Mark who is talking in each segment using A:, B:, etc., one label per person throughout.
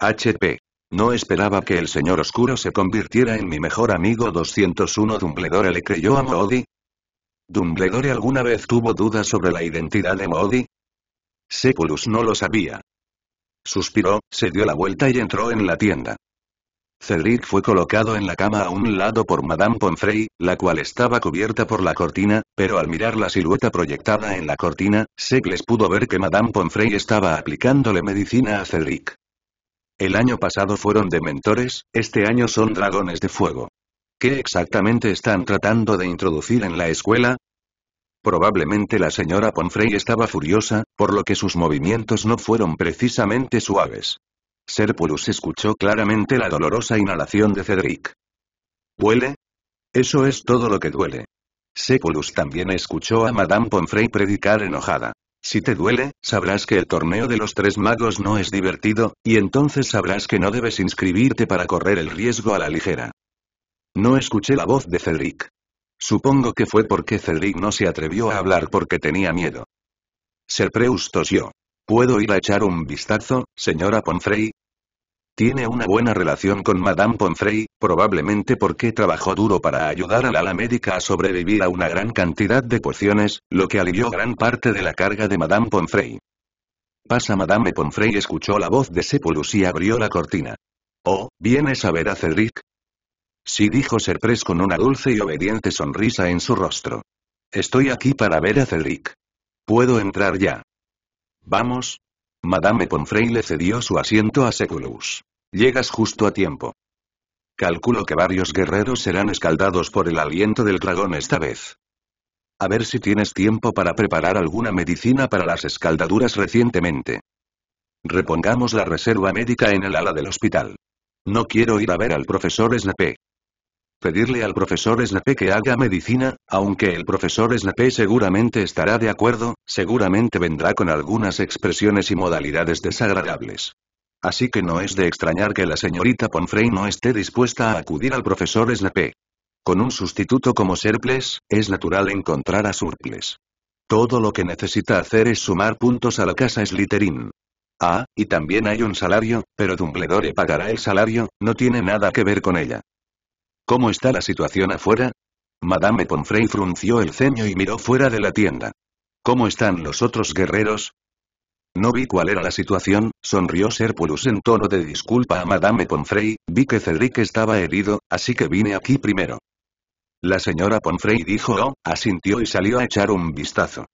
A: HP. No esperaba que el señor oscuro se convirtiera en mi mejor amigo 201 Dumbledore le creyó a Moody. ¿Dumbledore alguna vez tuvo dudas sobre la identidad de Moody? Seculus no lo sabía. Suspiró, se dio la vuelta y entró en la tienda. Cedric fue colocado en la cama a un lado por Madame Pomfrey, la cual estaba cubierta por la cortina, pero al mirar la silueta proyectada en la cortina, Segles pudo ver que Madame Pomfrey estaba aplicándole medicina a Cedric. El año pasado fueron dementores, este año son dragones de fuego. ¿Qué exactamente están tratando de introducir en la escuela? Probablemente la señora Ponfrey estaba furiosa, por lo que sus movimientos no fueron precisamente suaves. Serpulus escuchó claramente la dolorosa inhalación de Cedric. ¿Duele? Eso es todo lo que duele. Sepulus también escuchó a Madame Pomfrey predicar enojada. Si te duele, sabrás que el torneo de los tres magos no es divertido, y entonces sabrás que no debes inscribirte para correr el riesgo a la ligera. No escuché la voz de Cedric. Supongo que fue porque Cedric no se atrevió a hablar porque tenía miedo. Ser preustos yo. ¿Puedo ir a echar un vistazo, señora Ponfrey? ¿Tiene una buena relación con Madame Ponfrey? Probablemente porque trabajó duro para ayudar a la médica a sobrevivir a una gran cantidad de pociones, lo que alivió gran parte de la carga de Madame Ponfrey. Pasa Madame Pomfrey escuchó la voz de Sepulus y abrió la cortina. Oh, ¿vienes a ver a Cedric? Sí dijo Serpres con una dulce y obediente sonrisa en su rostro. Estoy aquí para ver a Cedric. Puedo entrar ya. Vamos. Madame Ponfrey le cedió su asiento a Sepulus. Llegas justo a tiempo. Calculo que varios guerreros serán escaldados por el aliento del dragón esta vez. A ver si tienes tiempo para preparar alguna medicina para las escaldaduras recientemente. Repongamos la reserva médica en el ala del hospital. No quiero ir a ver al profesor Snape. Pedirle al profesor Snape que haga medicina, aunque el profesor Snape seguramente estará de acuerdo, seguramente vendrá con algunas expresiones y modalidades desagradables. Así que no es de extrañar que la señorita Ponfrey no esté dispuesta a acudir al profesor Snape. Con un sustituto como Serples, es natural encontrar a Surples. Todo lo que necesita hacer es sumar puntos a la casa Slytherin. Ah, y también hay un salario, pero Dumbledore pagará el salario, no tiene nada que ver con ella. ¿Cómo está la situación afuera? Madame Pomfrey frunció el ceño y miró fuera de la tienda. ¿Cómo están los otros guerreros? No vi cuál era la situación, sonrió Serpulus en tono de disculpa a Madame Ponfrey, vi que Cedric estaba herido, así que vine aquí primero. La señora Ponfrey dijo oh, asintió y salió a echar un vistazo.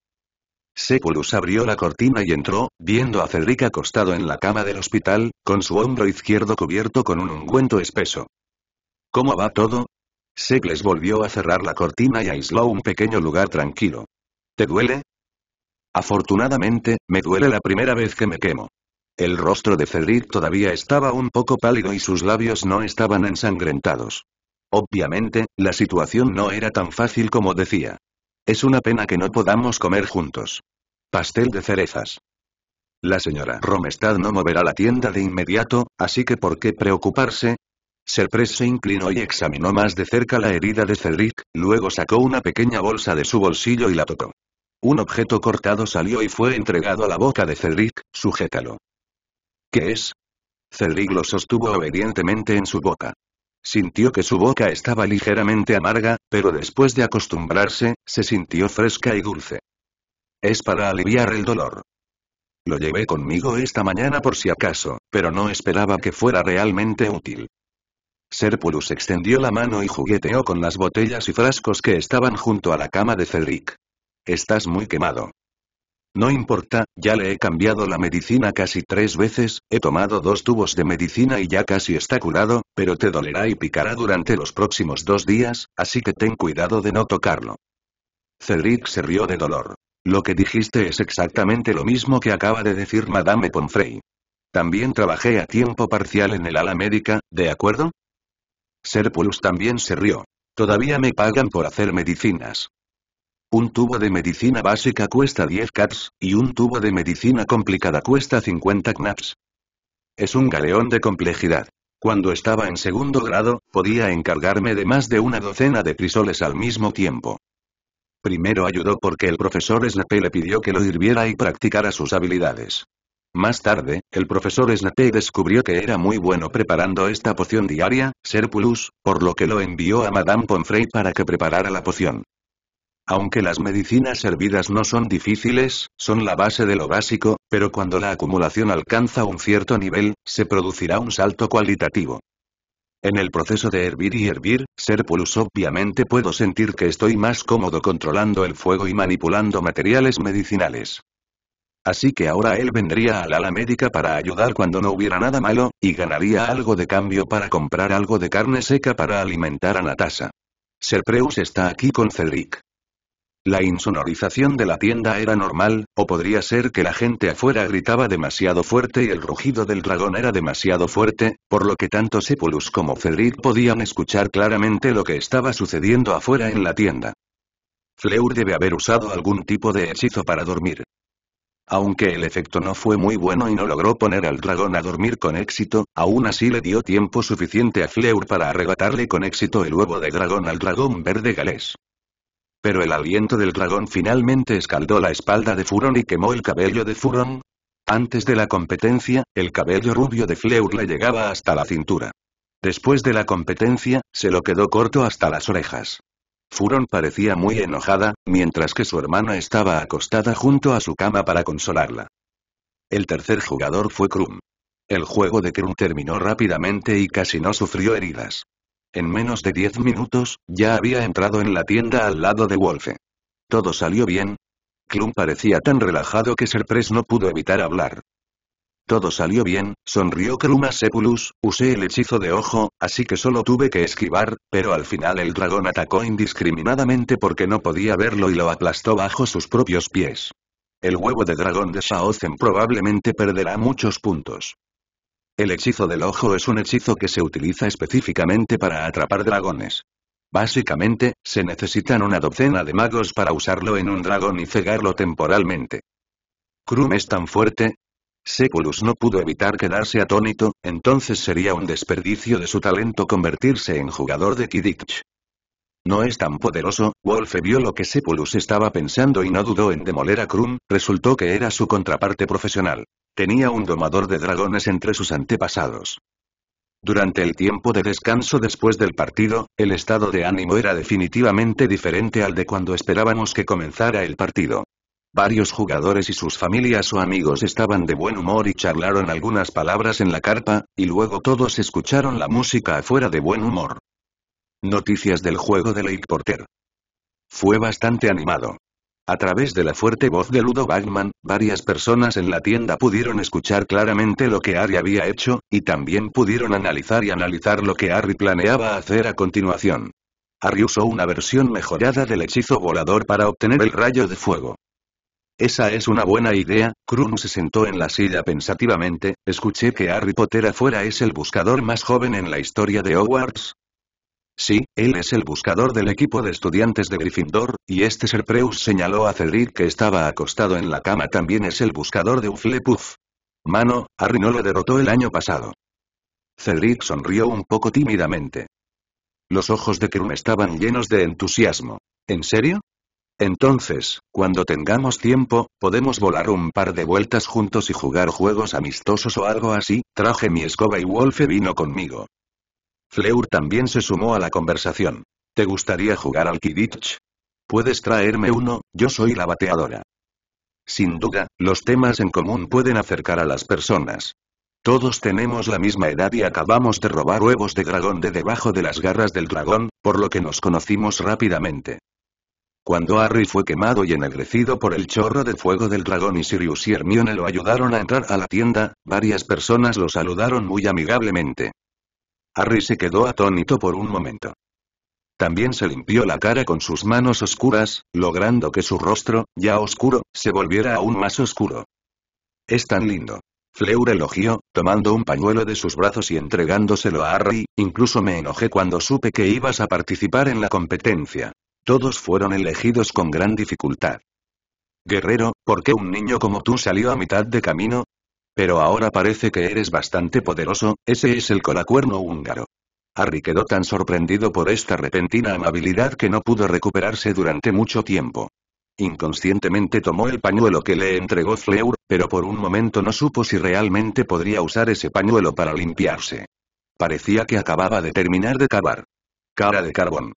A: Sepulus abrió la cortina y entró, viendo a Cedric acostado en la cama del hospital, con su hombro izquierdo cubierto con un ungüento espeso. ¿Cómo va todo? Segles volvió a cerrar la cortina y aisló un pequeño lugar tranquilo. ¿Te duele? Afortunadamente, me duele la primera vez que me quemo. El rostro de Cedric todavía estaba un poco pálido y sus labios no estaban ensangrentados. Obviamente, la situación no era tan fácil como decía. Es una pena que no podamos comer juntos. Pastel de cerezas. La señora Romestad no moverá la tienda de inmediato, así que ¿por qué preocuparse? Serpres se inclinó y examinó más de cerca la herida de Cedric, luego sacó una pequeña bolsa de su bolsillo y la tocó. Un objeto cortado salió y fue entregado a la boca de Cedric, sujétalo. ¿Qué es? Cedric lo sostuvo obedientemente en su boca. Sintió que su boca estaba ligeramente amarga, pero después de acostumbrarse, se sintió fresca y dulce. Es para aliviar el dolor. Lo llevé conmigo esta mañana por si acaso, pero no esperaba que fuera realmente útil. Serpulus extendió la mano y jugueteó con las botellas y frascos que estaban junto a la cama de Cedric. Estás muy quemado. No importa, ya le he cambiado la medicina casi tres veces, he tomado dos tubos de medicina y ya casi está curado, pero te dolerá y picará durante los próximos dos días, así que ten cuidado de no tocarlo. Cedric se rió de dolor. Lo que dijiste es exactamente lo mismo que acaba de decir Madame Pomfrey. También trabajé a tiempo parcial en el ala médica, ¿de acuerdo? Serpulus también se rió. Todavía me pagan por hacer medicinas. Un tubo de medicina básica cuesta 10 caps, y un tubo de medicina complicada cuesta 50 knaps. Es un galeón de complejidad. Cuando estaba en segundo grado, podía encargarme de más de una docena de crisoles al mismo tiempo. Primero ayudó porque el profesor Snape le pidió que lo hirviera y practicara sus habilidades. Más tarde, el profesor Snape descubrió que era muy bueno preparando esta poción diaria, Serpulus, por lo que lo envió a Madame Pomfrey para que preparara la poción. Aunque las medicinas hervidas no son difíciles, son la base de lo básico, pero cuando la acumulación alcanza un cierto nivel, se producirá un salto cualitativo. En el proceso de hervir y hervir, Serpulus obviamente puedo sentir que estoy más cómodo controlando el fuego y manipulando materiales medicinales. Así que ahora él vendría al ala médica para ayudar cuando no hubiera nada malo, y ganaría algo de cambio para comprar algo de carne seca para alimentar a Natasha. Serpreus está aquí con Cedric. La insonorización de la tienda era normal, o podría ser que la gente afuera gritaba demasiado fuerte y el rugido del dragón era demasiado fuerte, por lo que tanto Sepulus como Cedric podían escuchar claramente lo que estaba sucediendo afuera en la tienda. Fleur debe haber usado algún tipo de hechizo para dormir. Aunque el efecto no fue muy bueno y no logró poner al dragón a dormir con éxito, aún así le dio tiempo suficiente a Fleur para arrebatarle con éxito el huevo de dragón al dragón verde galés. Pero el aliento del dragón finalmente escaldó la espalda de Furón y quemó el cabello de Furón. Antes de la competencia, el cabello rubio de Fleur le llegaba hasta la cintura. Después de la competencia, se lo quedó corto hasta las orejas. Furon parecía muy enojada, mientras que su hermana estaba acostada junto a su cama para consolarla. El tercer jugador fue Krum. El juego de Krum terminó rápidamente y casi no sufrió heridas. En menos de diez minutos, ya había entrado en la tienda al lado de Wolfe. ¿Todo salió bien? Klum parecía tan relajado que Serpres no pudo evitar hablar. Todo salió bien, sonrió Klum a Sepulus, usé el hechizo de ojo, así que solo tuve que esquivar, pero al final el dragón atacó indiscriminadamente porque no podía verlo y lo aplastó bajo sus propios pies. El huevo de dragón de Shaozen probablemente perderá muchos puntos. El hechizo del ojo es un hechizo que se utiliza específicamente para atrapar dragones. Básicamente, se necesitan una docena de magos para usarlo en un dragón y cegarlo temporalmente. Krum es tan fuerte. Sepulus no pudo evitar quedarse atónito, entonces sería un desperdicio de su talento convertirse en jugador de Kidditch. No es tan poderoso, Wolfe vio lo que Sepulus estaba pensando y no dudó en demoler a Krum, resultó que era su contraparte profesional. Tenía un domador de dragones entre sus antepasados. Durante el tiempo de descanso después del partido, el estado de ánimo era definitivamente diferente al de cuando esperábamos que comenzara el partido. Varios jugadores y sus familias o amigos estaban de buen humor y charlaron algunas palabras en la carpa, y luego todos escucharon la música afuera de buen humor. Noticias del juego de Lake Porter. Fue bastante animado. A través de la fuerte voz de Ludo Bagman, varias personas en la tienda pudieron escuchar claramente lo que Harry había hecho, y también pudieron analizar y analizar lo que Harry planeaba hacer a continuación. Harry usó una versión mejorada del hechizo volador para obtener el rayo de fuego. Esa es una buena idea, krum se sentó en la silla pensativamente, escuché que Harry Potter afuera es el buscador más joven en la historia de Hogwarts, Sí, él es el buscador del equipo de estudiantes de Gryffindor, y este preus» señaló a Cedric que estaba acostado en la cama también es el buscador de Uflepuff. Mano, Harry no lo derrotó el año pasado. Cedric sonrió un poco tímidamente. Los ojos de Krum estaban llenos de entusiasmo. ¿En serio? Entonces, cuando tengamos tiempo, podemos volar un par de vueltas juntos y jugar juegos amistosos o algo así, traje mi escoba y Wolfe vino conmigo. Fleur también se sumó a la conversación. ¿Te gustaría jugar al Quidditch? Puedes traerme uno, yo soy la bateadora. Sin duda, los temas en común pueden acercar a las personas. Todos tenemos la misma edad y acabamos de robar huevos de dragón de debajo de las garras del dragón, por lo que nos conocimos rápidamente. Cuando Harry fue quemado y ennegrecido por el chorro de fuego del dragón y Sirius y Hermione lo ayudaron a entrar a la tienda, varias personas lo saludaron muy amigablemente. Harry se quedó atónito por un momento. También se limpió la cara con sus manos oscuras, logrando que su rostro, ya oscuro, se volviera aún más oscuro. Es tan lindo. Fleur elogió, tomando un pañuelo de sus brazos y entregándoselo a Harry, incluso me enojé cuando supe que ibas a participar en la competencia. Todos fueron elegidos con gran dificultad. Guerrero, ¿por qué un niño como tú salió a mitad de camino? Pero ahora parece que eres bastante poderoso, ese es el colacuerno húngaro. Harry quedó tan sorprendido por esta repentina amabilidad que no pudo recuperarse durante mucho tiempo. Inconscientemente tomó el pañuelo que le entregó Fleur, pero por un momento no supo si realmente podría usar ese pañuelo para limpiarse. Parecía que acababa de terminar de cavar. Cara de carbón.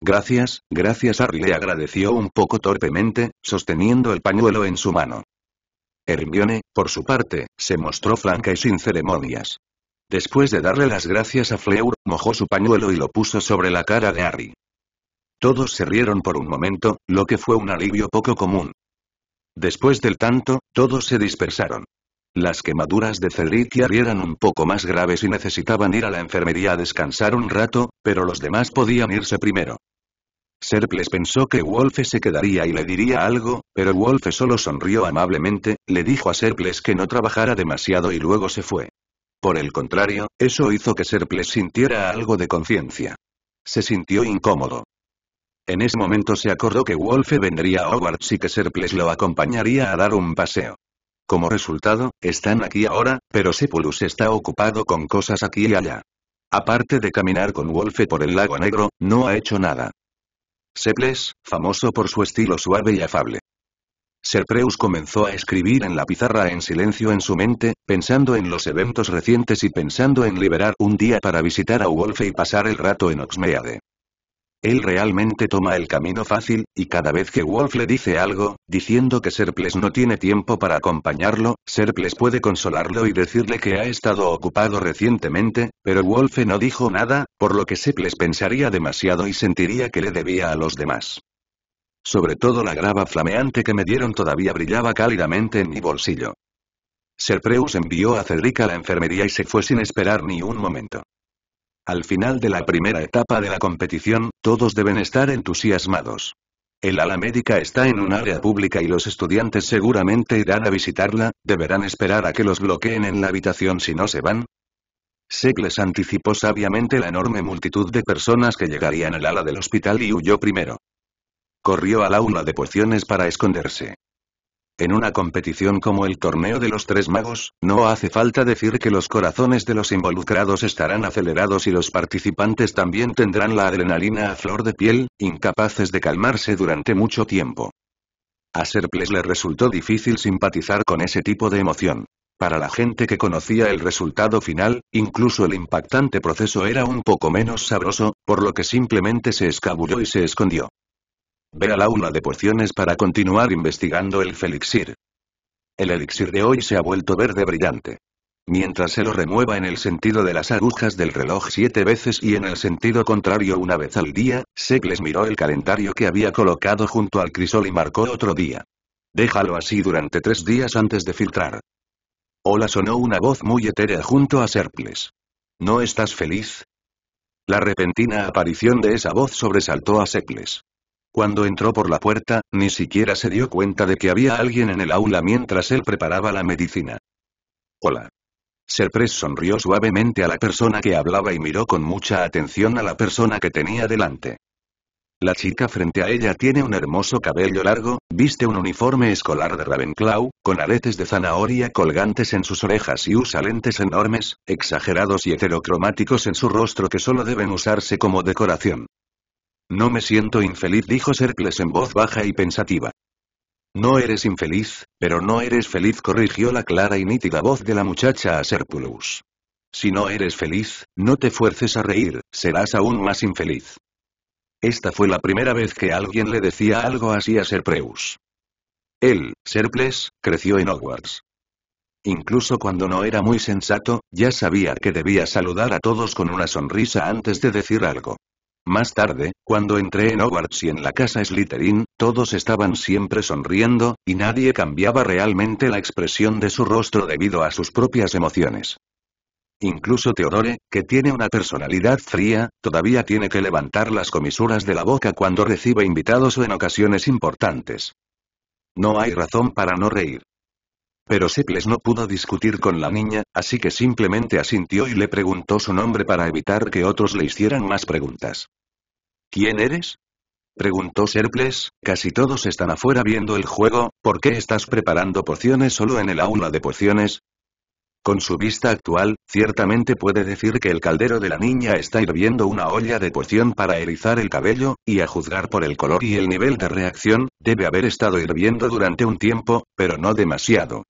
A: Gracias, gracias Harry le agradeció un poco torpemente, sosteniendo el pañuelo en su mano. Hermione, por su parte, se mostró franca y sin ceremonias. Después de darle las gracias a Fleur, mojó su pañuelo y lo puso sobre la cara de Harry. Todos se rieron por un momento, lo que fue un alivio poco común. Después del tanto, todos se dispersaron. Las quemaduras de Cedric y Harry eran un poco más graves y necesitaban ir a la enfermería a descansar un rato, pero los demás podían irse primero. Serples pensó que Wolfe se quedaría y le diría algo, pero Wolfe solo sonrió amablemente, le dijo a Serples que no trabajara demasiado y luego se fue. Por el contrario, eso hizo que Serples sintiera algo de conciencia. Se sintió incómodo. En ese momento se acordó que Wolfe vendría a Hogwarts y que Serples lo acompañaría a dar un paseo. Como resultado, están aquí ahora, pero Sepulus está ocupado con cosas aquí y allá. Aparte de caminar con Wolfe por el lago negro, no ha hecho nada. Seples, famoso por su estilo suave y afable. Serpreus comenzó a escribir en la pizarra en silencio en su mente, pensando en los eventos recientes y pensando en liberar un día para visitar a Wolfe y pasar el rato en Oxmeade. Él realmente toma el camino fácil, y cada vez que Wolf le dice algo, diciendo que Serples no tiene tiempo para acompañarlo, Serples puede consolarlo y decirle que ha estado ocupado recientemente, pero Wolfe no dijo nada, por lo que Serples pensaría demasiado y sentiría que le debía a los demás. Sobre todo la grava flameante que me dieron todavía brillaba cálidamente en mi bolsillo. Serpreus envió a Cedric a la enfermería y se fue sin esperar ni un momento. Al final de la primera etapa de la competición, todos deben estar entusiasmados. El ala médica está en un área pública y los estudiantes seguramente irán a visitarla, deberán esperar a que los bloqueen en la habitación si no se van. Segles anticipó sabiamente la enorme multitud de personas que llegarían al ala del hospital y huyó primero. Corrió al aula de pociones para esconderse. En una competición como el Torneo de los Tres Magos, no hace falta decir que los corazones de los involucrados estarán acelerados y los participantes también tendrán la adrenalina a flor de piel, incapaces de calmarse durante mucho tiempo. A Serples le resultó difícil simpatizar con ese tipo de emoción. Para la gente que conocía el resultado final, incluso el impactante proceso era un poco menos sabroso, por lo que simplemente se escabulló y se escondió. Ve al aula de porciones para continuar investigando el felixir. El elixir de hoy se ha vuelto verde brillante. Mientras se lo remueva en el sentido de las agujas del reloj siete veces y en el sentido contrario una vez al día, Segles miró el calendario que había colocado junto al crisol y marcó otro día. Déjalo así durante tres días antes de filtrar. Hola sonó una voz muy etérea junto a Serples. ¿No estás feliz? La repentina aparición de esa voz sobresaltó a Secles. Cuando entró por la puerta, ni siquiera se dio cuenta de que había alguien en el aula mientras él preparaba la medicina. Hola. Serpres sonrió suavemente a la persona que hablaba y miró con mucha atención a la persona que tenía delante. La chica frente a ella tiene un hermoso cabello largo, viste un uniforme escolar de Ravenclaw, con aretes de zanahoria colgantes en sus orejas y usa lentes enormes, exagerados y heterocromáticos en su rostro que solo deben usarse como decoración. No me siento infeliz, dijo Sercles en voz baja y pensativa. No eres infeliz, pero no eres feliz, corrigió la clara y nítida voz de la muchacha a Serpulus. Si no eres feliz, no te fuerces a reír, serás aún más infeliz. Esta fue la primera vez que alguien le decía algo así a Serpreus. Él, Serples, creció en Hogwarts. Incluso cuando no era muy sensato, ya sabía que debía saludar a todos con una sonrisa antes de decir algo. Más tarde, cuando entré en Hogwarts y en la casa Slytherin, todos estaban siempre sonriendo, y nadie cambiaba realmente la expresión de su rostro debido a sus propias emociones. Incluso Teodore, que tiene una personalidad fría, todavía tiene que levantar las comisuras de la boca cuando recibe invitados o en ocasiones importantes. No hay razón para no reír. Pero Seples no pudo discutir con la niña, así que simplemente asintió y le preguntó su nombre para evitar que otros le hicieran más preguntas. ¿Quién eres? Preguntó Serples, casi todos están afuera viendo el juego, ¿por qué estás preparando pociones solo en el aula de pociones? Con su vista actual, ciertamente puede decir que el caldero de la niña está hirviendo una olla de poción para erizar el cabello, y a juzgar por el color y el nivel de reacción, debe haber estado hirviendo durante un tiempo, pero no demasiado.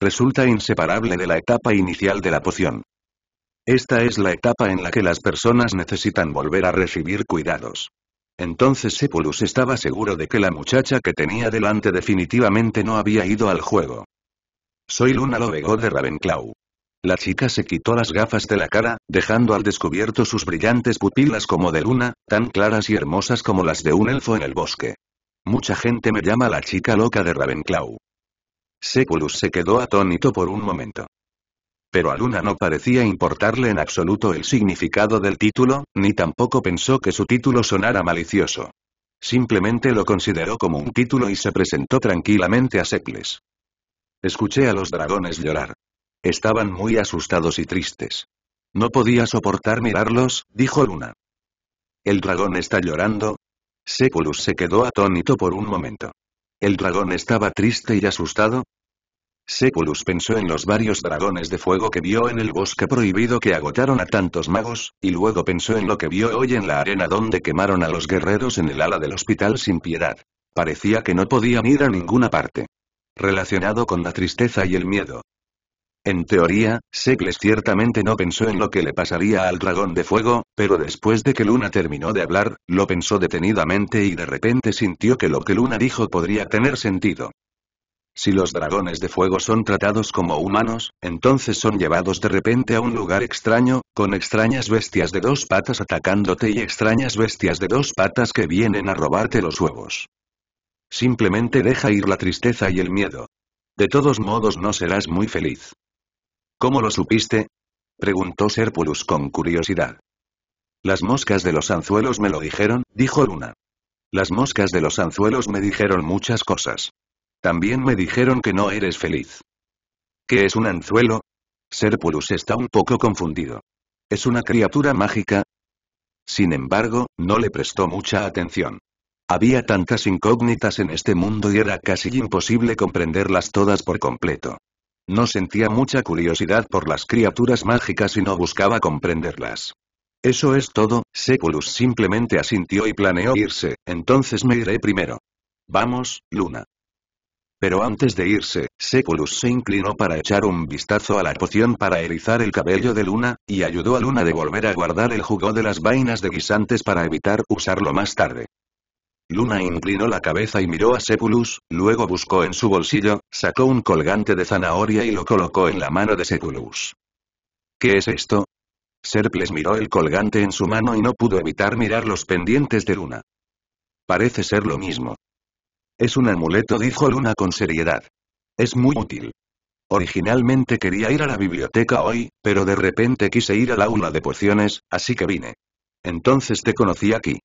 A: Resulta inseparable de la etapa inicial de la poción. Esta es la etapa en la que las personas necesitan volver a recibir cuidados. Entonces Sepulus estaba seguro de que la muchacha que tenía delante definitivamente no había ido al juego. Soy Luna Lovego de Ravenclaw. La chica se quitó las gafas de la cara, dejando al descubierto sus brillantes pupilas como de luna, tan claras y hermosas como las de un elfo en el bosque. Mucha gente me llama la chica loca de Ravenclaw. Sepulus se quedó atónito por un momento pero a Luna no parecía importarle en absoluto el significado del título, ni tampoco pensó que su título sonara malicioso. Simplemente lo consideró como un título y se presentó tranquilamente a Secles. Escuché a los dragones llorar. Estaban muy asustados y tristes. No podía soportar mirarlos, dijo Luna. ¿El dragón está llorando? Seculus se quedó atónito por un momento. ¿El dragón estaba triste y asustado? Seculus pensó en los varios dragones de fuego que vio en el bosque prohibido que agotaron a tantos magos, y luego pensó en lo que vio hoy en la arena donde quemaron a los guerreros en el ala del hospital sin piedad. Parecía que no podían ir a ninguna parte. Relacionado con la tristeza y el miedo. En teoría, Secles ciertamente no pensó en lo que le pasaría al dragón de fuego, pero después de que Luna terminó de hablar, lo pensó detenidamente y de repente sintió que lo que Luna dijo podría tener sentido. Si los dragones de fuego son tratados como humanos, entonces son llevados de repente a un lugar extraño, con extrañas bestias de dos patas atacándote y extrañas bestias de dos patas que vienen a robarte los huevos. Simplemente deja ir la tristeza y el miedo. De todos modos no serás muy feliz. ¿Cómo lo supiste? preguntó Serpulus con curiosidad. Las moscas de los anzuelos me lo dijeron, dijo Luna. Las moscas de los anzuelos me dijeron muchas cosas. También me dijeron que no eres feliz. ¿Qué es un anzuelo? Serpulus está un poco confundido. ¿Es una criatura mágica? Sin embargo, no le prestó mucha atención. Había tantas incógnitas en este mundo y era casi imposible comprenderlas todas por completo. No sentía mucha curiosidad por las criaturas mágicas y no buscaba comprenderlas. Eso es todo, Seculus simplemente asintió y planeó irse, entonces me iré primero. Vamos, Luna. Pero antes de irse, Sepulus se inclinó para echar un vistazo a la poción para erizar el cabello de Luna, y ayudó a Luna de volver a guardar el jugo de las vainas de guisantes para evitar usarlo más tarde. Luna inclinó la cabeza y miró a Sepulus, luego buscó en su bolsillo, sacó un colgante de zanahoria y lo colocó en la mano de Sepulus. ¿Qué es esto? Serples miró el colgante en su mano y no pudo evitar mirar los pendientes de Luna. Parece ser lo mismo, es un amuleto dijo Luna con seriedad. Es muy útil. Originalmente quería ir a la biblioteca hoy, pero de repente quise ir al aula de pociones, así que vine. Entonces te conocí aquí.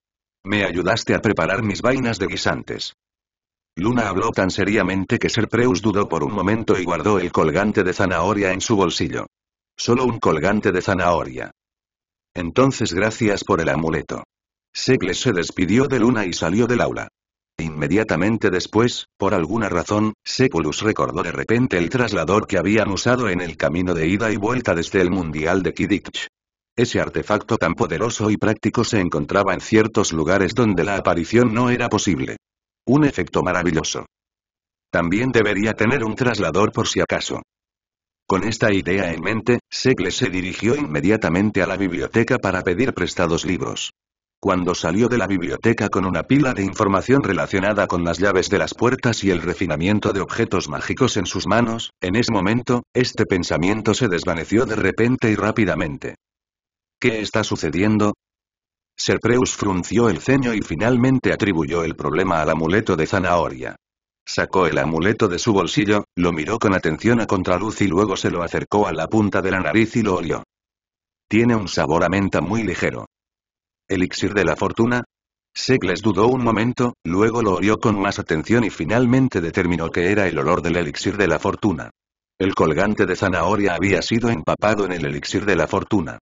A: Me ayudaste a preparar mis vainas de guisantes. Luna habló tan seriamente que Serpreus dudó por un momento y guardó el colgante de zanahoria en su bolsillo. Solo un colgante de zanahoria. Entonces gracias por el amuleto. Segles se despidió de Luna y salió del aula. Inmediatamente después, por alguna razón, Sepulus recordó de repente el traslador que habían usado en el camino de ida y vuelta desde el Mundial de Kidditch. Ese artefacto tan poderoso y práctico se encontraba en ciertos lugares donde la aparición no era posible. Un efecto maravilloso. También debería tener un traslador por si acaso. Con esta idea en mente, Segle se dirigió inmediatamente a la biblioteca para pedir prestados libros. Cuando salió de la biblioteca con una pila de información relacionada con las llaves de las puertas y el refinamiento de objetos mágicos en sus manos, en ese momento, este pensamiento se desvaneció de repente y rápidamente. ¿Qué está sucediendo? Serpreus frunció el ceño y finalmente atribuyó el problema al amuleto de zanahoria. Sacó el amuleto de su bolsillo, lo miró con atención a contraluz y luego se lo acercó a la punta de la nariz y lo olió. Tiene un sabor a menta muy ligero. ¿Elixir de la fortuna? Segles dudó un momento, luego lo olió con más atención y finalmente determinó que era el olor del elixir de la fortuna. El colgante de zanahoria había sido empapado en el elixir de la fortuna.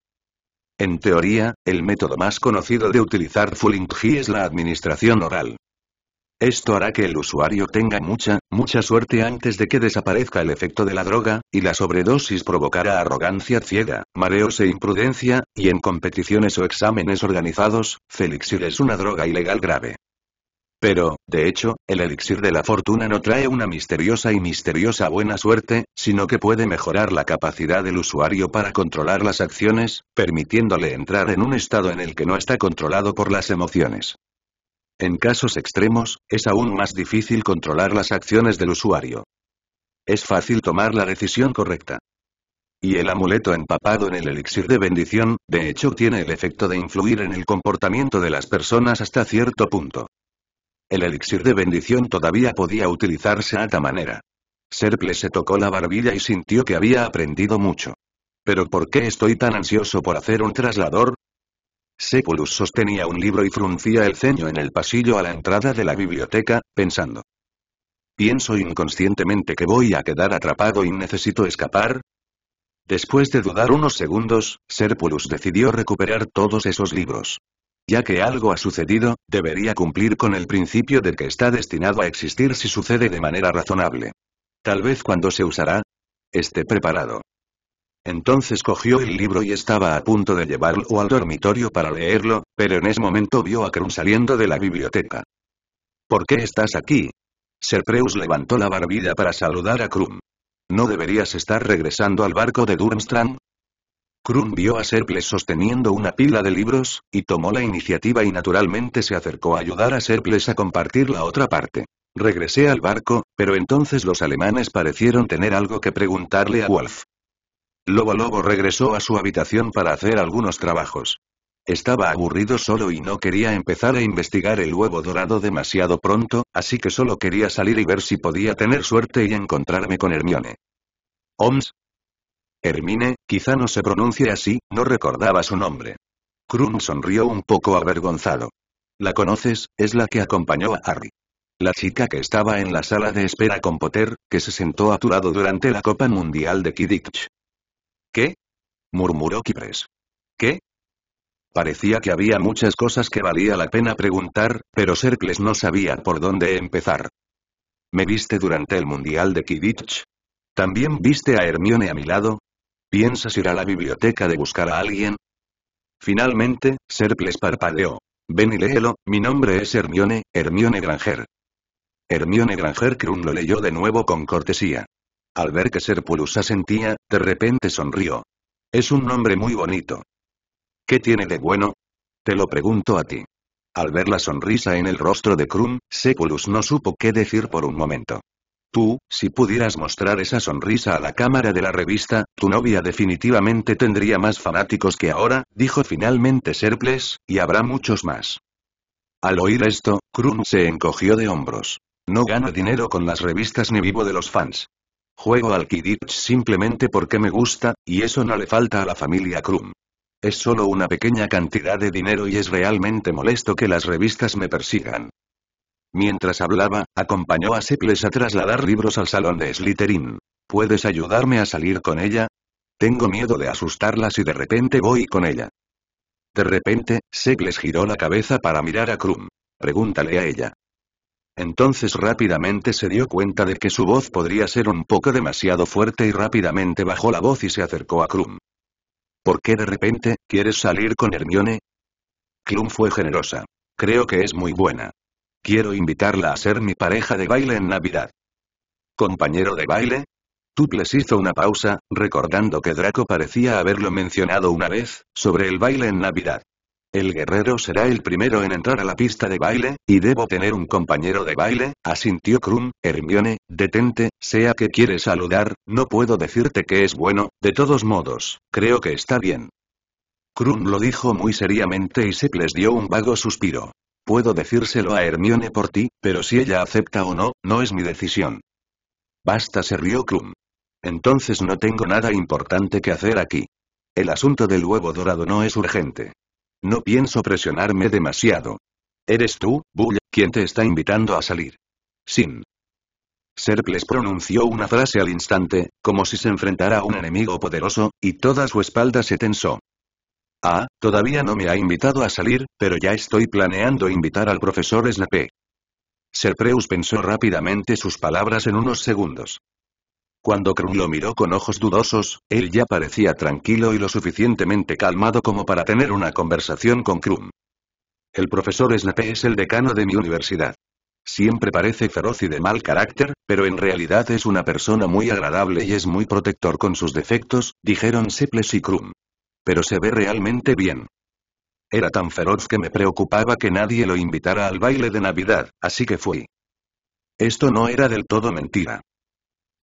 A: En teoría, el método más conocido de utilizar Fuling es la administración oral. Esto hará que el usuario tenga mucha, mucha suerte antes de que desaparezca el efecto de la droga, y la sobredosis provocará arrogancia ciega, mareos e imprudencia, y en competiciones o exámenes organizados, Felixir es una droga ilegal grave. Pero, de hecho, el elixir de la fortuna no trae una misteriosa y misteriosa buena suerte, sino que puede mejorar la capacidad del usuario para controlar las acciones, permitiéndole entrar en un estado en el que no está controlado por las emociones. En casos extremos, es aún más difícil controlar las acciones del usuario. Es fácil tomar la decisión correcta. Y el amuleto empapado en el elixir de bendición, de hecho tiene el efecto de influir en el comportamiento de las personas hasta cierto punto. El elixir de bendición todavía podía utilizarse a esta manera. Serple se tocó la barbilla y sintió que había aprendido mucho. ¿Pero por qué estoy tan ansioso por hacer un traslador? Sepulus sostenía un libro y fruncía el ceño en el pasillo a la entrada de la biblioteca, pensando. Pienso inconscientemente que voy a quedar atrapado y necesito escapar. Después de dudar unos segundos, Serpulus decidió recuperar todos esos libros. Ya que algo ha sucedido, debería cumplir con el principio de que está destinado a existir si sucede de manera razonable. Tal vez cuando se usará. Esté preparado. Entonces cogió el libro y estaba a punto de llevarlo al dormitorio para leerlo, pero en ese momento vio a Krum saliendo de la biblioteca. ¿Por qué estás aquí? Serpreus levantó la barbilla para saludar a Krum. ¿No deberías estar regresando al barco de Durmstrang? Krum vio a Serples sosteniendo una pila de libros, y tomó la iniciativa y naturalmente se acercó a ayudar a Serples a compartir la otra parte. Regresé al barco, pero entonces los alemanes parecieron tener algo que preguntarle a Wolf. Lobo Lobo regresó a su habitación para hacer algunos trabajos. Estaba aburrido solo y no quería empezar a investigar el huevo dorado demasiado pronto, así que solo quería salir y ver si podía tener suerte y encontrarme con Hermione. Oms. Hermine, quizá no se pronuncie así, no recordaba su nombre. Krum sonrió un poco avergonzado. La conoces, es la que acompañó a Harry. La chica que estaba en la sala de espera con Potter, que se sentó a durante la Copa Mundial de Kidditch. ¿Qué? murmuró Kipres. ¿Qué? Parecía que había muchas cosas que valía la pena preguntar, pero Serples no sabía por dónde empezar. ¿Me viste durante el Mundial de Kidditch? ¿También viste a Hermione a mi lado? ¿Piensas ir a la biblioteca de buscar a alguien? Finalmente, Serples parpadeó. Ven y léelo, mi nombre es Hermione, Hermione Granger. Hermione Granger Krum lo leyó de nuevo con cortesía. Al ver que Serpulus asentía, de repente sonrió. Es un nombre muy bonito. ¿Qué tiene de bueno? Te lo pregunto a ti. Al ver la sonrisa en el rostro de Krum, Sepulus no supo qué decir por un momento. Tú, si pudieras mostrar esa sonrisa a la cámara de la revista, tu novia definitivamente tendría más fanáticos que ahora, dijo finalmente Serples, y habrá muchos más. Al oír esto, Krum se encogió de hombros. No gano dinero con las revistas ni vivo de los fans. Juego al Quidditch simplemente porque me gusta, y eso no le falta a la familia Krum. Es solo una pequeña cantidad de dinero y es realmente molesto que las revistas me persigan. Mientras hablaba, acompañó a Seples a trasladar libros al salón de Slytherin. ¿Puedes ayudarme a salir con ella? Tengo miedo de asustarla si de repente voy con ella. De repente, Seples giró la cabeza para mirar a Krum. Pregúntale a ella. Entonces rápidamente se dio cuenta de que su voz podría ser un poco demasiado fuerte y rápidamente bajó la voz y se acercó a Krum. ¿Por qué de repente, quieres salir con Hermione? Krum fue generosa. Creo que es muy buena. Quiero invitarla a ser mi pareja de baile en Navidad. ¿Compañero de baile? Tuples hizo una pausa, recordando que Draco parecía haberlo mencionado una vez, sobre el baile en Navidad. El guerrero será el primero en entrar a la pista de baile, y debo tener un compañero de baile, asintió Krum, Hermione, detente, sea que quieres saludar, no puedo decirte que es bueno, de todos modos, creo que está bien. Krum lo dijo muy seriamente y les dio un vago suspiro. Puedo decírselo a Hermione por ti, pero si ella acepta o no, no es mi decisión. Basta se rió Krum. Entonces no tengo nada importante que hacer aquí. El asunto del huevo dorado no es urgente. No pienso presionarme demasiado. Eres tú, Bull, quien te está invitando a salir. Sin. Serples pronunció una frase al instante, como si se enfrentara a un enemigo poderoso, y toda su espalda se tensó. Ah, todavía no me ha invitado a salir, pero ya estoy planeando invitar al profesor Snape. Serpreus pensó rápidamente sus palabras en unos segundos. Cuando Krum lo miró con ojos dudosos, él ya parecía tranquilo y lo suficientemente calmado como para tener una conversación con Krum. El profesor Snape es el decano de mi universidad. Siempre parece feroz y de mal carácter, pero en realidad es una persona muy agradable y es muy protector con sus defectos, dijeron Seples y Krum. Pero se ve realmente bien. Era tan feroz que me preocupaba que nadie lo invitara al baile de Navidad, así que fui. Esto no era del todo mentira.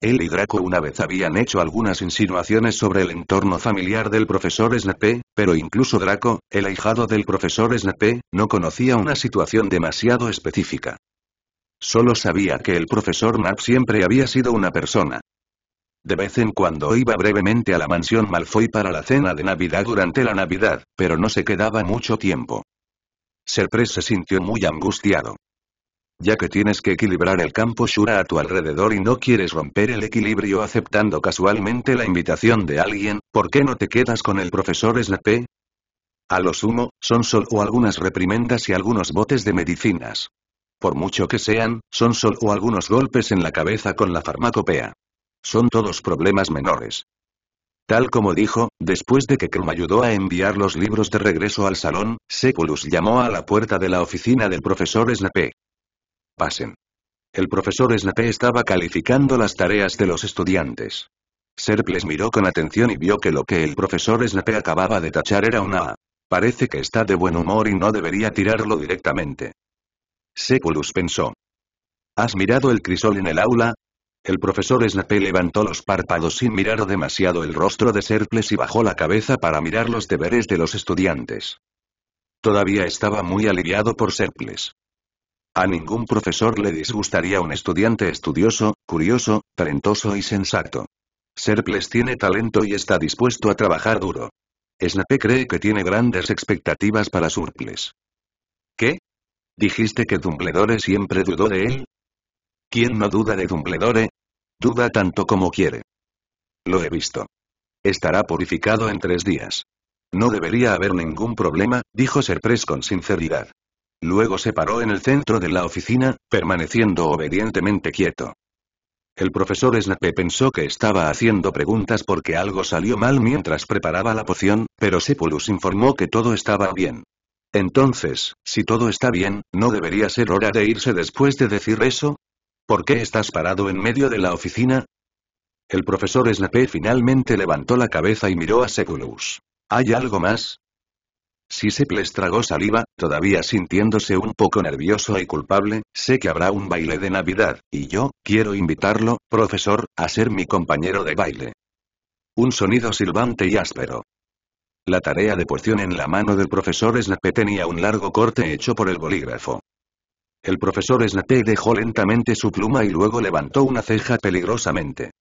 A: Él y Draco una vez habían hecho algunas insinuaciones sobre el entorno familiar del profesor Snape, pero incluso Draco, el ahijado del profesor Snape, no conocía una situación demasiado específica. Solo sabía que el profesor Snape siempre había sido una persona. De vez en cuando iba brevemente a la mansión Malfoy para la cena de Navidad durante la Navidad, pero no se quedaba mucho tiempo. Serpres se sintió muy angustiado ya que tienes que equilibrar el campo Shura a tu alrededor y no quieres romper el equilibrio aceptando casualmente la invitación de alguien, ¿por qué no te quedas con el profesor Snape? A lo sumo, son o algunas reprimendas y algunos botes de medicinas. Por mucho que sean, son o algunos golpes en la cabeza con la farmacopea. Son todos problemas menores. Tal como dijo, después de que Krum ayudó a enviar los libros de regreso al salón, Seculus llamó a la puerta de la oficina del profesor Snape pasen. El profesor Snape estaba calificando las tareas de los estudiantes. Serples miró con atención y vio que lo que el profesor Snape acababa de tachar era una A. Parece que está de buen humor y no debería tirarlo directamente. Seculus pensó. ¿Has mirado el crisol en el aula? El profesor Snape levantó los párpados sin mirar demasiado el rostro de Serples y bajó la cabeza para mirar los deberes de los estudiantes. Todavía estaba muy aliviado por Serples. A ningún profesor le disgustaría un estudiante estudioso, curioso, talentoso y sensato. Serples tiene talento y está dispuesto a trabajar duro. Snape cree que tiene grandes expectativas para Surples. ¿Qué? ¿Dijiste que Dumbledore siempre dudó de él? ¿Quién no duda de Dumbledore? Duda tanto como quiere. Lo he visto. Estará purificado en tres días. No debería haber ningún problema, dijo Serpres con sinceridad. Luego se paró en el centro de la oficina, permaneciendo obedientemente quieto. El profesor Snape pensó que estaba haciendo preguntas porque algo salió mal mientras preparaba la poción, pero Sepulus informó que todo estaba bien. Entonces, si todo está bien, ¿no debería ser hora de irse después de decir eso? ¿Por qué estás parado en medio de la oficina? El profesor Snape finalmente levantó la cabeza y miró a Sepulus. ¿Hay algo más? Si les tragó saliva, todavía sintiéndose un poco nervioso y culpable, sé que habrá un baile de Navidad, y yo, quiero invitarlo, profesor, a ser mi compañero de baile. Un sonido silbante y áspero. La tarea de porción en la mano del profesor Snape tenía un largo corte hecho por el bolígrafo. El profesor Snape dejó lentamente su pluma y luego levantó una ceja peligrosamente.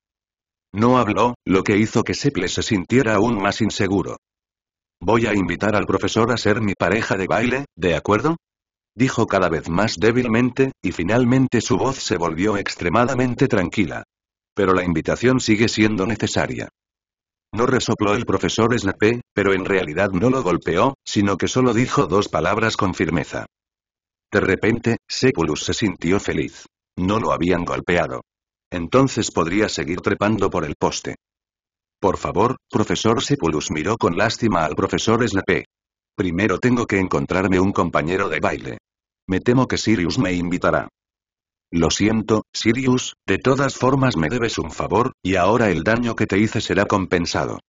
A: No habló, lo que hizo que Seple se sintiera aún más inseguro. Voy a invitar al profesor a ser mi pareja de baile, ¿de acuerdo? Dijo cada vez más débilmente, y finalmente su voz se volvió extremadamente tranquila. Pero la invitación sigue siendo necesaria. No resopló el profesor Snape, pero en realidad no lo golpeó, sino que solo dijo dos palabras con firmeza. De repente, Sepulus se sintió feliz. No lo habían golpeado. Entonces podría seguir trepando por el poste. Por favor, profesor Sepulus miró con lástima al profesor Snape. Primero tengo que encontrarme un compañero de baile. Me temo que Sirius me invitará. Lo siento, Sirius, de todas formas me debes un favor, y ahora el daño que te hice será compensado.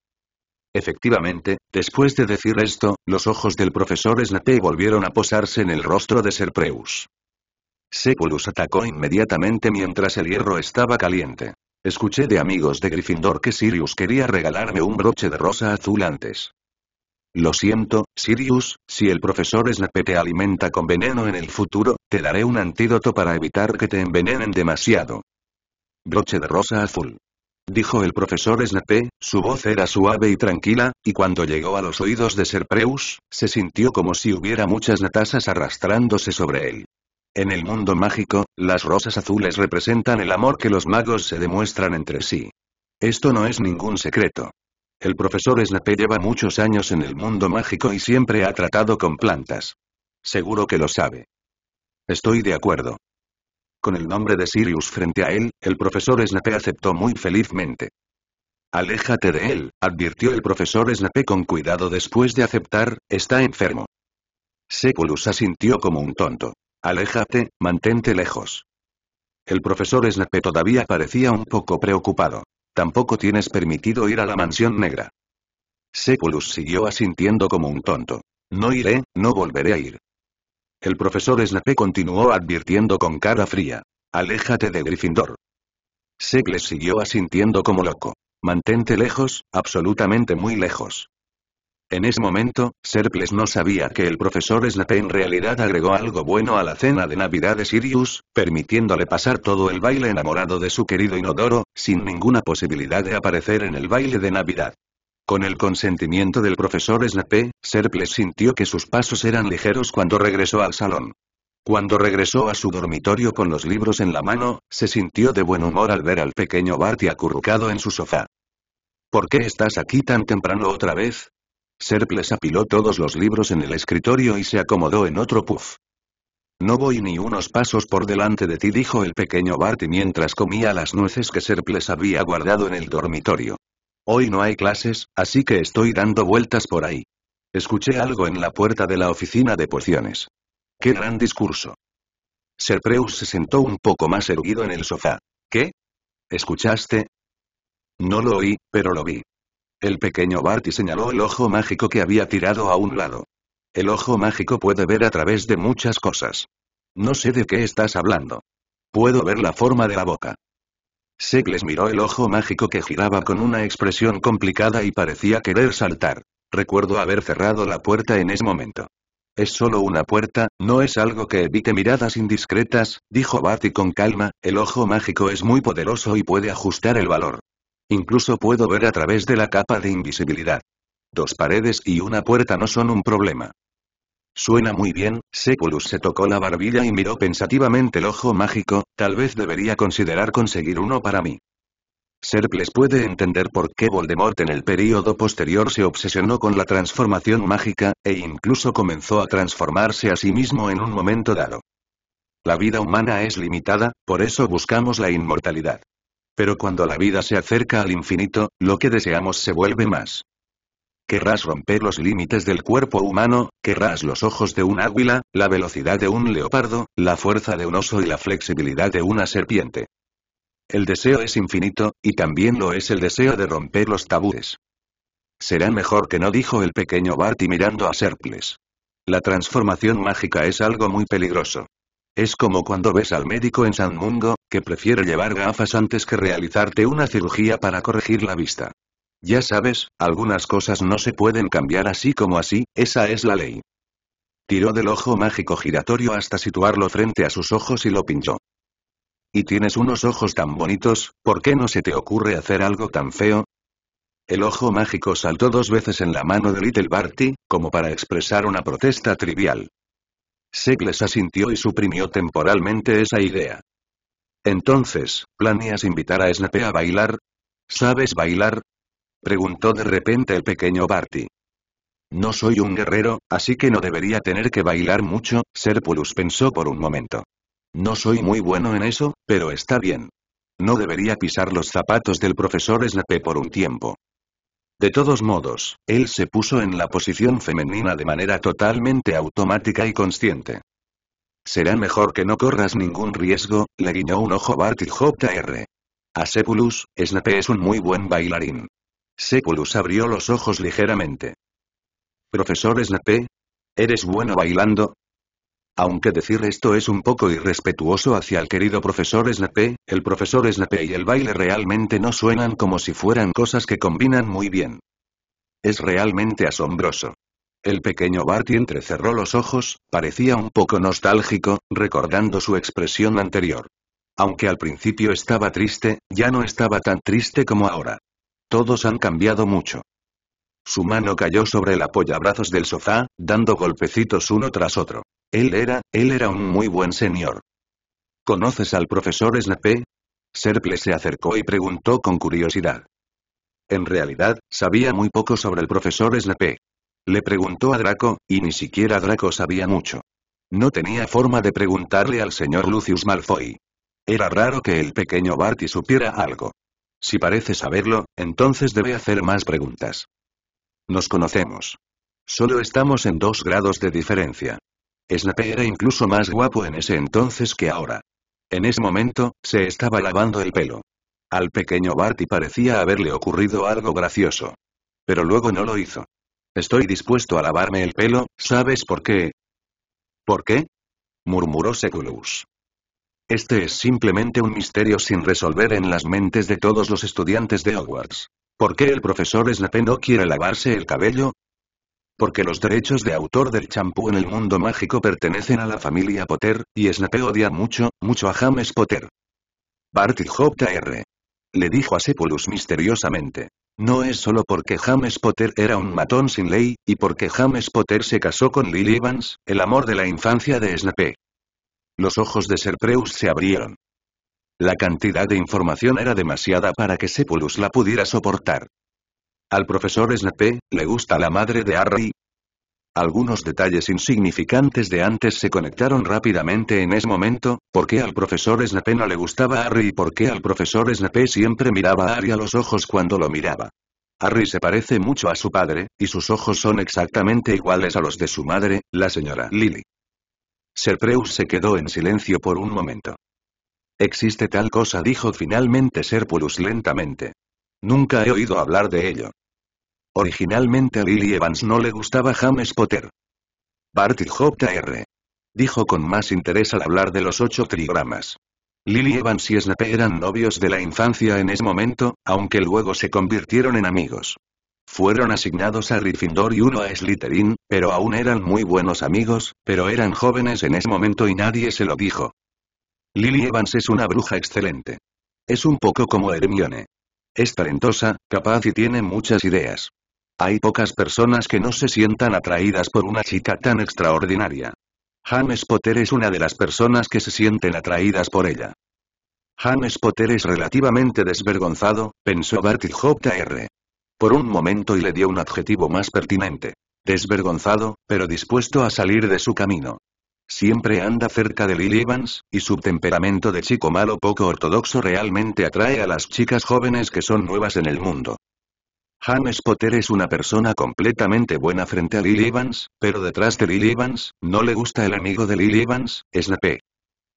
A: Efectivamente, después de decir esto, los ojos del profesor Snape volvieron a posarse en el rostro de Serpreus. Sepulus atacó inmediatamente mientras el hierro estaba caliente. Escuché de amigos de Gryffindor que Sirius quería regalarme un broche de rosa azul antes. Lo siento, Sirius, si el profesor Snape te alimenta con veneno en el futuro, te daré un antídoto para evitar que te envenenen demasiado. Broche de rosa azul. Dijo el profesor Snape, su voz era suave y tranquila, y cuando llegó a los oídos de Serpreus, se sintió como si hubiera muchas natasas arrastrándose sobre él. En el mundo mágico, las rosas azules representan el amor que los magos se demuestran entre sí. Esto no es ningún secreto. El profesor Snape lleva muchos años en el mundo mágico y siempre ha tratado con plantas. Seguro que lo sabe. Estoy de acuerdo. Con el nombre de Sirius frente a él, el profesor Snape aceptó muy felizmente. Aléjate de él, advirtió el profesor Snape con cuidado después de aceptar, está enfermo. Seculus asintió como un tonto. Aléjate, mantente lejos. El profesor Snape todavía parecía un poco preocupado. Tampoco tienes permitido ir a la mansión negra. Seculus siguió asintiendo como un tonto. No iré, no volveré a ir. El profesor Snape continuó advirtiendo con cara fría. Aléjate de Gryffindor. Secles siguió asintiendo como loco. Mantente lejos, absolutamente muy lejos. En ese momento, Serples no sabía que el profesor Snape en realidad agregó algo bueno a la cena de Navidad de Sirius, permitiéndole pasar todo el baile enamorado de su querido Inodoro, sin ninguna posibilidad de aparecer en el baile de Navidad. Con el consentimiento del profesor Snape, Serples sintió que sus pasos eran ligeros cuando regresó al salón. Cuando regresó a su dormitorio con los libros en la mano, se sintió de buen humor al ver al pequeño Barty acurrucado en su sofá. ¿Por qué estás aquí tan temprano otra vez? Serples apiló todos los libros en el escritorio y se acomodó en otro puff. No voy ni unos pasos por delante de ti, dijo el pequeño Barty mientras comía las nueces que Serples había guardado en el dormitorio. Hoy no hay clases, así que estoy dando vueltas por ahí. Escuché algo en la puerta de la oficina de pociones. ¡Qué gran discurso! Serpreus se sentó un poco más erguido en el sofá. ¿Qué? ¿Escuchaste? No lo oí, pero lo vi. El pequeño Barty señaló el ojo mágico que había tirado a un lado. El ojo mágico puede ver a través de muchas cosas. No sé de qué estás hablando. Puedo ver la forma de la boca. Segles miró el ojo mágico que giraba con una expresión complicada y parecía querer saltar. Recuerdo haber cerrado la puerta en ese momento. Es solo una puerta, no es algo que evite miradas indiscretas, dijo Barty con calma, el ojo mágico es muy poderoso y puede ajustar el valor. Incluso puedo ver a través de la capa de invisibilidad. Dos paredes y una puerta no son un problema. Suena muy bien, Seculus se tocó la barbilla y miró pensativamente el ojo mágico, tal vez debería considerar conseguir uno para mí. Serples puede entender por qué Voldemort en el período posterior se obsesionó con la transformación mágica, e incluso comenzó a transformarse a sí mismo en un momento dado. La vida humana es limitada, por eso buscamos la inmortalidad. Pero cuando la vida se acerca al infinito, lo que deseamos se vuelve más. Querrás romper los límites del cuerpo humano, querrás los ojos de un águila, la velocidad de un leopardo, la fuerza de un oso y la flexibilidad de una serpiente. El deseo es infinito, y también lo es el deseo de romper los tabúes. Será mejor que no dijo el pequeño Barty mirando a Serples. La transformación mágica es algo muy peligroso. Es como cuando ves al médico en San Mungo, que prefiere llevar gafas antes que realizarte una cirugía para corregir la vista. Ya sabes, algunas cosas no se pueden cambiar así como así, esa es la ley. Tiró del ojo mágico giratorio hasta situarlo frente a sus ojos y lo pinchó. Y tienes unos ojos tan bonitos, ¿por qué no se te ocurre hacer algo tan feo? El ojo mágico saltó dos veces en la mano de Little Barty, como para expresar una protesta trivial. Segles asintió y suprimió temporalmente esa idea. Entonces, ¿planeas invitar a Snape a bailar? ¿Sabes bailar? Preguntó de repente el pequeño Barty. No soy un guerrero, así que no debería tener que bailar mucho, Serpulus pensó por un momento. No soy muy bueno en eso, pero está bien. No debería pisar los zapatos del profesor Snape por un tiempo. De todos modos, él se puso en la posición femenina de manera totalmente automática y consciente. Será mejor que no corras ningún riesgo, le guiñó un ojo Barty JR. A Sepulus, Snape es un muy buen bailarín. Sepulus abrió los ojos ligeramente. Profesor Snape. Eres bueno bailando, aunque decir esto es un poco irrespetuoso hacia el querido profesor Snape, el profesor Snape y el baile realmente no suenan como si fueran cosas que combinan muy bien. Es realmente asombroso. El pequeño Barty entrecerró los ojos, parecía un poco nostálgico, recordando su expresión anterior. Aunque al principio estaba triste, ya no estaba tan triste como ahora. Todos han cambiado mucho. Su mano cayó sobre el apoyabrazos del sofá, dando golpecitos uno tras otro. Él era, él era un muy buen señor. ¿Conoces al profesor Snape? Serple se acercó y preguntó con curiosidad. En realidad, sabía muy poco sobre el profesor Snape. Le preguntó a Draco, y ni siquiera Draco sabía mucho. No tenía forma de preguntarle al señor Lucius Malfoy. Era raro que el pequeño Barty supiera algo. Si parece saberlo, entonces debe hacer más preguntas. Nos conocemos. Solo estamos en dos grados de diferencia. Snape era incluso más guapo en ese entonces que ahora. En ese momento, se estaba lavando el pelo. Al pequeño Barty parecía haberle ocurrido algo gracioso. Pero luego no lo hizo. Estoy dispuesto a lavarme el pelo, ¿sabes por qué? ¿Por qué? murmuró Seculus. Este es simplemente un misterio sin resolver en las mentes de todos los estudiantes de Hogwarts. ¿Por qué el profesor Snape no quiere lavarse el cabello? porque los derechos de autor del champú en el mundo mágico pertenecen a la familia Potter, y Snape odia mucho, mucho a James Potter. Barty J.R. Le dijo a Sepulus misteriosamente. No es solo porque James Potter era un matón sin ley, y porque James Potter se casó con Lily Evans, el amor de la infancia de Snape. Los ojos de Serpreus se abrieron. La cantidad de información era demasiada para que Sepulus la pudiera soportar. ¿Al profesor Snape, le gusta la madre de Harry? Algunos detalles insignificantes de antes se conectaron rápidamente en ese momento, ¿por qué al profesor Snape no le gustaba Harry y por qué al profesor Snape siempre miraba a Harry a los ojos cuando lo miraba? Harry se parece mucho a su padre, y sus ojos son exactamente iguales a los de su madre, la señora Lily. Serpreus se quedó en silencio por un momento. Existe tal cosa dijo finalmente Serpulus lentamente. Nunca he oído hablar de ello. Originalmente a Lily Evans no le gustaba James Potter. Barty Jr. Dijo con más interés al hablar de los ocho trigramas. Lily Evans y Snape eran novios de la infancia en ese momento, aunque luego se convirtieron en amigos. Fueron asignados a Riffindor y uno a Slytherin, pero aún eran muy buenos amigos, pero eran jóvenes en ese momento y nadie se lo dijo. Lily Evans es una bruja excelente. Es un poco como Hermione. Es talentosa, capaz y tiene muchas ideas. Hay pocas personas que no se sientan atraídas por una chica tan extraordinaria. James Potter es una de las personas que se sienten atraídas por ella. James Potter es relativamente desvergonzado, pensó Barty J.R. Por un momento y le dio un adjetivo más pertinente. Desvergonzado, pero dispuesto a salir de su camino. Siempre anda cerca de Lily Evans, y su temperamento de chico malo poco ortodoxo realmente atrae a las chicas jóvenes que son nuevas en el mundo. James Potter es una persona completamente buena frente a Lily Evans, pero detrás de Lily Evans, no le gusta el amigo de Lily Evans, Snape.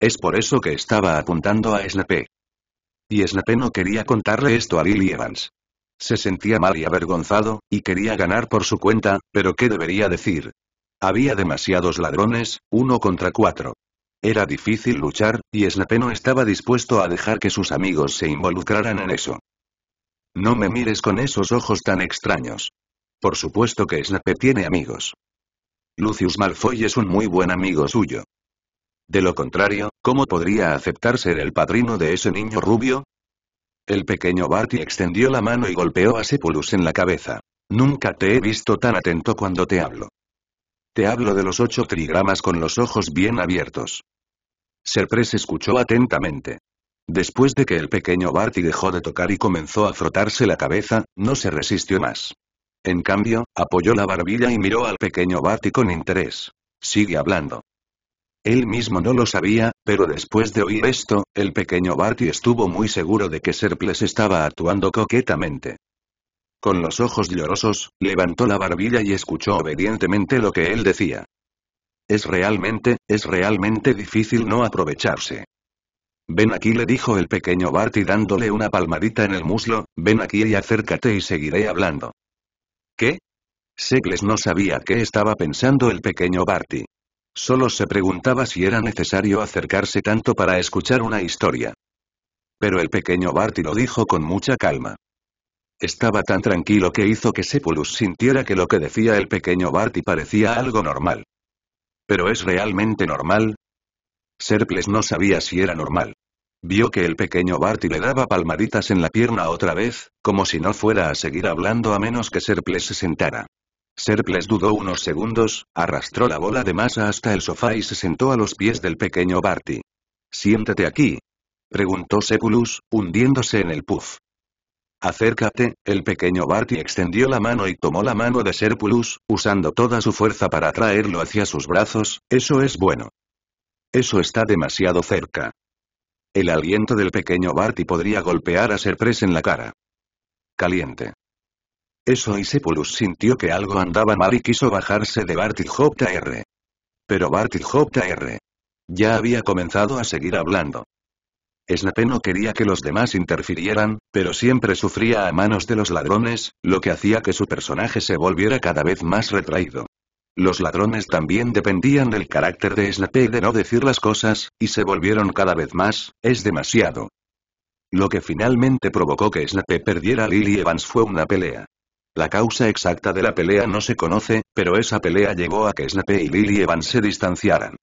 A: Es por eso que estaba apuntando a Snape. Y Snape no quería contarle esto a Lily Evans. Se sentía mal y avergonzado, y quería ganar por su cuenta, pero ¿qué debería decir? Había demasiados ladrones, uno contra cuatro. Era difícil luchar, y Snape no estaba dispuesto a dejar que sus amigos se involucraran en eso. No me mires con esos ojos tan extraños. Por supuesto que Snape tiene amigos. Lucius Malfoy es un muy buen amigo suyo. De lo contrario, ¿cómo podría aceptar ser el padrino de ese niño rubio? El pequeño Barty extendió la mano y golpeó a Sepulus en la cabeza. Nunca te he visto tan atento cuando te hablo. Te hablo de los ocho trigramas con los ojos bien abiertos. Serpres escuchó atentamente. Después de que el pequeño Barty dejó de tocar y comenzó a frotarse la cabeza, no se resistió más. En cambio, apoyó la barbilla y miró al pequeño Barty con interés. Sigue hablando. Él mismo no lo sabía, pero después de oír esto, el pequeño Barty estuvo muy seguro de que Serples estaba actuando coquetamente. Con los ojos llorosos, levantó la barbilla y escuchó obedientemente lo que él decía. Es realmente, es realmente difícil no aprovecharse. Ven aquí le dijo el pequeño Barty dándole una palmadita en el muslo, ven aquí y acércate y seguiré hablando. ¿Qué? Segles no sabía qué estaba pensando el pequeño Barty. Solo se preguntaba si era necesario acercarse tanto para escuchar una historia. Pero el pequeño Barty lo dijo con mucha calma. Estaba tan tranquilo que hizo que Sepulus sintiera que lo que decía el pequeño Barty parecía algo normal. Pero es realmente normal, Serples no sabía si era normal. Vio que el pequeño Barty le daba palmaditas en la pierna otra vez, como si no fuera a seguir hablando a menos que Serples se sentara. Serples dudó unos segundos, arrastró la bola de masa hasta el sofá y se sentó a los pies del pequeño Barty. Siéntate aquí. Preguntó Sepulus, hundiéndose en el puff. Acércate, el pequeño Barty extendió la mano y tomó la mano de Serpulus, usando toda su fuerza para traerlo hacia sus brazos, eso es bueno. Eso está demasiado cerca. El aliento del pequeño Barty podría golpear a Serpres en la cara. Caliente. Eso y Sepulus sintió que algo andaba mal y quiso bajarse de Barty JR. Pero Barty JR. Ya había comenzado a seguir hablando. Snape no quería que los demás interfirieran, pero siempre sufría a manos de los ladrones, lo que hacía que su personaje se volviera cada vez más retraído. Los ladrones también dependían del carácter de Snape de no decir las cosas, y se volvieron cada vez más, es demasiado. Lo que finalmente provocó que Snape perdiera a Lily Evans fue una pelea. La causa exacta de la pelea no se conoce, pero esa pelea llevó a que Snape y Lily Evans se distanciaran.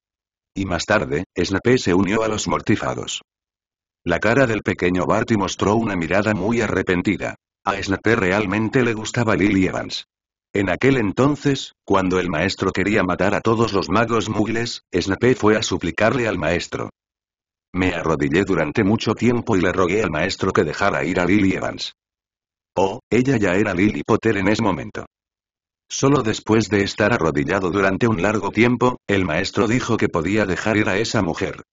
A: Y más tarde, Snape se unió a los mortifados. La cara del pequeño Barty mostró una mirada muy arrepentida. A Snape realmente le gustaba Lily Evans. En aquel entonces, cuando el maestro quería matar a todos los magos mugles, Snape fue a suplicarle al maestro. Me arrodillé durante mucho tiempo y le rogué al maestro que dejara ir a Lily Evans. Oh, ella ya era Lily Potter en ese momento. Solo después de estar arrodillado durante un largo tiempo, el maestro dijo que podía dejar ir a esa mujer.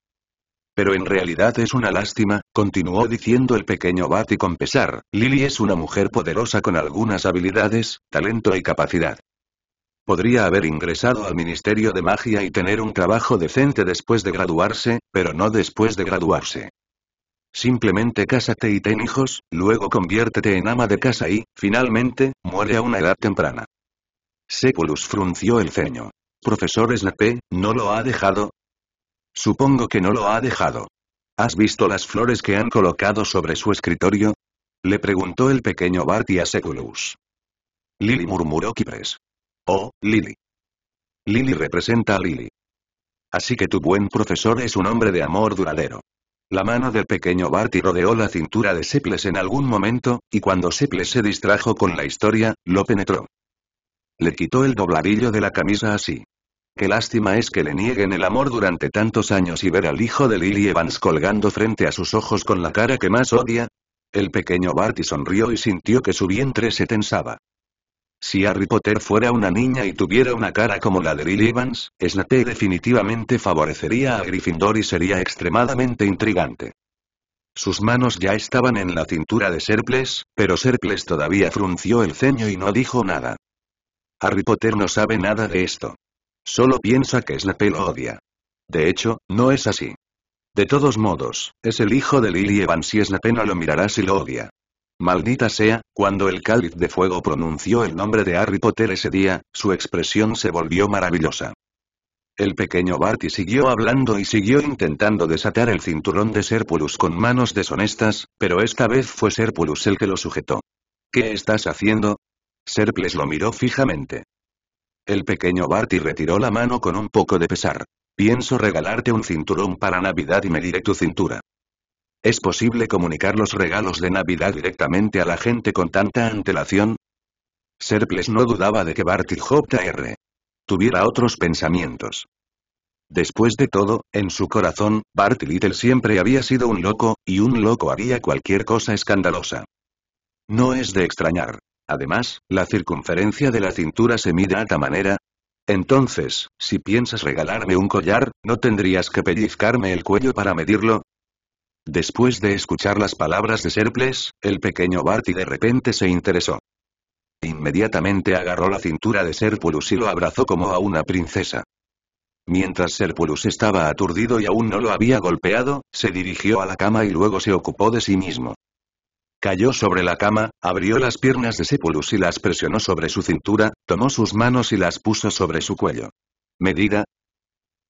A: Pero en realidad es una lástima, continuó diciendo el pequeño bati con pesar, Lily es una mujer poderosa con algunas habilidades, talento y capacidad. Podría haber ingresado al Ministerio de Magia y tener un trabajo decente después de graduarse, pero no después de graduarse. Simplemente cásate y ten hijos, luego conviértete en ama de casa y, finalmente, muere a una edad temprana. Sepulus frunció el ceño. Profesor Snape, no lo ha dejado, Supongo que no lo ha dejado. ¿Has visto las flores que han colocado sobre su escritorio? Le preguntó el pequeño Barty a Seculus. Lily murmuró Kipres. Oh, Lily. Lily representa a Lily. Así que tu buen profesor es un hombre de amor duradero. La mano del pequeño Barty rodeó la cintura de Seples en algún momento, y cuando Seples se distrajo con la historia, lo penetró. Le quitó el dobladillo de la camisa así. Qué lástima es que le nieguen el amor durante tantos años y ver al hijo de Lily Evans colgando frente a sus ojos con la cara que más odia. El pequeño Barty sonrió y sintió que su vientre se tensaba. Si Harry Potter fuera una niña y tuviera una cara como la de Lily Evans, Snape definitivamente favorecería a Gryffindor y sería extremadamente intrigante. Sus manos ya estaban en la cintura de Serples, pero Serples todavía frunció el ceño y no dijo nada. Harry Potter no sabe nada de esto. Solo piensa que Snape lo odia. De hecho, no es así. De todos modos, es el hijo de Lily Evans y Snape no lo mirará si lo odia. Maldita sea, cuando el cáliz de fuego pronunció el nombre de Harry Potter ese día, su expresión se volvió maravillosa. El pequeño Barty siguió hablando y siguió intentando desatar el cinturón de Serpulus con manos deshonestas, pero esta vez fue Serpulus el que lo sujetó. ¿Qué estás haciendo? Serples lo miró fijamente. El pequeño Barty retiró la mano con un poco de pesar. Pienso regalarte un cinturón para Navidad y mediré tu cintura. ¿Es posible comunicar los regalos de Navidad directamente a la gente con tanta antelación? Serples no dudaba de que Barty J.R. tuviera otros pensamientos. Después de todo, en su corazón, Barty Little siempre había sido un loco, y un loco haría cualquier cosa escandalosa. No es de extrañar. Además, la circunferencia de la cintura se mide a tal manera. Entonces, si piensas regalarme un collar, ¿no tendrías que pellizcarme el cuello para medirlo? Después de escuchar las palabras de Serples, el pequeño Barty de repente se interesó. Inmediatamente agarró la cintura de Serpulus y lo abrazó como a una princesa. Mientras Serpulus estaba aturdido y aún no lo había golpeado, se dirigió a la cama y luego se ocupó de sí mismo. Cayó sobre la cama, abrió las piernas de Sepulus y las presionó sobre su cintura, tomó sus manos y las puso sobre su cuello. ¿Medida?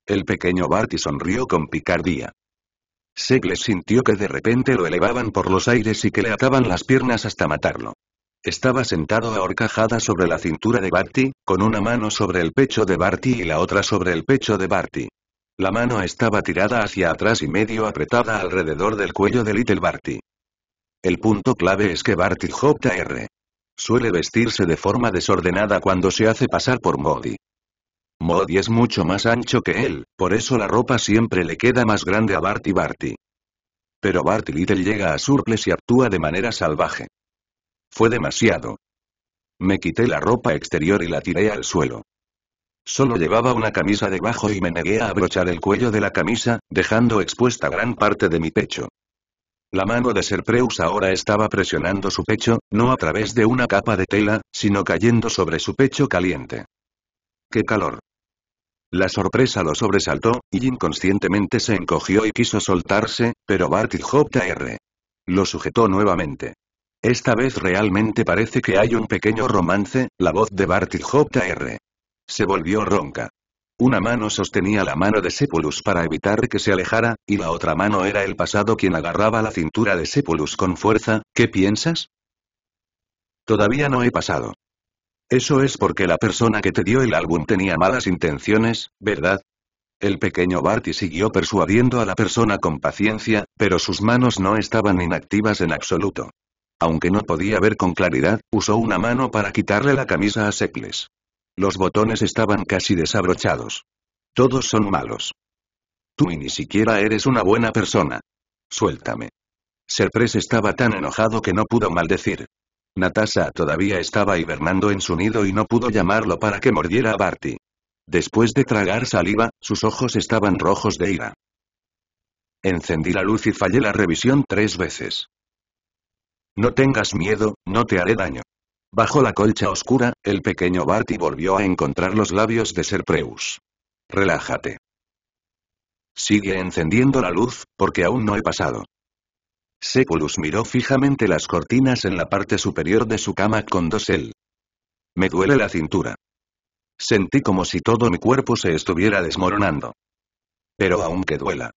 A: El pequeño Barty sonrió con picardía. Segles sintió que de repente lo elevaban por los aires y que le ataban las piernas hasta matarlo. Estaba sentado ahorcajada sobre la cintura de Barty, con una mano sobre el pecho de Barty y la otra sobre el pecho de Barty. La mano estaba tirada hacia atrás y medio apretada alrededor del cuello de Little Barty. El punto clave es que Barty Jr. suele vestirse de forma desordenada cuando se hace pasar por Modi. Modi es mucho más ancho que él, por eso la ropa siempre le queda más grande a Barty Barty. Pero Barty Little llega a Surples y actúa de manera salvaje. Fue demasiado. Me quité la ropa exterior y la tiré al suelo. Solo llevaba una camisa debajo y me negué a abrochar el cuello de la camisa, dejando expuesta gran parte de mi pecho. La mano de Serpreus ahora estaba presionando su pecho, no a través de una capa de tela, sino cayendo sobre su pecho caliente. ¡Qué calor! La sorpresa lo sobresaltó, y inconscientemente se encogió y quiso soltarse, pero Barty J.R. lo sujetó nuevamente. Esta vez realmente parece que hay un pequeño romance, la voz de Bart J.R. se volvió ronca. Una mano sostenía la mano de Sepulus para evitar que se alejara, y la otra mano era el pasado quien agarraba la cintura de Sepulus con fuerza. ¿Qué piensas? Todavía no he pasado. Eso es porque la persona que te dio el álbum tenía malas intenciones, ¿verdad? El pequeño Barty siguió persuadiendo a la persona con paciencia, pero sus manos no estaban inactivas en absoluto. Aunque no podía ver con claridad, usó una mano para quitarle la camisa a Secles. Los botones estaban casi desabrochados. Todos son malos. Tú y ni siquiera eres una buena persona. Suéltame. Serpres estaba tan enojado que no pudo maldecir. Natasha todavía estaba hibernando en su nido y no pudo llamarlo para que mordiera a Barty. Después de tragar saliva, sus ojos estaban rojos de ira. Encendí la luz y fallé la revisión tres veces. No tengas miedo, no te haré daño. Bajo la colcha oscura, el pequeño Barty volvió a encontrar los labios de Serpreus. Relájate. Sigue encendiendo la luz, porque aún no he pasado. Seculus miró fijamente las cortinas en la parte superior de su cama con dosel. Me duele la cintura. Sentí como si todo mi cuerpo se estuviera desmoronando. Pero aunque duela.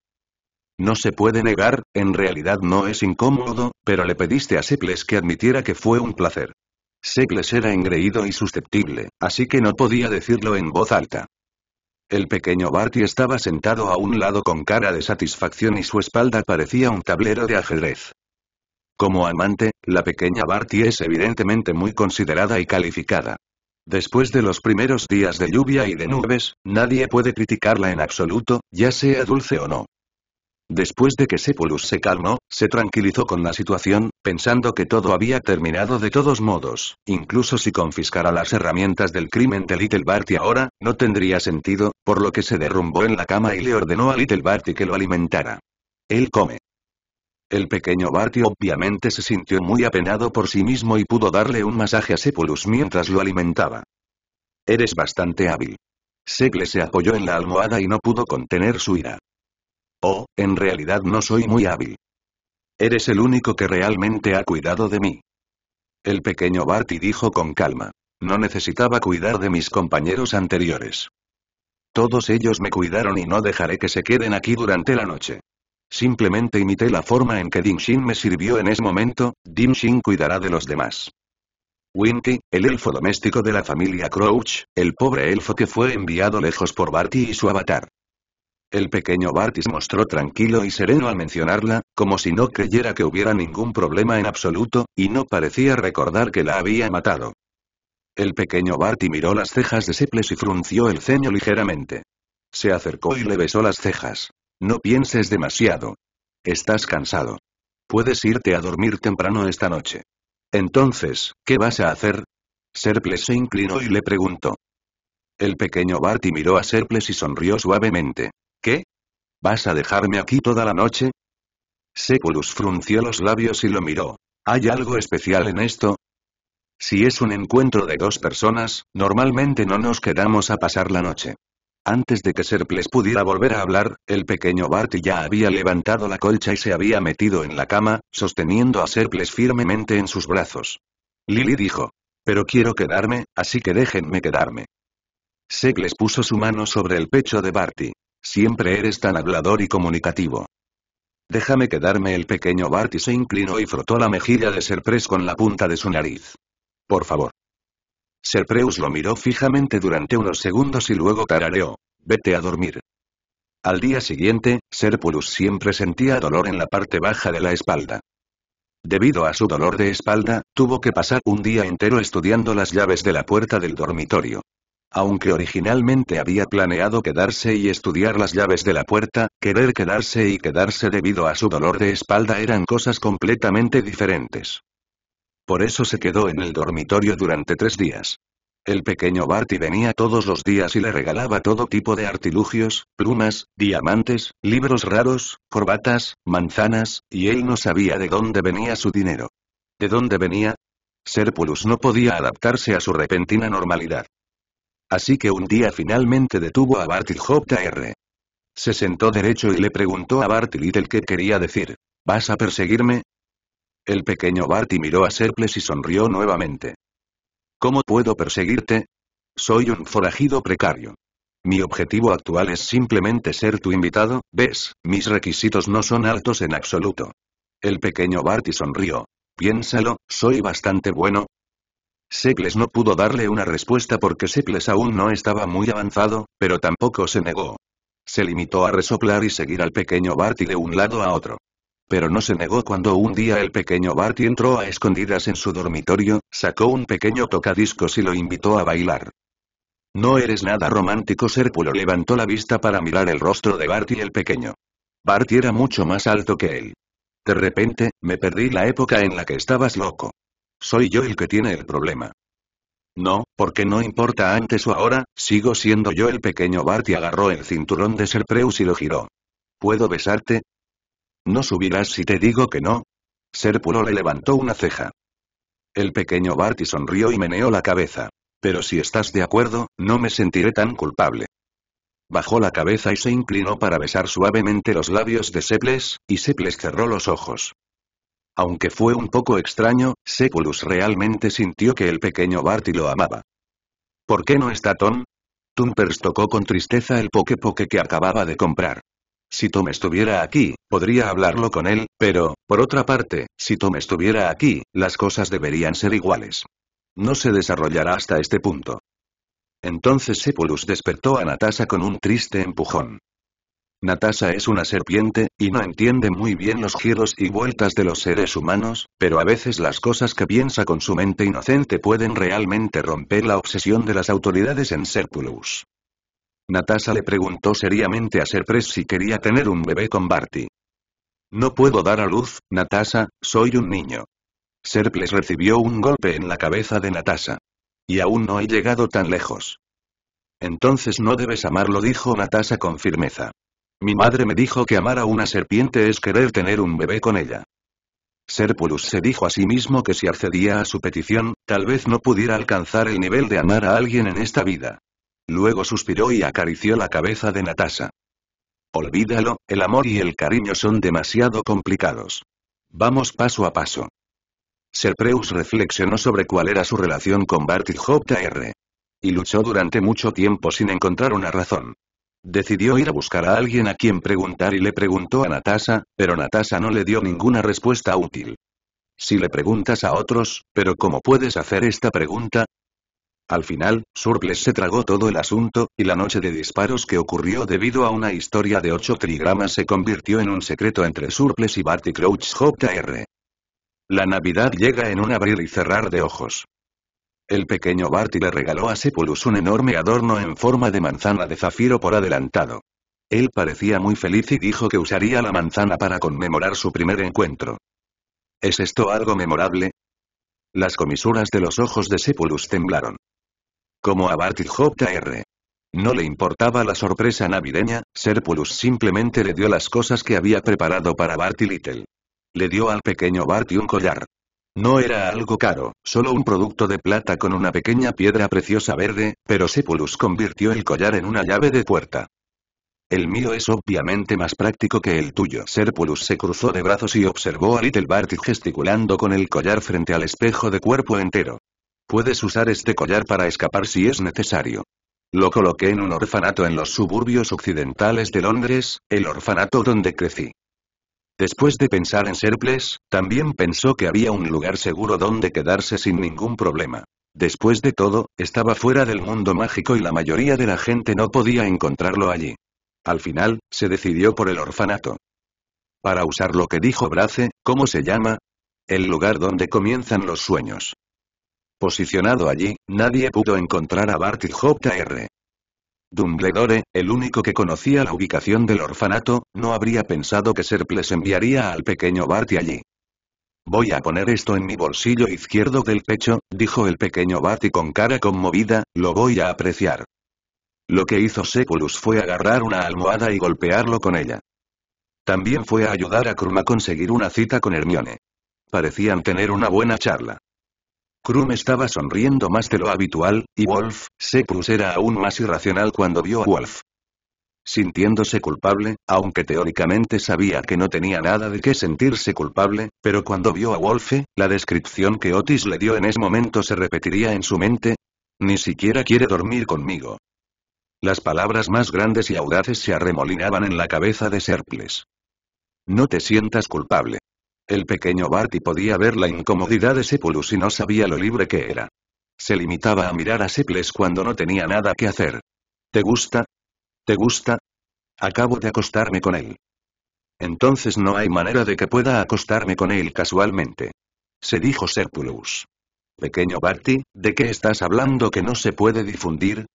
A: No se puede negar, en realidad no es incómodo, pero le pediste a Seples que admitiera que fue un placer. Segles era engreído y susceptible, así que no podía decirlo en voz alta. El pequeño Barty estaba sentado a un lado con cara de satisfacción y su espalda parecía un tablero de ajedrez. Como amante, la pequeña Barty es evidentemente muy considerada y calificada. Después de los primeros días de lluvia y de nubes, nadie puede criticarla en absoluto, ya sea dulce o no. Después de que Sepulus se calmó, se tranquilizó con la situación, pensando que todo había terminado de todos modos, incluso si confiscara las herramientas del crimen de Little Barty ahora, no tendría sentido, por lo que se derrumbó en la cama y le ordenó a Little Barty que lo alimentara. Él come. El pequeño Barty obviamente se sintió muy apenado por sí mismo y pudo darle un masaje a Sepulus mientras lo alimentaba. Eres bastante hábil. Segle se apoyó en la almohada y no pudo contener su ira. Oh, en realidad no soy muy hábil. Eres el único que realmente ha cuidado de mí. El pequeño Barty dijo con calma. No necesitaba cuidar de mis compañeros anteriores. Todos ellos me cuidaron y no dejaré que se queden aquí durante la noche. Simplemente imité la forma en que Dimshin me sirvió en ese momento, Shin cuidará de los demás. Winky, el elfo doméstico de la familia Crouch, el pobre elfo que fue enviado lejos por Barty y su avatar. El pequeño se mostró tranquilo y sereno al mencionarla, como si no creyera que hubiera ningún problema en absoluto, y no parecía recordar que la había matado. El pequeño Barty miró las cejas de Seples y frunció el ceño ligeramente. Se acercó y le besó las cejas. No pienses demasiado. Estás cansado. Puedes irte a dormir temprano esta noche. Entonces, ¿qué vas a hacer? Serples se inclinó y le preguntó. El pequeño Barty miró a Serples y sonrió suavemente. ¿Qué? ¿Vas a dejarme aquí toda la noche? Seculus frunció los labios y lo miró. ¿Hay algo especial en esto? Si es un encuentro de dos personas, normalmente no nos quedamos a pasar la noche. Antes de que Serples pudiera volver a hablar, el pequeño Barty ya había levantado la colcha y se había metido en la cama, sosteniendo a Serples firmemente en sus brazos. Lily dijo. Pero quiero quedarme, así que déjenme quedarme. Segles puso su mano sobre el pecho de Barty. Siempre eres tan hablador y comunicativo. Déjame quedarme el pequeño Barty se inclinó y frotó la mejilla de Serpres con la punta de su nariz. Por favor. Serpreus lo miró fijamente durante unos segundos y luego tarareó. Vete a dormir. Al día siguiente, Serpulus siempre sentía dolor en la parte baja de la espalda. Debido a su dolor de espalda, tuvo que pasar un día entero estudiando las llaves de la puerta del dormitorio. Aunque originalmente había planeado quedarse y estudiar las llaves de la puerta, querer quedarse y quedarse debido a su dolor de espalda eran cosas completamente diferentes. Por eso se quedó en el dormitorio durante tres días. El pequeño Barty venía todos los días y le regalaba todo tipo de artilugios, plumas, diamantes, libros raros, corbatas, manzanas, y él no sabía de dónde venía su dinero. ¿De dónde venía? Serpulus no podía adaptarse a su repentina normalidad. Así que un día finalmente detuvo a Barty J.R. Se sentó derecho y le preguntó a Barty Little qué quería decir. ¿Vas a perseguirme? El pequeño Barty miró a Serples y sonrió nuevamente. ¿Cómo puedo perseguirte? Soy un forajido precario. Mi objetivo actual es simplemente ser tu invitado, ves, mis requisitos no son altos en absoluto. El pequeño Barty sonrió. Piénsalo, soy bastante bueno, Sepples no pudo darle una respuesta porque Secles aún no estaba muy avanzado, pero tampoco se negó. Se limitó a resoplar y seguir al pequeño Barty de un lado a otro. Pero no se negó cuando un día el pequeño Barty entró a escondidas en su dormitorio, sacó un pequeño tocadiscos y lo invitó a bailar. No eres nada romántico Sérpulo levantó la vista para mirar el rostro de Barty el pequeño. Barty era mucho más alto que él. De repente, me perdí la época en la que estabas loco. Soy yo el que tiene el problema. No, porque no importa antes o ahora, sigo siendo yo el pequeño Barty. agarró el cinturón de Serpreus y lo giró. ¿Puedo besarte? No subirás si te digo que no. Serpulo le levantó una ceja. El pequeño Barty sonrió y meneó la cabeza. Pero si estás de acuerdo, no me sentiré tan culpable. Bajó la cabeza y se inclinó para besar suavemente los labios de Seples, y Seples cerró los ojos. Aunque fue un poco extraño, Sepulus realmente sintió que el pequeño Barty lo amaba. ¿Por qué no está Tom? Tumpers tocó con tristeza el poke poke que acababa de comprar. Si Tom estuviera aquí, podría hablarlo con él, pero, por otra parte, si Tom estuviera aquí, las cosas deberían ser iguales. No se desarrollará hasta este punto. Entonces Sepulus despertó a Natasha con un triste empujón. Natasha es una serpiente, y no entiende muy bien los giros y vueltas de los seres humanos, pero a veces las cosas que piensa con su mente inocente pueden realmente romper la obsesión de las autoridades en Serpulus. Natasha le preguntó seriamente a Serpres si quería tener un bebé con Barty. No puedo dar a luz, Natasha, soy un niño. Serples recibió un golpe en la cabeza de Natasha. Y aún no he llegado tan lejos. Entonces no debes amarlo dijo Natasha con firmeza. Mi madre me dijo que amar a una serpiente es querer tener un bebé con ella. Serpulus se dijo a sí mismo que si accedía a su petición, tal vez no pudiera alcanzar el nivel de amar a alguien en esta vida. Luego suspiró y acarició la cabeza de Natasha. Olvídalo, el amor y el cariño son demasiado complicados. Vamos paso a paso. Serpreus reflexionó sobre cuál era su relación con Barty R. Y luchó durante mucho tiempo sin encontrar una razón. Decidió ir a buscar a alguien a quien preguntar y le preguntó a Natasha, pero Natasha no le dio ninguna respuesta útil. Si le preguntas a otros, pero ¿cómo puedes hacer esta pregunta? Al final, Surples se tragó todo el asunto, y la noche de disparos que ocurrió debido a una historia de ocho trigramas se convirtió en un secreto entre Surples y Barty Crouch Jr. La Navidad llega en un abrir y cerrar de ojos. El pequeño Barty le regaló a Sepulus un enorme adorno en forma de manzana de zafiro por adelantado. Él parecía muy feliz y dijo que usaría la manzana para conmemorar su primer encuentro. ¿Es esto algo memorable? Las comisuras de los ojos de Sepulus temblaron. Como a Barty J.R. No le importaba la sorpresa navideña, Serpulus simplemente le dio las cosas que había preparado para Barty Little. Le dio al pequeño Barty un collar. No era algo caro, solo un producto de plata con una pequeña piedra preciosa verde, pero Sepulus convirtió el collar en una llave de puerta. El mío es obviamente más práctico que el tuyo. Serpulus se cruzó de brazos y observó a Little Barty gesticulando con el collar frente al espejo de cuerpo entero. Puedes usar este collar para escapar si es necesario. Lo coloqué en un orfanato en los suburbios occidentales de Londres, el orfanato donde crecí. Después de pensar en Serples, también pensó que había un lugar seguro donde quedarse sin ningún problema. Después de todo, estaba fuera del mundo mágico y la mayoría de la gente no podía encontrarlo allí. Al final, se decidió por el orfanato. Para usar lo que dijo Brace, ¿cómo se llama? El lugar donde comienzan los sueños. Posicionado allí, nadie pudo encontrar a Bart y J.R. Dumbledore, el único que conocía la ubicación del orfanato, no habría pensado que Serples enviaría al pequeño Barty allí. Voy a poner esto en mi bolsillo izquierdo del pecho, dijo el pequeño Barty con cara conmovida, lo voy a apreciar. Lo que hizo Sepulus fue agarrar una almohada y golpearlo con ella. También fue a ayudar a Krum a conseguir una cita con Hermione. Parecían tener una buena charla. Krum estaba sonriendo más de lo habitual, y Wolf, Sepus era aún más irracional cuando vio a Wolf. Sintiéndose culpable, aunque teóricamente sabía que no tenía nada de qué sentirse culpable, pero cuando vio a Wolfe, la descripción que Otis le dio en ese momento se repetiría en su mente. Ni siquiera quiere dormir conmigo. Las palabras más grandes y audaces se arremolinaban en la cabeza de Serples. No te sientas culpable. El pequeño Barty podía ver la incomodidad de Sepulus y no sabía lo libre que era. Se limitaba a mirar a Seples cuando no tenía nada que hacer. ¿Te gusta? ¿Te gusta? Acabo de acostarme con él. Entonces no hay manera de que pueda acostarme con él casualmente. Se dijo Sepulus. Pequeño Barty, ¿de qué estás hablando que no se puede difundir?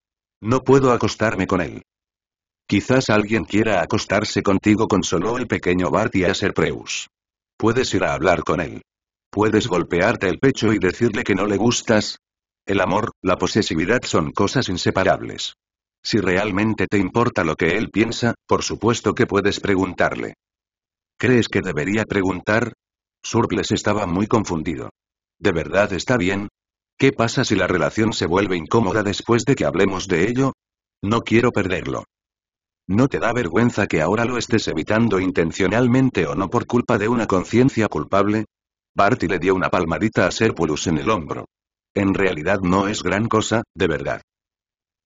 A: No puedo acostarme con él. Quizás alguien quiera acostarse contigo, consoló el pequeño Barty a Serpreus. Puedes ir a hablar con él. Puedes golpearte el pecho y decirle que no le gustas. El amor, la posesividad son cosas inseparables. Si realmente te importa lo que él piensa, por supuesto que puedes preguntarle. ¿Crees que debería preguntar? Surples estaba muy confundido. ¿De verdad está bien? ¿Qué pasa si la relación se vuelve incómoda después de que hablemos de ello? No quiero perderlo. ¿No te da vergüenza que ahora lo estés evitando intencionalmente o no por culpa de una conciencia culpable? Barty le dio una palmadita a Serpulus en el hombro. En realidad no es gran cosa, de verdad.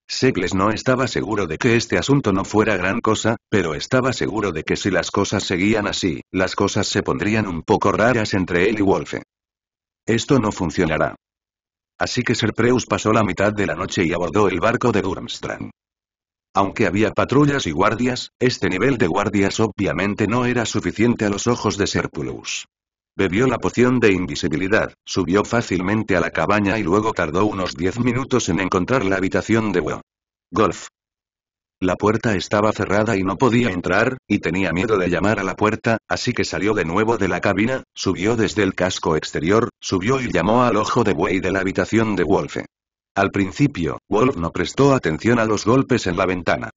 A: Segles no estaba seguro de que este asunto no fuera gran cosa, pero estaba seguro de que si las cosas seguían así, las cosas se pondrían un poco raras entre él y Wolfe. Esto no funcionará. Así que Serpreus pasó la mitad de la noche y abordó el barco de Durmstrang. Aunque había patrullas y guardias, este nivel de guardias obviamente no era suficiente a los ojos de Serpulus. Bebió la poción de invisibilidad, subió fácilmente a la cabaña y luego tardó unos 10 minutos en encontrar la habitación de Wolf. Golf. La puerta estaba cerrada y no podía entrar, y tenía miedo de llamar a la puerta, así que salió de nuevo de la cabina, subió desde el casco exterior, subió y llamó al ojo de buey de la habitación de Wolf. Al principio, Wolf no prestó atención a los golpes en la ventana.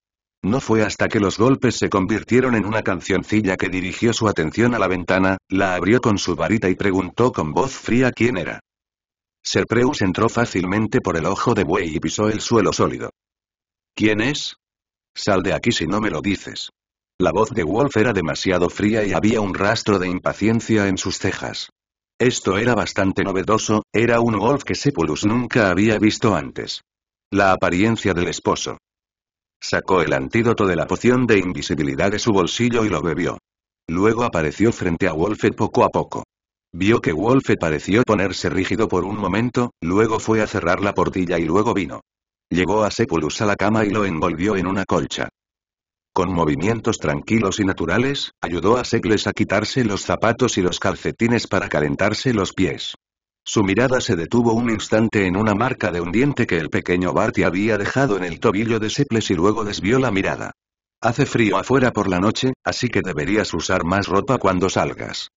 A: No fue hasta que los golpes se convirtieron en una cancioncilla que dirigió su atención a la ventana, la abrió con su varita y preguntó con voz fría quién era. Preus entró fácilmente por el ojo de buey y pisó el suelo sólido. ¿Quién es? Sal de aquí si no me lo dices. La voz de Wolf era demasiado fría y había un rastro de impaciencia en sus cejas. Esto era bastante novedoso, era un Wolf que Sepulus nunca había visto antes. La apariencia del esposo. Sacó el antídoto de la poción de invisibilidad de su bolsillo y lo bebió. Luego apareció frente a Wolfe poco a poco. Vio que Wolfe pareció ponerse rígido por un momento, luego fue a cerrar la portilla y luego vino. Llegó a Sepulus a la cama y lo envolvió en una colcha. Con movimientos tranquilos y naturales, ayudó a Segles a quitarse los zapatos y los calcetines para calentarse los pies. Su mirada se detuvo un instante en una marca de un diente que el pequeño Barty había dejado en el tobillo de Secles y luego desvió la mirada. Hace frío afuera por la noche, así que deberías usar más ropa cuando salgas.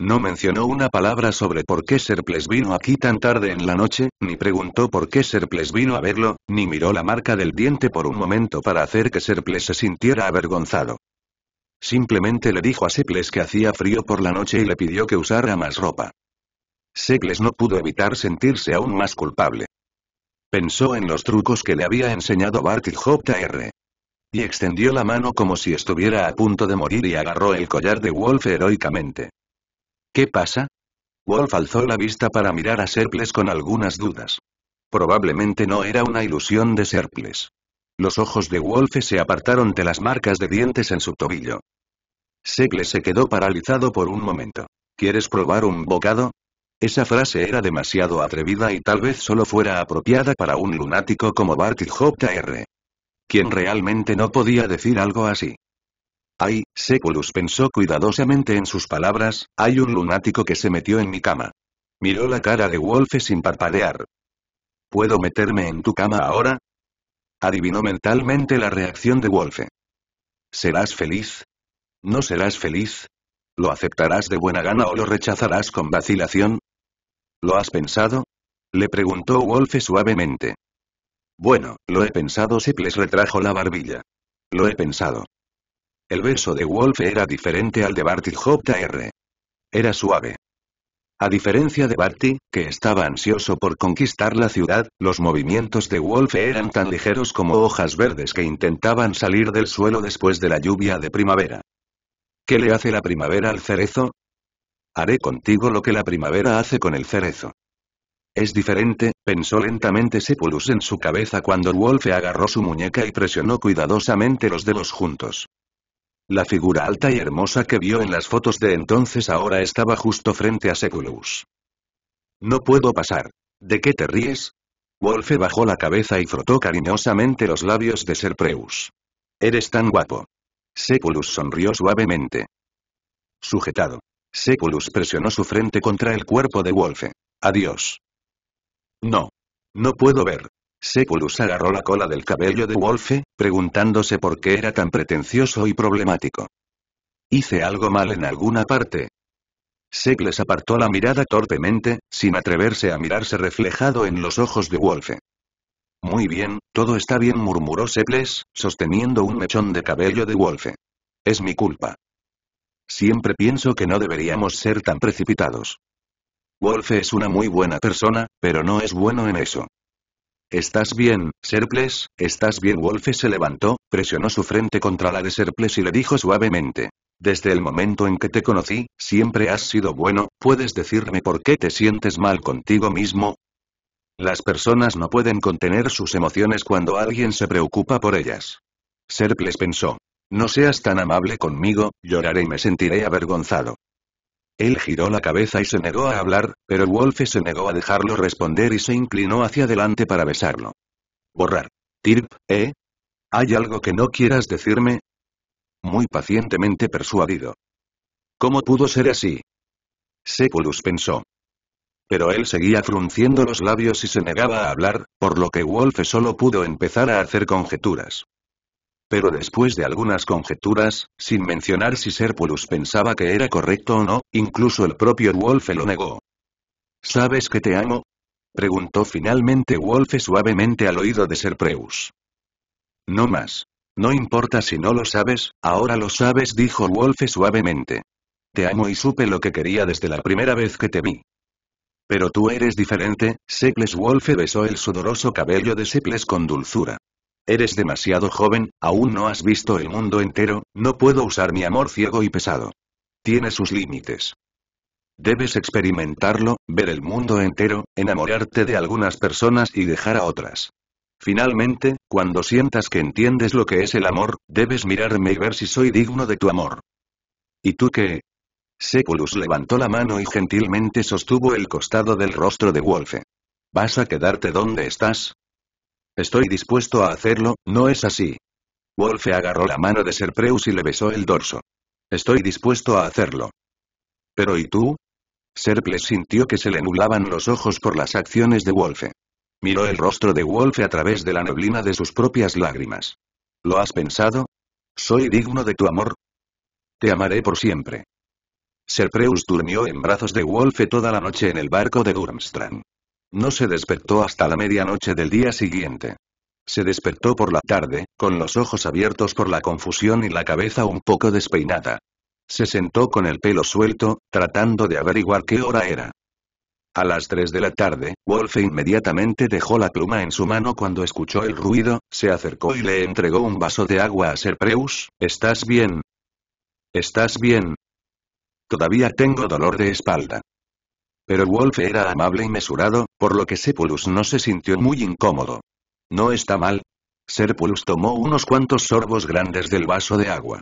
A: No mencionó una palabra sobre por qué Serples vino aquí tan tarde en la noche, ni preguntó por qué Serples vino a verlo, ni miró la marca del diente por un momento para hacer que Serples se sintiera avergonzado. Simplemente le dijo a Serples que hacía frío por la noche y le pidió que usara más ropa. Serples no pudo evitar sentirse aún más culpable. Pensó en los trucos que le había enseñado Bart y J.R. Y extendió la mano como si estuviera a punto de morir y agarró el collar de Wolf heroicamente. ¿Qué pasa? Wolf alzó la vista para mirar a Serples con algunas dudas. Probablemente no era una ilusión de Serples. Los ojos de Wolf se apartaron de las marcas de dientes en su tobillo. Serples se quedó paralizado por un momento. ¿Quieres probar un bocado? Esa frase era demasiado atrevida y tal vez solo fuera apropiada para un lunático como Barty J.R. Quien realmente no podía decir algo así. Ay, Seculus pensó cuidadosamente en sus palabras, hay un lunático que se metió en mi cama. Miró la cara de Wolfe sin parpadear. ¿Puedo meterme en tu cama ahora? Adivinó mentalmente la reacción de Wolfe. ¿Serás feliz? ¿No serás feliz? ¿Lo aceptarás de buena gana o lo rechazarás con vacilación? ¿Lo has pensado? Le preguntó Wolfe suavemente. Bueno, lo he pensado, les retrajo la barbilla. Lo he pensado. El beso de Wolfe era diferente al de Barty Jr. Era suave. A diferencia de Barty, que estaba ansioso por conquistar la ciudad, los movimientos de Wolfe eran tan ligeros como hojas verdes que intentaban salir del suelo después de la lluvia de primavera. ¿Qué le hace la primavera al cerezo? Haré contigo lo que la primavera hace con el cerezo. Es diferente, pensó lentamente Sepulus en su cabeza cuando Wolfe agarró su muñeca y presionó cuidadosamente los dedos juntos. La figura alta y hermosa que vio en las fotos de entonces ahora estaba justo frente a Seculus. No puedo pasar. ¿De qué te ríes? Wolfe bajó la cabeza y frotó cariñosamente los labios de Serpreus. Eres tan guapo. Seculus sonrió suavemente. Sujetado. Seculus presionó su frente contra el cuerpo de Wolfe. Adiós. No. No puedo ver. Sepulus agarró la cola del cabello de Wolfe, preguntándose por qué era tan pretencioso y problemático. ¿Hice algo mal en alguna parte? Sepples apartó la mirada torpemente, sin atreverse a mirarse reflejado en los ojos de Wolfe. Muy bien, todo está bien, murmuró Seples, sosteniendo un mechón de cabello de Wolfe. Es mi culpa. Siempre pienso que no deberíamos ser tan precipitados. Wolfe es una muy buena persona, pero no es bueno en eso. ¿Estás bien, Serples? ¿Estás bien? Wolfe se levantó, presionó su frente contra la de Serples y le dijo suavemente. Desde el momento en que te conocí, siempre has sido bueno, ¿puedes decirme por qué te sientes mal contigo mismo? Las personas no pueden contener sus emociones cuando alguien se preocupa por ellas. Serples pensó. No seas tan amable conmigo, lloraré y me sentiré avergonzado. Él giró la cabeza y se negó a hablar, pero Wolfe se negó a dejarlo responder y se inclinó hacia adelante para besarlo. Borrar. Tirp, ¿eh? ¿Hay algo que no quieras decirme? Muy pacientemente persuadido. ¿Cómo pudo ser así? Seculus pensó. Pero él seguía frunciendo los labios y se negaba a hablar, por lo que Wolfe solo pudo empezar a hacer conjeturas pero después de algunas conjeturas, sin mencionar si Serpulus pensaba que era correcto o no, incluso el propio Wolfe lo negó. ¿Sabes que te amo? preguntó finalmente Wolfe suavemente al oído de Serpreus. No más. No importa si no lo sabes, ahora lo sabes, dijo Wolfe suavemente. Te amo y supe lo que quería desde la primera vez que te vi. Pero tú eres diferente, Seples Wolfe besó el sudoroso cabello de Seples con dulzura. Eres demasiado joven, aún no has visto el mundo entero, no puedo usar mi amor ciego y pesado. Tiene sus límites. Debes experimentarlo, ver el mundo entero, enamorarte de algunas personas y dejar a otras. Finalmente, cuando sientas que entiendes lo que es el amor, debes mirarme y ver si soy digno de tu amor. ¿Y tú qué? Seculus levantó la mano y gentilmente sostuvo el costado del rostro de Wolfe. ¿Vas a quedarte donde estás? Estoy dispuesto a hacerlo, ¿no es así? Wolfe agarró la mano de Serpreus y le besó el dorso. Estoy dispuesto a hacerlo. Pero ¿y tú? Serple sintió que se le nublaban los ojos por las acciones de Wolfe. Miró el rostro de Wolfe a través de la neblina de sus propias lágrimas. ¿Lo has pensado? ¿Soy digno de tu amor? Te amaré por siempre. Serpreus durmió en brazos de Wolfe toda la noche en el barco de Durmstrang. No se despertó hasta la medianoche del día siguiente. Se despertó por la tarde, con los ojos abiertos por la confusión y la cabeza un poco despeinada. Se sentó con el pelo suelto, tratando de averiguar qué hora era. A las 3 de la tarde, Wolfe inmediatamente dejó la pluma en su mano cuando escuchó el ruido, se acercó y le entregó un vaso de agua a Ser ¿Estás bien? ¿Estás bien? Todavía tengo dolor de espalda. Pero Wolfe era amable y mesurado, por lo que Sepulus no se sintió muy incómodo. No está mal. Sepulus tomó unos cuantos sorbos grandes del vaso de agua.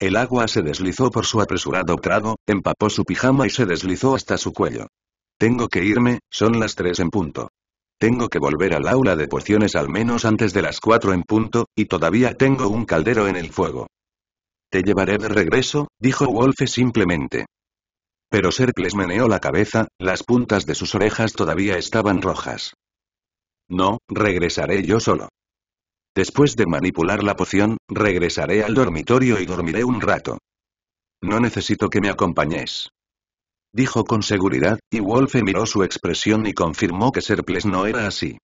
A: El agua se deslizó por su apresurado trago, empapó su pijama y se deslizó hasta su cuello. Tengo que irme, son las tres en punto. Tengo que volver al aula de pociones al menos antes de las cuatro en punto, y todavía tengo un caldero en el fuego. Te llevaré de regreso, dijo Wolfe simplemente. Pero Serples meneó la cabeza, las puntas de sus orejas todavía estaban rojas. No, regresaré yo solo. Después de manipular la poción, regresaré al dormitorio y dormiré un rato. No necesito que me acompañes. Dijo con seguridad, y Wolfe miró su expresión y confirmó que Serples no era así.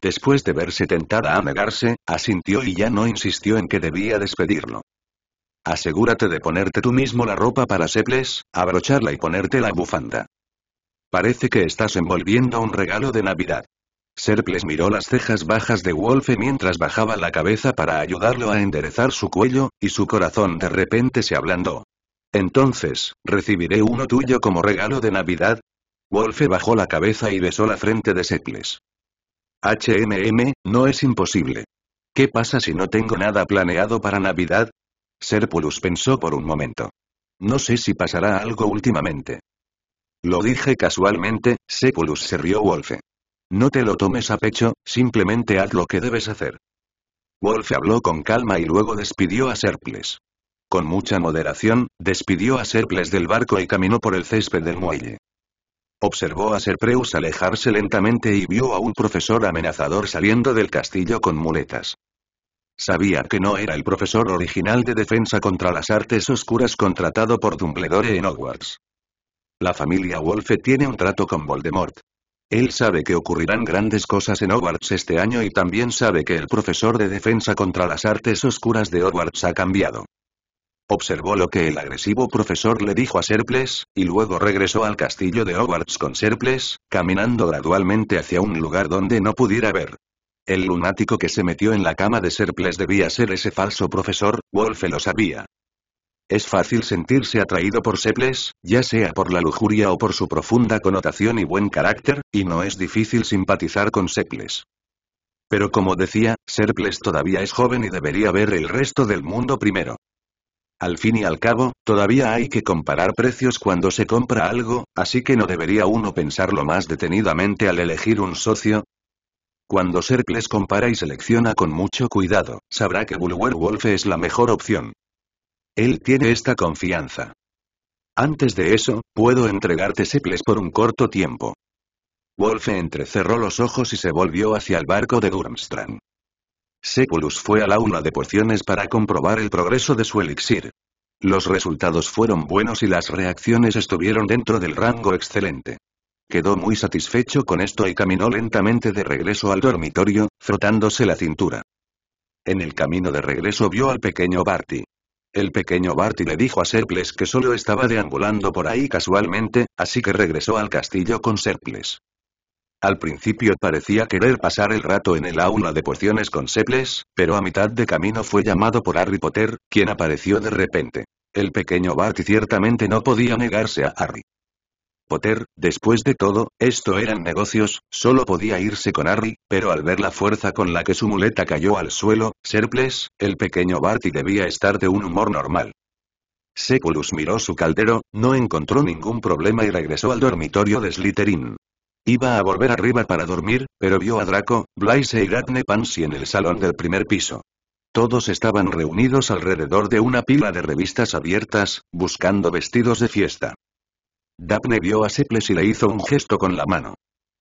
A: Después de verse tentada a negarse, asintió y ya no insistió en que debía despedirlo. Asegúrate de ponerte tú mismo la ropa para seples, abrocharla y ponerte la bufanda. Parece que estás envolviendo un regalo de Navidad. Serples miró las cejas bajas de Wolfe mientras bajaba la cabeza para ayudarlo a enderezar su cuello, y su corazón de repente se ablandó. Entonces, ¿recibiré uno tuyo como regalo de Navidad? Wolfe bajó la cabeza y besó la frente de Serples. HMM, no es imposible. ¿Qué pasa si no tengo nada planeado para Navidad? Serpulus pensó por un momento. No sé si pasará algo últimamente. Lo dije casualmente, Serpulus se rió Wolfe. No te lo tomes a pecho, simplemente haz lo que debes hacer. Wolfe habló con calma y luego despidió a Serples. Con mucha moderación, despidió a Serples del barco y caminó por el césped del muelle. Observó a Serpreus alejarse lentamente y vio a un profesor amenazador saliendo del castillo con muletas. Sabía que no era el profesor original de defensa contra las artes oscuras contratado por Dumbledore en Hogwarts. La familia Wolfe tiene un trato con Voldemort. Él sabe que ocurrirán grandes cosas en Hogwarts este año y también sabe que el profesor de defensa contra las artes oscuras de Hogwarts ha cambiado. Observó lo que el agresivo profesor le dijo a Serples, y luego regresó al castillo de Hogwarts con Serples, caminando gradualmente hacia un lugar donde no pudiera ver. El lunático que se metió en la cama de Serples debía ser ese falso profesor, Wolfe lo sabía. Es fácil sentirse atraído por Serples, ya sea por la lujuria o por su profunda connotación y buen carácter, y no es difícil simpatizar con Serples. Pero como decía, Serples todavía es joven y debería ver el resto del mundo primero. Al fin y al cabo, todavía hay que comparar precios cuando se compra algo, así que no debería uno pensarlo más detenidamente al elegir un socio, cuando Serples compara y selecciona con mucho cuidado, sabrá que Bulwer wolfe es la mejor opción. Él tiene esta confianza. Antes de eso, puedo entregarte Serples por un corto tiempo. Wolfe entrecerró los ojos y se volvió hacia el barco de Durmstrang. Sepulus fue al aula de pociones para comprobar el progreso de su elixir. Los resultados fueron buenos y las reacciones estuvieron dentro del rango excelente. Quedó muy satisfecho con esto y caminó lentamente de regreso al dormitorio, frotándose la cintura. En el camino de regreso vio al pequeño Barty. El pequeño Barty le dijo a Serples que solo estaba deambulando por ahí casualmente, así que regresó al castillo con Serples. Al principio parecía querer pasar el rato en el aula de pociones con Serples, pero a mitad de camino fue llamado por Harry Potter, quien apareció de repente. El pequeño Barty ciertamente no podía negarse a Harry. Potter, después de todo, esto eran negocios, solo podía irse con Harry, pero al ver la fuerza con la que su muleta cayó al suelo, Serples, el pequeño Barty debía estar de un humor normal. Seculus miró su caldero, no encontró ningún problema y regresó al dormitorio de Slytherin. Iba a volver arriba para dormir, pero vio a Draco, Blaise y Radne Pansy en el salón del primer piso. Todos estaban reunidos alrededor de una pila de revistas abiertas, buscando vestidos de fiesta. Daphne vio a Secles y le hizo un gesto con la mano.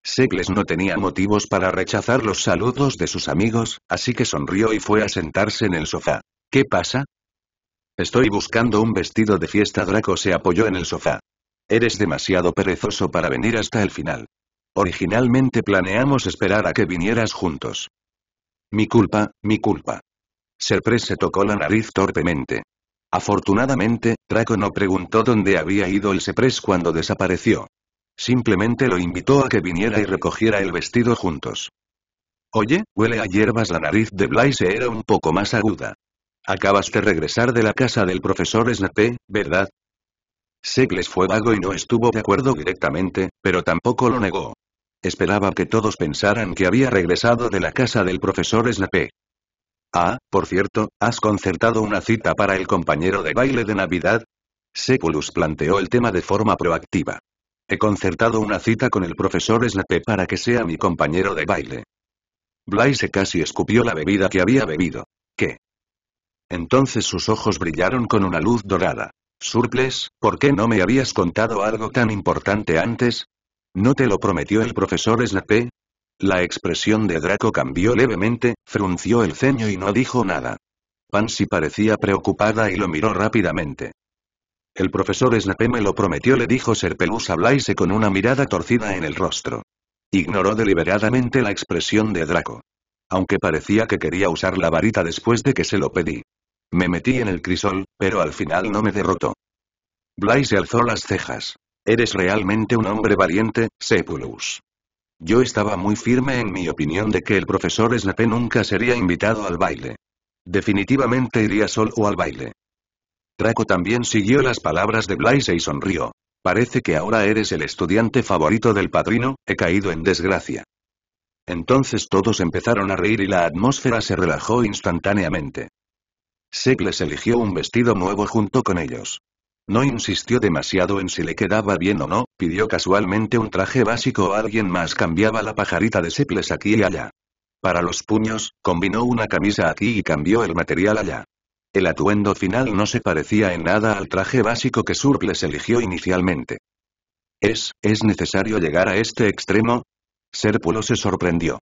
A: Secles no tenía motivos para rechazar los saludos de sus amigos, así que sonrió y fue a sentarse en el sofá. ¿Qué pasa? Estoy buscando un vestido de fiesta. Draco se apoyó en el sofá. Eres demasiado perezoso para venir hasta el final. Originalmente planeamos esperar a que vinieras juntos. Mi culpa, mi culpa. Serpres se tocó la nariz torpemente. Afortunadamente, Draco no preguntó dónde había ido el Sepres cuando desapareció. Simplemente lo invitó a que viniera y recogiera el vestido juntos. Oye, huele a hierbas. La nariz de Blaise era un poco más aguda. Acabas de regresar de la casa del profesor Snape, ¿verdad? Segles fue vago y no estuvo de acuerdo directamente, pero tampoco lo negó. Esperaba que todos pensaran que había regresado de la casa del profesor Snape. Ah, por cierto, ¿has concertado una cita para el compañero de baile de Navidad? Seculus planteó el tema de forma proactiva. He concertado una cita con el profesor Snape para que sea mi compañero de baile. Blaise casi escupió la bebida que había bebido. ¿Qué? Entonces sus ojos brillaron con una luz dorada. Surples, ¿por qué no me habías contado algo tan importante antes? ¿No te lo prometió el profesor Snape? La expresión de Draco cambió levemente, frunció el ceño y no dijo nada. Pansy parecía preocupada y lo miró rápidamente. El profesor Snape me lo prometió le dijo Serpelus a Blaise con una mirada torcida en el rostro. Ignoró deliberadamente la expresión de Draco. Aunque parecía que quería usar la varita después de que se lo pedí. Me metí en el crisol, pero al final no me derrotó. Blaise alzó las cejas. Eres realmente un hombre valiente, Sepulus. Yo estaba muy firme en mi opinión de que el profesor Snape nunca sería invitado al baile. Definitivamente iría solo al baile. Draco también siguió las palabras de Blaise y sonrió. Parece que ahora eres el estudiante favorito del padrino, he caído en desgracia. Entonces todos empezaron a reír y la atmósfera se relajó instantáneamente. Segles eligió un vestido nuevo junto con ellos. No insistió demasiado en si le quedaba bien o no, pidió casualmente un traje básico o alguien más cambiaba la pajarita de seples aquí y allá. Para los puños, combinó una camisa aquí y cambió el material allá. El atuendo final no se parecía en nada al traje básico que Surples eligió inicialmente. ¿Es, es necesario llegar a este extremo? Serpulo se sorprendió.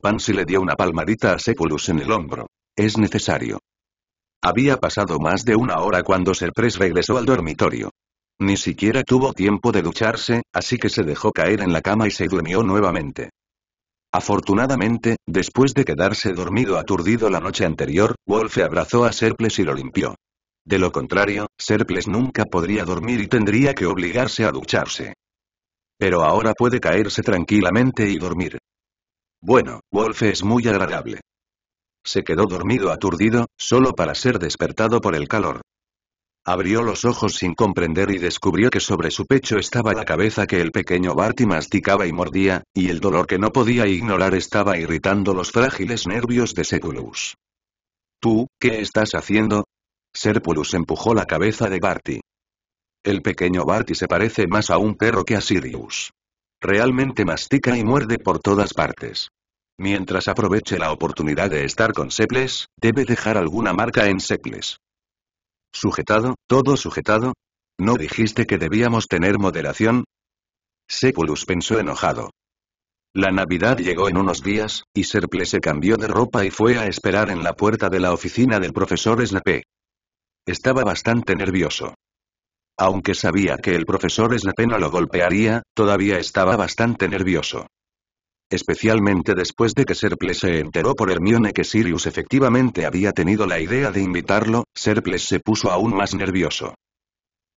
A: Pansy le dio una palmadita a Sepulus en el hombro. Es necesario. Había pasado más de una hora cuando Serples regresó al dormitorio. Ni siquiera tuvo tiempo de ducharse, así que se dejó caer en la cama y se durmió nuevamente. Afortunadamente, después de quedarse dormido aturdido la noche anterior, Wolfe abrazó a Serples y lo limpió. De lo contrario, Serples nunca podría dormir y tendría que obligarse a ducharse. Pero ahora puede caerse tranquilamente y dormir. Bueno, Wolfe es muy agradable. Se quedó dormido aturdido, solo para ser despertado por el calor. Abrió los ojos sin comprender y descubrió que sobre su pecho estaba la cabeza que el pequeño Barty masticaba y mordía, y el dolor que no podía ignorar estaba irritando los frágiles nervios de Sepulus. ¿Tú, qué estás haciendo? Serpulus empujó la cabeza de Barty. El pequeño Barty se parece más a un perro que a Sirius. Realmente mastica y muerde por todas partes. Mientras aproveche la oportunidad de estar con Sepples, debe dejar alguna marca en Sepples. Sujetado, todo sujetado. ¿No dijiste que debíamos tener moderación? Sepulus pensó enojado. La Navidad llegó en unos días, y Serple se cambió de ropa y fue a esperar en la puerta de la oficina del profesor Snape. Estaba bastante nervioso. Aunque sabía que el profesor Snape no lo golpearía, todavía estaba bastante nervioso especialmente después de que Serples se enteró por Hermione que Sirius efectivamente había tenido la idea de invitarlo, Serples se puso aún más nervioso.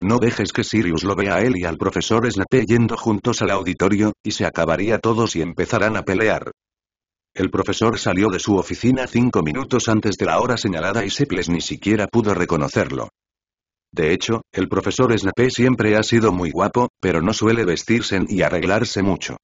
A: No dejes que Sirius lo vea a él y al profesor Snape yendo juntos al auditorio, y se acabaría todos y empezarán a pelear. El profesor salió de su oficina cinco minutos antes de la hora señalada y Serples ni siquiera pudo reconocerlo. De hecho, el profesor Snape siempre ha sido muy guapo, pero no suele vestirse y arreglarse mucho.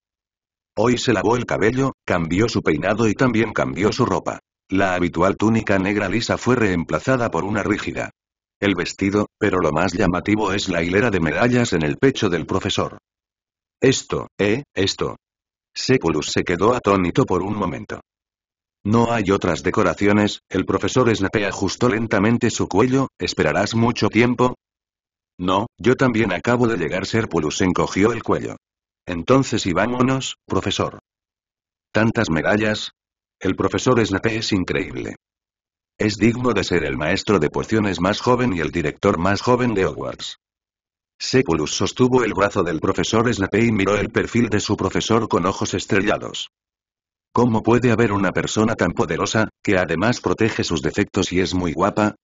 A: Hoy se lavó el cabello, cambió su peinado y también cambió su ropa. La habitual túnica negra lisa fue reemplazada por una rígida. El vestido, pero lo más llamativo es la hilera de medallas en el pecho del profesor. Esto, eh, esto. Sepulus se quedó atónito por un momento. No hay otras decoraciones, el profesor Snape ajustó lentamente su cuello, ¿esperarás mucho tiempo? No, yo también acabo de llegar. Sepulus encogió el cuello. Entonces y vámonos, profesor. Tantas medallas. El profesor Snape es increíble. Es digno de ser el maestro de pociones más joven y el director más joven de Hogwarts. Sepulus sostuvo el brazo del profesor Snape y miró el perfil de su profesor con ojos estrellados. ¿Cómo puede haber una persona tan poderosa, que además protege sus defectos y es muy guapa?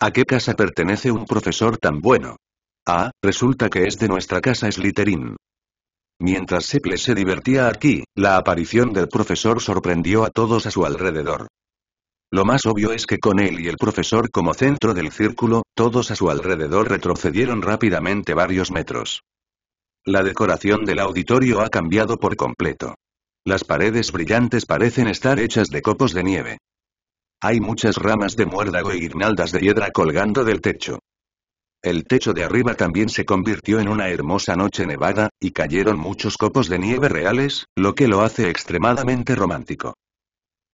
A: ¿A qué casa pertenece un profesor tan bueno? Ah, resulta que es de nuestra casa Slytherin. Mientras Seple se divertía aquí, la aparición del profesor sorprendió a todos a su alrededor. Lo más obvio es que con él y el profesor como centro del círculo, todos a su alrededor retrocedieron rápidamente varios metros. La decoración del auditorio ha cambiado por completo. Las paredes brillantes parecen estar hechas de copos de nieve. Hay muchas ramas de muérdago y e guirnaldas de hiedra colgando del techo. El techo de arriba también se convirtió en una hermosa noche nevada, y cayeron muchos copos de nieve reales, lo que lo hace extremadamente romántico.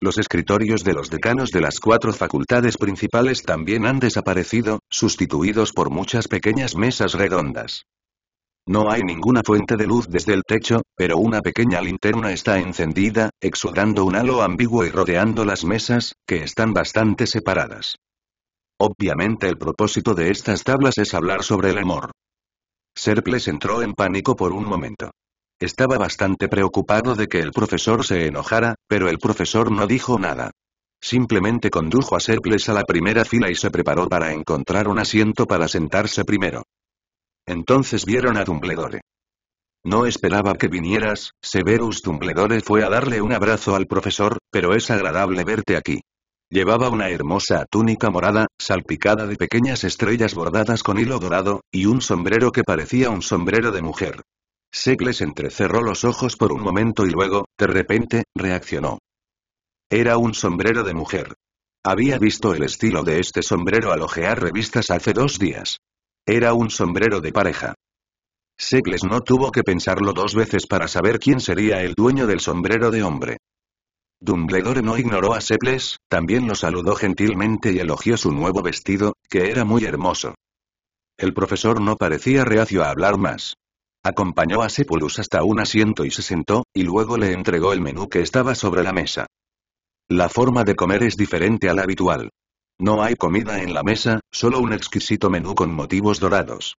A: Los escritorios de los decanos de las cuatro facultades principales también han desaparecido, sustituidos por muchas pequeñas mesas redondas. No hay ninguna fuente de luz desde el techo, pero una pequeña linterna está encendida, exudando un halo ambiguo y rodeando las mesas, que están bastante separadas. Obviamente el propósito de estas tablas es hablar sobre el amor. Serples entró en pánico por un momento. Estaba bastante preocupado de que el profesor se enojara, pero el profesor no dijo nada. Simplemente condujo a Serples a la primera fila y se preparó para encontrar un asiento para sentarse primero. Entonces vieron a Dumbledore. No esperaba que vinieras, Severus Dumbledore fue a darle un abrazo al profesor, pero es agradable verte aquí. Llevaba una hermosa túnica morada, salpicada de pequeñas estrellas bordadas con hilo dorado, y un sombrero que parecía un sombrero de mujer. Segles entrecerró los ojos por un momento y luego, de repente, reaccionó. Era un sombrero de mujer. Había visto el estilo de este sombrero al ojear revistas hace dos días. Era un sombrero de pareja. Segles no tuvo que pensarlo dos veces para saber quién sería el dueño del sombrero de hombre. Dumbledore no ignoró a Seples, también lo saludó gentilmente y elogió su nuevo vestido, que era muy hermoso. El profesor no parecía reacio a hablar más. Acompañó a Sepulus hasta un asiento y se sentó, y luego le entregó el menú que estaba sobre la mesa. La forma de comer es diferente a la habitual. No hay comida en la mesa, solo un exquisito menú con motivos dorados.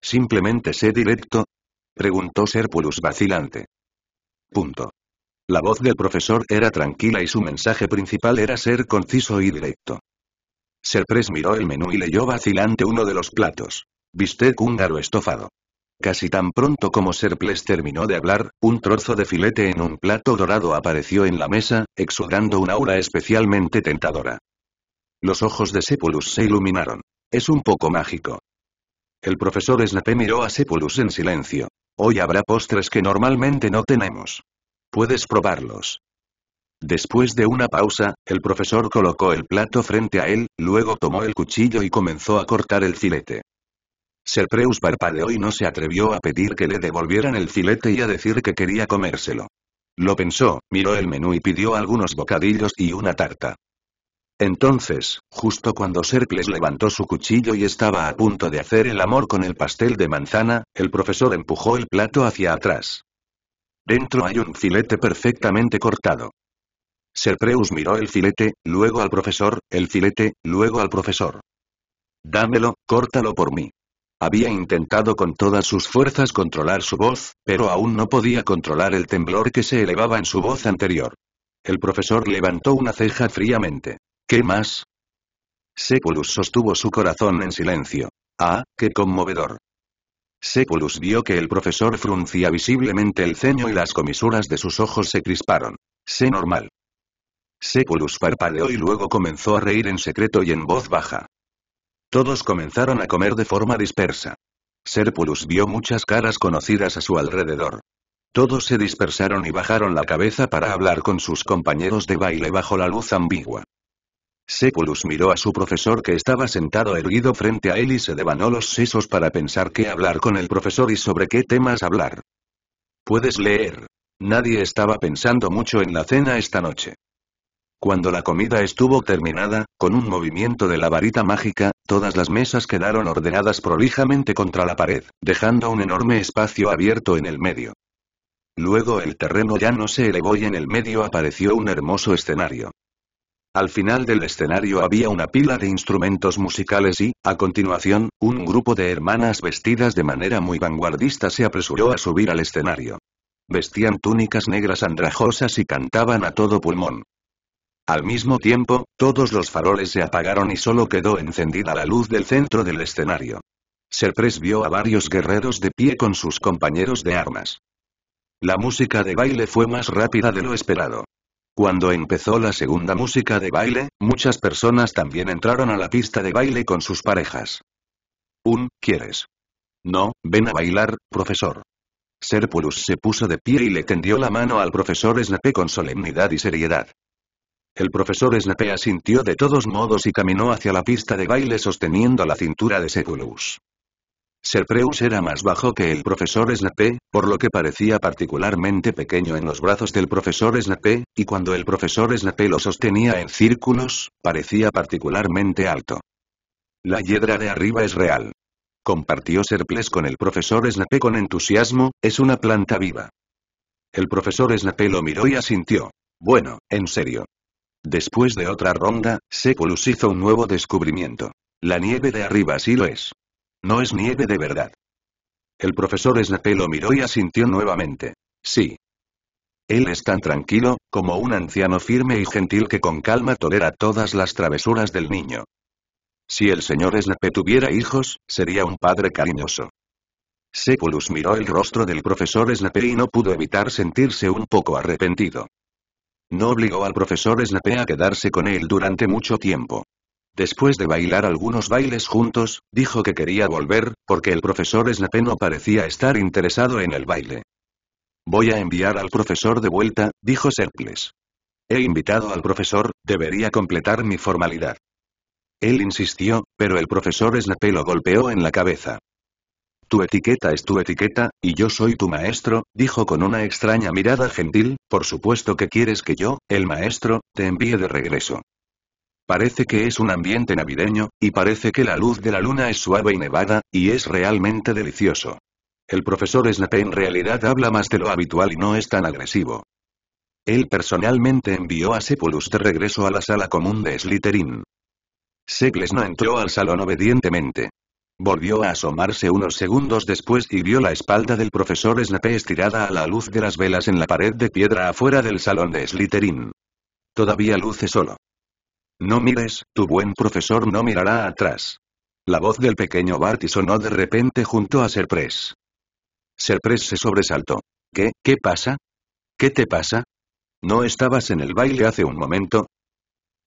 A: ¿Simplemente sé directo? Preguntó Serpulus vacilante. Punto. La voz del profesor era tranquila y su mensaje principal era ser conciso y directo. Serpres miró el menú y leyó vacilante uno de los platos. Bistec húngaro estofado. Casi tan pronto como Serples terminó de hablar, un trozo de filete en un plato dorado apareció en la mesa, exudando una aura especialmente tentadora. Los ojos de Sepulus se iluminaron. Es un poco mágico. El profesor Snape miró a Sepulus en silencio. Hoy habrá postres que normalmente no tenemos. Puedes probarlos. Después de una pausa, el profesor colocó el plato frente a él, luego tomó el cuchillo y comenzó a cortar el filete. Serpreus parpadeó y no se atrevió a pedir que le devolvieran el filete y a decir que quería comérselo. Lo pensó, miró el menú y pidió algunos bocadillos y una tarta. Entonces, justo cuando Serples levantó su cuchillo y estaba a punto de hacer el amor con el pastel de manzana, el profesor empujó el plato hacia atrás. Dentro hay un filete perfectamente cortado. Serpreus miró el filete, luego al profesor, el filete, luego al profesor. Dámelo, córtalo por mí. Había intentado con todas sus fuerzas controlar su voz, pero aún no podía controlar el temblor que se elevaba en su voz anterior. El profesor levantó una ceja fríamente. ¿Qué más? Seculus sostuvo su corazón en silencio. Ah, qué conmovedor. Sepulus vio que el profesor fruncía visiblemente el ceño y las comisuras de sus ojos se crisparon. Sé normal. Sepulus parpadeó y luego comenzó a reír en secreto y en voz baja. Todos comenzaron a comer de forma dispersa. Serpulus vio muchas caras conocidas a su alrededor. Todos se dispersaron y bajaron la cabeza para hablar con sus compañeros de baile bajo la luz ambigua. Seculus miró a su profesor que estaba sentado erguido frente a él y se devanó los sesos para pensar qué hablar con el profesor y sobre qué temas hablar. Puedes leer. Nadie estaba pensando mucho en la cena esta noche. Cuando la comida estuvo terminada, con un movimiento de la varita mágica, todas las mesas quedaron ordenadas prolijamente contra la pared, dejando un enorme espacio abierto en el medio. Luego el terreno ya no se elevó y en el medio apareció un hermoso escenario. Al final del escenario había una pila de instrumentos musicales y, a continuación, un grupo de hermanas vestidas de manera muy vanguardista se apresuró a subir al escenario. Vestían túnicas negras andrajosas y cantaban a todo pulmón. Al mismo tiempo, todos los faroles se apagaron y solo quedó encendida la luz del centro del escenario. Serpres vio a varios guerreros de pie con sus compañeros de armas. La música de baile fue más rápida de lo esperado. Cuando empezó la segunda música de baile, muchas personas también entraron a la pista de baile con sus parejas. Un, ¿quieres? No, ven a bailar, profesor. Serpulus se puso de pie y le tendió la mano al profesor Snape con solemnidad y seriedad. El profesor Snape asintió de todos modos y caminó hacia la pista de baile sosteniendo la cintura de Serpulus. Serpreus era más bajo que el profesor Snape, por lo que parecía particularmente pequeño en los brazos del profesor Snape, y cuando el profesor Snape lo sostenía en círculos, parecía particularmente alto. La hiedra de arriba es real. Compartió Serples con el profesor Snape con entusiasmo, es una planta viva. El profesor Snape lo miró y asintió. Bueno, en serio. Después de otra ronda, Sepulus hizo un nuevo descubrimiento. La nieve de arriba sí lo es. No es nieve de verdad. El profesor Snape lo miró y asintió nuevamente. Sí. Él es tan tranquilo, como un anciano firme y gentil que con calma tolera todas las travesuras del niño. Si el señor Snape tuviera hijos, sería un padre cariñoso. Sepulus miró el rostro del profesor Snape y no pudo evitar sentirse un poco arrepentido. No obligó al profesor Snape a quedarse con él durante mucho tiempo. Después de bailar algunos bailes juntos, dijo que quería volver, porque el profesor Snape no parecía estar interesado en el baile. Voy a enviar al profesor de vuelta, dijo Serples. He invitado al profesor, debería completar mi formalidad. Él insistió, pero el profesor Snape lo golpeó en la cabeza. Tu etiqueta es tu etiqueta, y yo soy tu maestro, dijo con una extraña mirada gentil, por supuesto que quieres que yo, el maestro, te envíe de regreso. Parece que es un ambiente navideño, y parece que la luz de la luna es suave y nevada, y es realmente delicioso. El profesor Snape en realidad habla más de lo habitual y no es tan agresivo. Él personalmente envió a Sepulus de regreso a la sala común de Slytherin. Segles no entró al salón obedientemente. Volvió a asomarse unos segundos después y vio la espalda del profesor Snape estirada a la luz de las velas en la pared de piedra afuera del salón de Slytherin. Todavía luce solo. No mires, tu buen profesor no mirará atrás. La voz del pequeño Barty sonó de repente junto a Serpres. Serpres se sobresaltó. ¿Qué, qué pasa? ¿Qué te pasa? ¿No estabas en el baile hace un momento?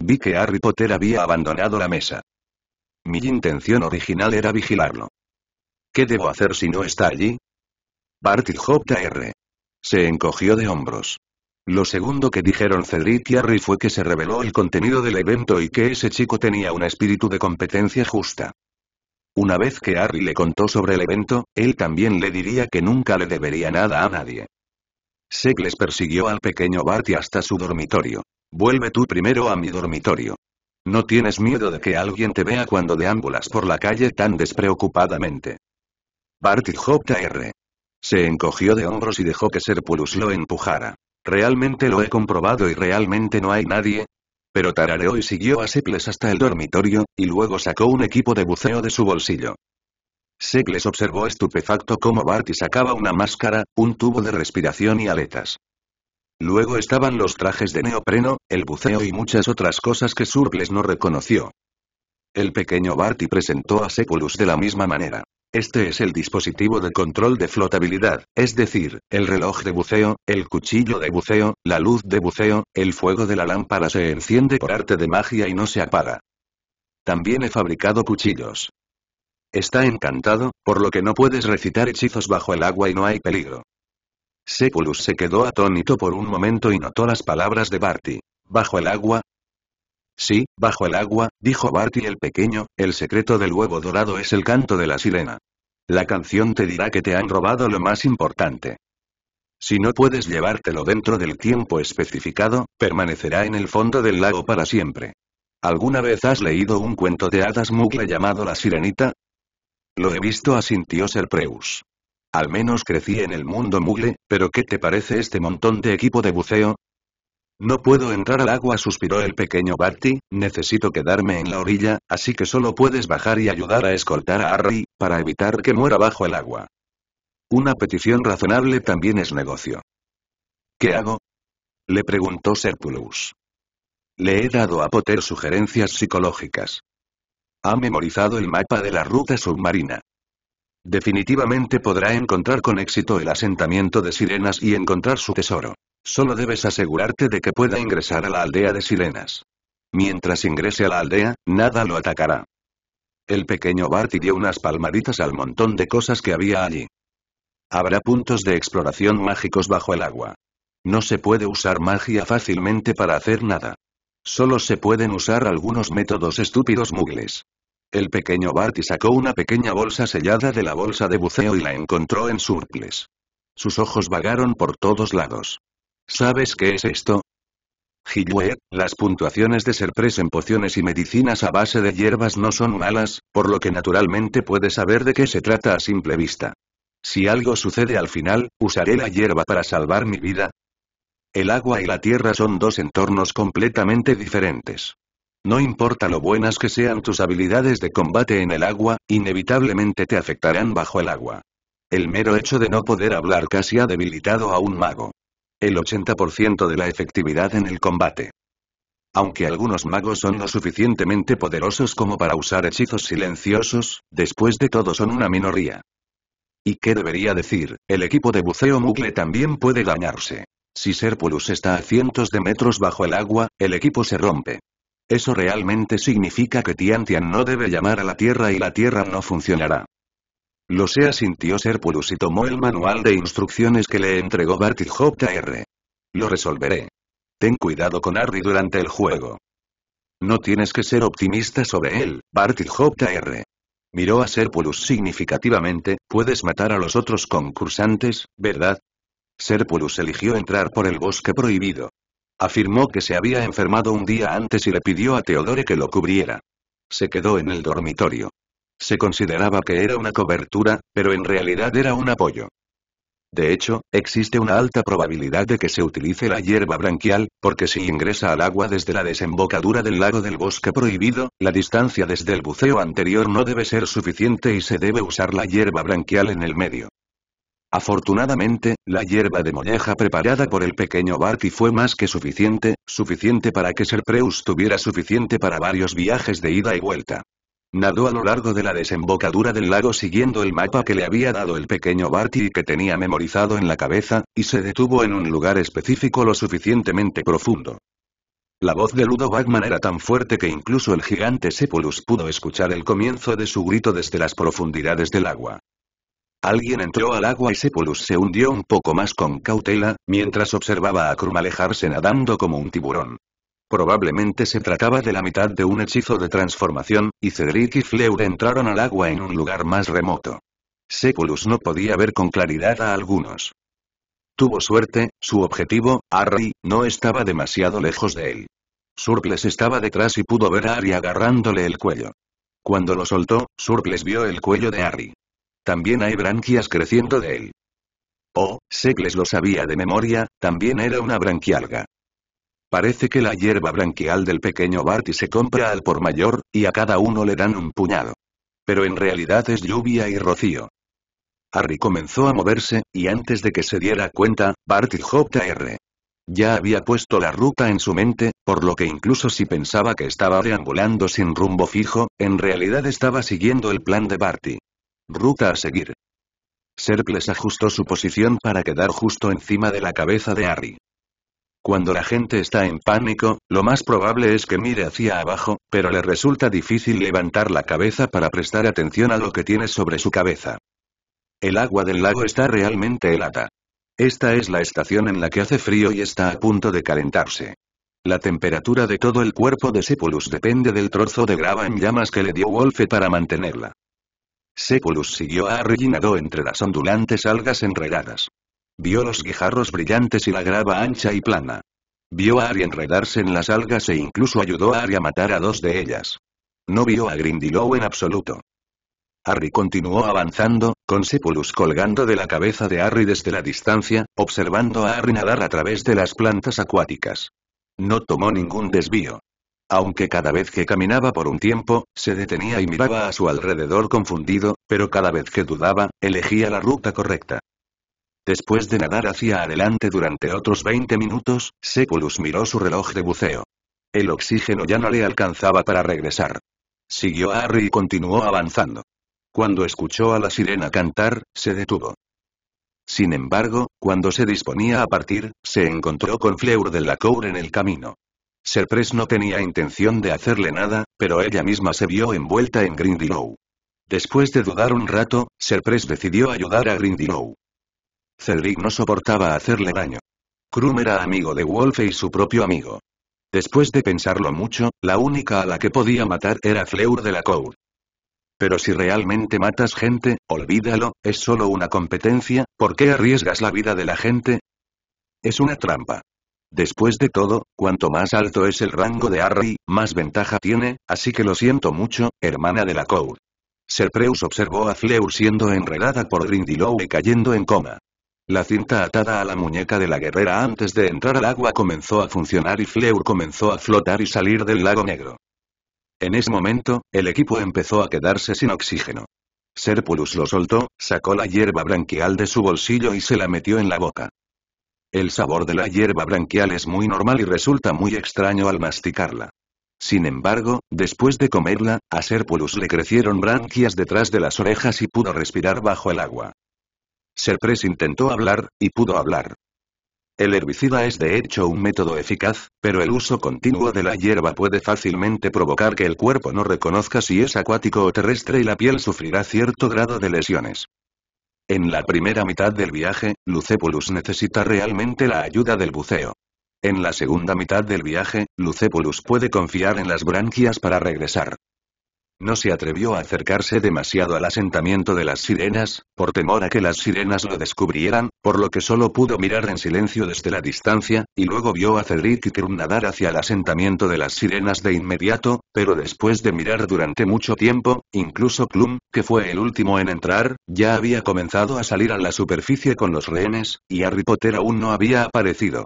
A: Vi que Harry Potter había abandonado la mesa. Mi intención original era vigilarlo. ¿Qué debo hacer si no está allí? Barty J.R. Se encogió de hombros. Lo segundo que dijeron Cedric y Harry fue que se reveló el contenido del evento y que ese chico tenía un espíritu de competencia justa. Una vez que Harry le contó sobre el evento, él también le diría que nunca le debería nada a nadie. les persiguió al pequeño Barty hasta su dormitorio. Vuelve tú primero a mi dormitorio. No tienes miedo de que alguien te vea cuando deambulas por la calle tan despreocupadamente. Barty J.R. Se encogió de hombros y dejó que Serpulus lo empujara. Realmente lo he comprobado y realmente no hay nadie. Pero tarareó y siguió a Seples hasta el dormitorio, y luego sacó un equipo de buceo de su bolsillo. Seples observó estupefacto cómo Barty sacaba una máscara, un tubo de respiración y aletas. Luego estaban los trajes de neopreno, el buceo y muchas otras cosas que Surples no reconoció. El pequeño Barty presentó a Sepulus de la misma manera. Este es el dispositivo de control de flotabilidad, es decir, el reloj de buceo, el cuchillo de buceo, la luz de buceo, el fuego de la lámpara se enciende por arte de magia y no se apaga. También he fabricado cuchillos. Está encantado, por lo que no puedes recitar hechizos bajo el agua y no hay peligro. Seculus se quedó atónito por un momento y notó las palabras de Barty. Bajo el agua, Sí, bajo el agua, dijo Barty el pequeño, el secreto del huevo dorado es el canto de la sirena. La canción te dirá que te han robado lo más importante. Si no puedes llevártelo dentro del tiempo especificado, permanecerá en el fondo del lago para siempre. ¿Alguna vez has leído un cuento de hadas mugle llamado La Sirenita? Lo he visto, asintió Serpreus. Al menos crecí en el mundo mugle, pero ¿qué te parece este montón de equipo de buceo? No puedo entrar al agua, suspiró el pequeño Barty, necesito quedarme en la orilla, así que solo puedes bajar y ayudar a escoltar a Harry, para evitar que muera bajo el agua. Una petición razonable también es negocio. ¿Qué hago? Le preguntó Serpulus. Le he dado a Potter sugerencias psicológicas. Ha memorizado el mapa de la ruta submarina. Definitivamente podrá encontrar con éxito el asentamiento de sirenas y encontrar su tesoro. Solo debes asegurarte de que pueda ingresar a la aldea de sirenas. Mientras ingrese a la aldea, nada lo atacará. El pequeño Barty dio unas palmaditas al montón de cosas que había allí. Habrá puntos de exploración mágicos bajo el agua. No se puede usar magia fácilmente para hacer nada. Solo se pueden usar algunos métodos estúpidos mugles. El pequeño Barty sacó una pequeña bolsa sellada de la bolsa de buceo y la encontró en surples. Sus ojos vagaron por todos lados. ¿Sabes qué es esto? Jiyue, las puntuaciones de preso en pociones y medicinas a base de hierbas no son malas, por lo que naturalmente puedes saber de qué se trata a simple vista. Si algo sucede al final, usaré la hierba para salvar mi vida. El agua y la tierra son dos entornos completamente diferentes. No importa lo buenas que sean tus habilidades de combate en el agua, inevitablemente te afectarán bajo el agua. El mero hecho de no poder hablar casi ha debilitado a un mago el 80% de la efectividad en el combate. Aunque algunos magos son lo suficientemente poderosos como para usar hechizos silenciosos, después de todo son una minoría. ¿Y qué debería decir? El equipo de buceo Mugle también puede dañarse. Si Serpulus está a cientos de metros bajo el agua, el equipo se rompe. Eso realmente significa que Tiantian no debe llamar a la Tierra y la Tierra no funcionará. Lo se asintió Serpulus y tomó el manual de instrucciones que le entregó Barty J.R. Lo resolveré. Ten cuidado con Harry durante el juego. No tienes que ser optimista sobre él, Barty J.R. Miró a Serpulus significativamente, puedes matar a los otros concursantes, ¿verdad? Serpulus eligió entrar por el bosque prohibido. Afirmó que se había enfermado un día antes y le pidió a Teodore que lo cubriera. Se quedó en el dormitorio. Se consideraba que era una cobertura, pero en realidad era un apoyo. De hecho, existe una alta probabilidad de que se utilice la hierba branquial, porque si ingresa al agua desde la desembocadura del lago del bosque prohibido, la distancia desde el buceo anterior no debe ser suficiente y se debe usar la hierba branquial en el medio. Afortunadamente, la hierba de molleja preparada por el pequeño Barty fue más que suficiente, suficiente para que Serpreus tuviera suficiente para varios viajes de ida y vuelta. Nadó a lo largo de la desembocadura del lago siguiendo el mapa que le había dado el pequeño Barty y que tenía memorizado en la cabeza, y se detuvo en un lugar específico lo suficientemente profundo. La voz de Ludo Bagman era tan fuerte que incluso el gigante Sepulus pudo escuchar el comienzo de su grito desde las profundidades del agua. Alguien entró al agua y Sepulus se hundió un poco más con cautela, mientras observaba a Krum alejarse nadando como un tiburón. Probablemente se trataba de la mitad de un hechizo de transformación, y Cedric y Fleur entraron al agua en un lugar más remoto. Seculus no podía ver con claridad a algunos. Tuvo suerte, su objetivo, Harry, no estaba demasiado lejos de él. Surcles estaba detrás y pudo ver a Harry agarrándole el cuello. Cuando lo soltó, Surcles vio el cuello de Harry. También hay branquias creciendo de él. Oh, Secles lo sabía de memoria, también era una branquialga. Parece que la hierba branquial del pequeño Barty se compra al por mayor, y a cada uno le dan un puñado. Pero en realidad es lluvia y rocío. Harry comenzó a moverse, y antes de que se diera cuenta, Barty Jr. Ya había puesto la ruta en su mente, por lo que incluso si pensaba que estaba deambulando sin rumbo fijo, en realidad estaba siguiendo el plan de Barty. Ruta a seguir. Serples ajustó su posición para quedar justo encima de la cabeza de Harry. Cuando la gente está en pánico, lo más probable es que mire hacia abajo, pero le resulta difícil levantar la cabeza para prestar atención a lo que tiene sobre su cabeza. El agua del lago está realmente helada. Esta es la estación en la que hace frío y está a punto de calentarse. La temperatura de todo el cuerpo de Sepolus depende del trozo de grava en llamas que le dio Wolfe para mantenerla. Sepulus siguió a entre las ondulantes algas enredadas. Vio los guijarros brillantes y la grava ancha y plana. Vio a Ari enredarse en las algas e incluso ayudó a Ari a matar a dos de ellas. No vio a Grindylow en absoluto. Harry continuó avanzando, con Sepulus colgando de la cabeza de Harry desde la distancia, observando a Harry nadar a través de las plantas acuáticas. No tomó ningún desvío. Aunque cada vez que caminaba por un tiempo, se detenía y miraba a su alrededor confundido, pero cada vez que dudaba, elegía la ruta correcta. Después de nadar hacia adelante durante otros 20 minutos, Sepulus miró su reloj de buceo. El oxígeno ya no le alcanzaba para regresar. Siguió a Harry y continuó avanzando. Cuando escuchó a la sirena cantar, se detuvo. Sin embargo, cuando se disponía a partir, se encontró con Fleur de la en el camino. Serpres no tenía intención de hacerle nada, pero ella misma se vio envuelta en Grindylow. Después de dudar un rato, Serpres decidió ayudar a Grindylow. Cedric no soportaba hacerle daño. Krum era amigo de Wolfe y su propio amigo. Después de pensarlo mucho, la única a la que podía matar era Fleur de la Cour. Pero si realmente matas gente, olvídalo, es solo una competencia, ¿por qué arriesgas la vida de la gente? Es una trampa. Después de todo, cuanto más alto es el rango de Harry, más ventaja tiene, así que lo siento mucho, hermana de la Cour. Serpreus observó a Fleur siendo enredada por Grindylow y cayendo en coma. La cinta atada a la muñeca de la guerrera antes de entrar al agua comenzó a funcionar y Fleur comenzó a flotar y salir del lago negro. En ese momento, el equipo empezó a quedarse sin oxígeno. Serpulus lo soltó, sacó la hierba branquial de su bolsillo y se la metió en la boca. El sabor de la hierba branquial es muy normal y resulta muy extraño al masticarla. Sin embargo, después de comerla, a Serpulus le crecieron branquias detrás de las orejas y pudo respirar bajo el agua. Serpres intentó hablar, y pudo hablar. El herbicida es de hecho un método eficaz, pero el uso continuo de la hierba puede fácilmente provocar que el cuerpo no reconozca si es acuático o terrestre y la piel sufrirá cierto grado de lesiones. En la primera mitad del viaje, Lucepulus necesita realmente la ayuda del buceo. En la segunda mitad del viaje, Lucepulus puede confiar en las branquias para regresar. No se atrevió a acercarse demasiado al asentamiento de las sirenas, por temor a que las sirenas lo descubrieran, por lo que solo pudo mirar en silencio desde la distancia, y luego vio a Cedric y Krum nadar hacia el asentamiento de las sirenas de inmediato, pero después de mirar durante mucho tiempo, incluso Klum, que fue el último en entrar, ya había comenzado a salir a la superficie con los rehenes, y Harry Potter aún no había aparecido.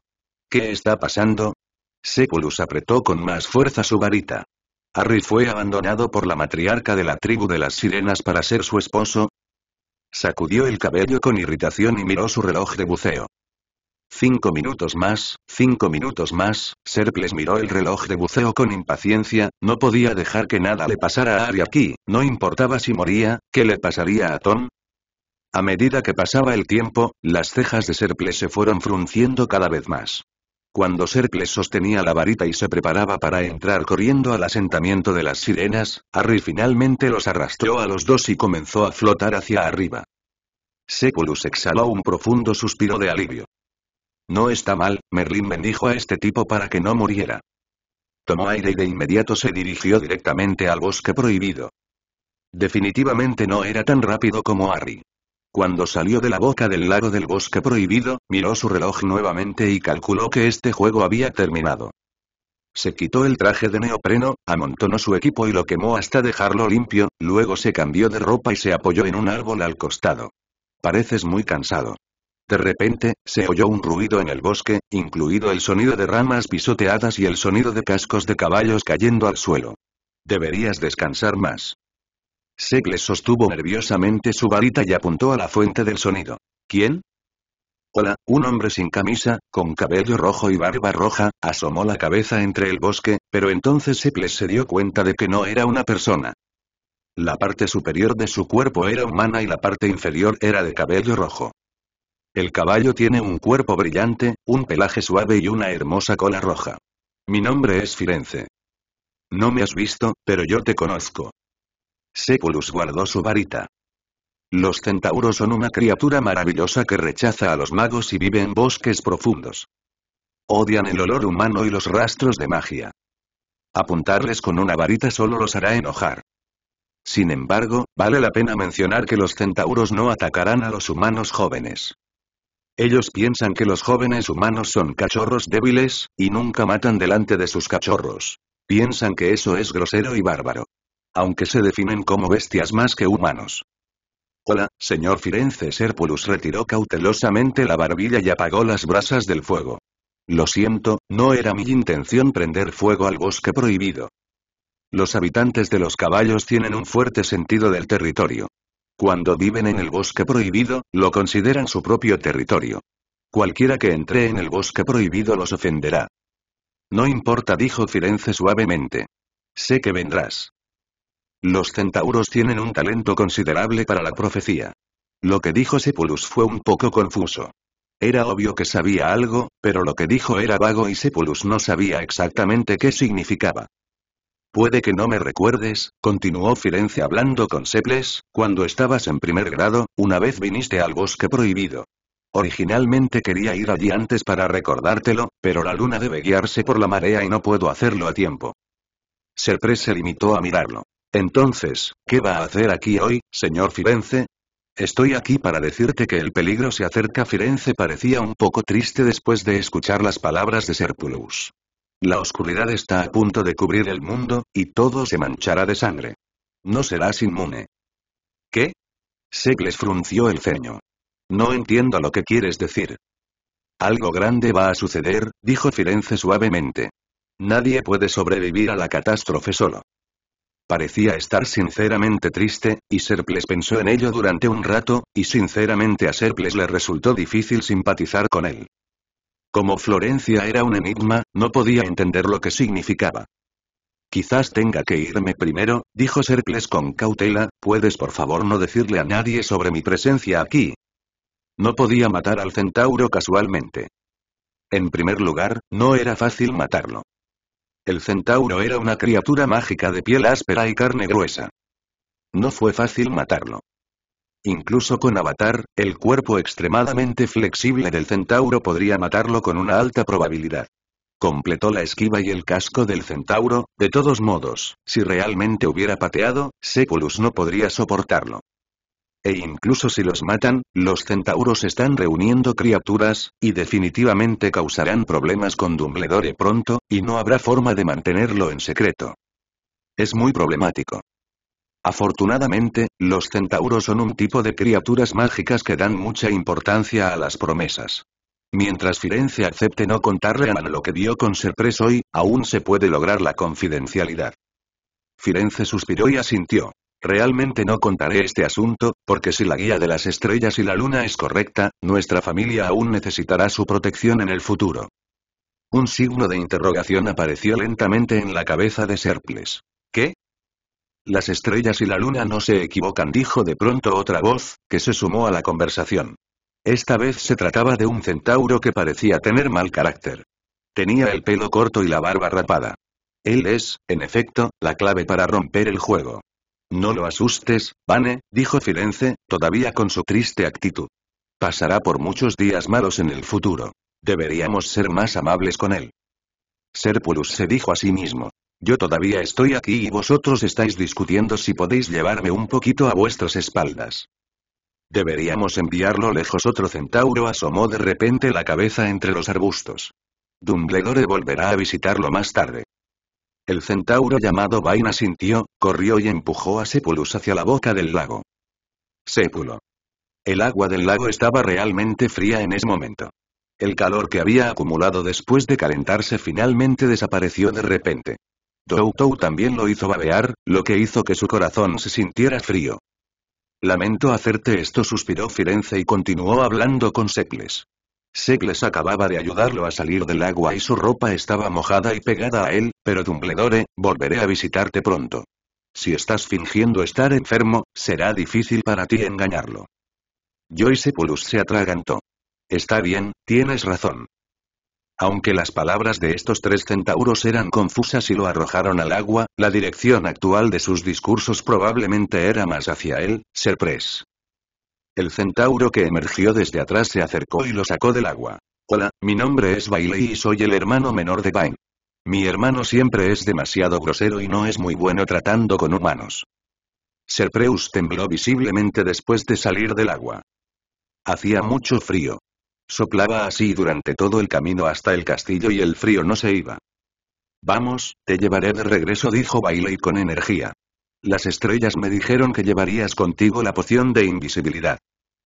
A: ¿Qué está pasando? Seculus apretó con más fuerza su varita. Harry fue abandonado por la matriarca de la tribu de las sirenas para ser su esposo. Sacudió el cabello con irritación y miró su reloj de buceo. Cinco minutos más, cinco minutos más, Serples miró el reloj de buceo con impaciencia, no podía dejar que nada le pasara a Ari aquí, no importaba si moría, ¿qué le pasaría a Tom? A medida que pasaba el tiempo, las cejas de Serples se fueron frunciendo cada vez más. Cuando Sercles sostenía la varita y se preparaba para entrar corriendo al asentamiento de las sirenas, Harry finalmente los arrastró a los dos y comenzó a flotar hacia arriba. Seculus exhaló un profundo suspiro de alivio. No está mal, Merlin bendijo a este tipo para que no muriera. Tomó aire y de inmediato se dirigió directamente al bosque prohibido. Definitivamente no era tan rápido como Harry. Cuando salió de la boca del lago del bosque prohibido, miró su reloj nuevamente y calculó que este juego había terminado. Se quitó el traje de neopreno, amontonó su equipo y lo quemó hasta dejarlo limpio, luego se cambió de ropa y se apoyó en un árbol al costado. Pareces muy cansado. De repente, se oyó un ruido en el bosque, incluido el sonido de ramas pisoteadas y el sonido de cascos de caballos cayendo al suelo. Deberías descansar más. Segles sostuvo nerviosamente su varita y apuntó a la fuente del sonido. ¿Quién? Hola, un hombre sin camisa, con cabello rojo y barba roja, asomó la cabeza entre el bosque, pero entonces Segles se dio cuenta de que no era una persona. La parte superior de su cuerpo era humana y la parte inferior era de cabello rojo. El caballo tiene un cuerpo brillante, un pelaje suave y una hermosa cola roja. Mi nombre es Firenze. No me has visto, pero yo te conozco. Sepulus guardó su varita. Los centauros son una criatura maravillosa que rechaza a los magos y vive en bosques profundos. Odian el olor humano y los rastros de magia. Apuntarles con una varita solo los hará enojar. Sin embargo, vale la pena mencionar que los centauros no atacarán a los humanos jóvenes. Ellos piensan que los jóvenes humanos son cachorros débiles, y nunca matan delante de sus cachorros. Piensan que eso es grosero y bárbaro. Aunque se definen como bestias más que humanos. Hola, señor Firenze Serpulus retiró cautelosamente la barbilla y apagó las brasas del fuego. Lo siento, no era mi intención prender fuego al bosque prohibido. Los habitantes de los caballos tienen un fuerte sentido del territorio. Cuando viven en el bosque prohibido, lo consideran su propio territorio. Cualquiera que entre en el bosque prohibido los ofenderá. No importa, dijo Firenze suavemente. Sé que vendrás. Los centauros tienen un talento considerable para la profecía. Lo que dijo Sepulus fue un poco confuso. Era obvio que sabía algo, pero lo que dijo era vago y Sepulus no sabía exactamente qué significaba. Puede que no me recuerdes, continuó Firenze hablando con Seples, cuando estabas en primer grado, una vez viniste al bosque prohibido. Originalmente quería ir allí antes para recordártelo, pero la luna debe guiarse por la marea y no puedo hacerlo a tiempo. Serpres se limitó a mirarlo. Entonces, ¿qué va a hacer aquí hoy, señor Firenze? Estoy aquí para decirte que el peligro se acerca. Firenze parecía un poco triste después de escuchar las palabras de Serpulus. La oscuridad está a punto de cubrir el mundo, y todo se manchará de sangre. No serás inmune. ¿Qué? Segles frunció el ceño. No entiendo lo que quieres decir. Algo grande va a suceder, dijo Firenze suavemente. Nadie puede sobrevivir a la catástrofe solo. Parecía estar sinceramente triste, y Serples pensó en ello durante un rato, y sinceramente a Serples le resultó difícil simpatizar con él. Como Florencia era un enigma, no podía entender lo que significaba. Quizás tenga que irme primero, dijo Serples con cautela, ¿puedes por favor no decirle a nadie sobre mi presencia aquí? No podía matar al centauro casualmente. En primer lugar, no era fácil matarlo. El centauro era una criatura mágica de piel áspera y carne gruesa. No fue fácil matarlo. Incluso con avatar, el cuerpo extremadamente flexible del centauro podría matarlo con una alta probabilidad. Completó la esquiva y el casco del centauro, de todos modos, si realmente hubiera pateado, Sepulus no podría soportarlo e incluso si los matan, los centauros están reuniendo criaturas, y definitivamente causarán problemas con Dumbledore pronto, y no habrá forma de mantenerlo en secreto. Es muy problemático. Afortunadamente, los centauros son un tipo de criaturas mágicas que dan mucha importancia a las promesas. Mientras Firenze acepte no contarle a Man lo que vio con preso hoy, aún se puede lograr la confidencialidad. Firenze suspiró y asintió. Realmente no contaré este asunto, porque si la guía de las estrellas y la luna es correcta, nuestra familia aún necesitará su protección en el futuro. Un signo de interrogación apareció lentamente en la cabeza de Serples. ¿Qué? Las estrellas y la luna no se equivocan, dijo de pronto otra voz, que se sumó a la conversación. Esta vez se trataba de un centauro que parecía tener mal carácter. Tenía el pelo corto y la barba rapada. Él es, en efecto, la clave para romper el juego. No lo asustes, Vane, dijo Firenze, todavía con su triste actitud. Pasará por muchos días malos en el futuro. Deberíamos ser más amables con él. Serpulus se dijo a sí mismo. Yo todavía estoy aquí y vosotros estáis discutiendo si podéis llevarme un poquito a vuestras espaldas. Deberíamos enviarlo lejos. Otro centauro asomó de repente la cabeza entre los arbustos. Dumbledore volverá a visitarlo más tarde. El centauro llamado Vaina sintió, corrió y empujó a Sepulus hacia la boca del lago. Sépulo. El agua del lago estaba realmente fría en ese momento. El calor que había acumulado después de calentarse finalmente desapareció de repente. Dou también lo hizo babear, lo que hizo que su corazón se sintiera frío. Lamento hacerte esto, suspiró Firenze y continuó hablando con Secles. Segles acababa de ayudarlo a salir del agua y su ropa estaba mojada y pegada a él, pero Dumbledore, volveré a visitarte pronto. Si estás fingiendo estar enfermo, será difícil para ti engañarlo. Joyce Pulus se atragantó. Está bien, tienes razón. Aunque las palabras de estos tres centauros eran confusas y lo arrojaron al agua, la dirección actual de sus discursos probablemente era más hacia él, Serpres. El centauro que emergió desde atrás se acercó y lo sacó del agua. Hola, mi nombre es Bailey y soy el hermano menor de bain Mi hermano siempre es demasiado grosero y no es muy bueno tratando con humanos. Serpreus tembló visiblemente después de salir del agua. Hacía mucho frío. Soplaba así durante todo el camino hasta el castillo y el frío no se iba. Vamos, te llevaré de regreso dijo Bailey con energía. Las estrellas me dijeron que llevarías contigo la poción de invisibilidad.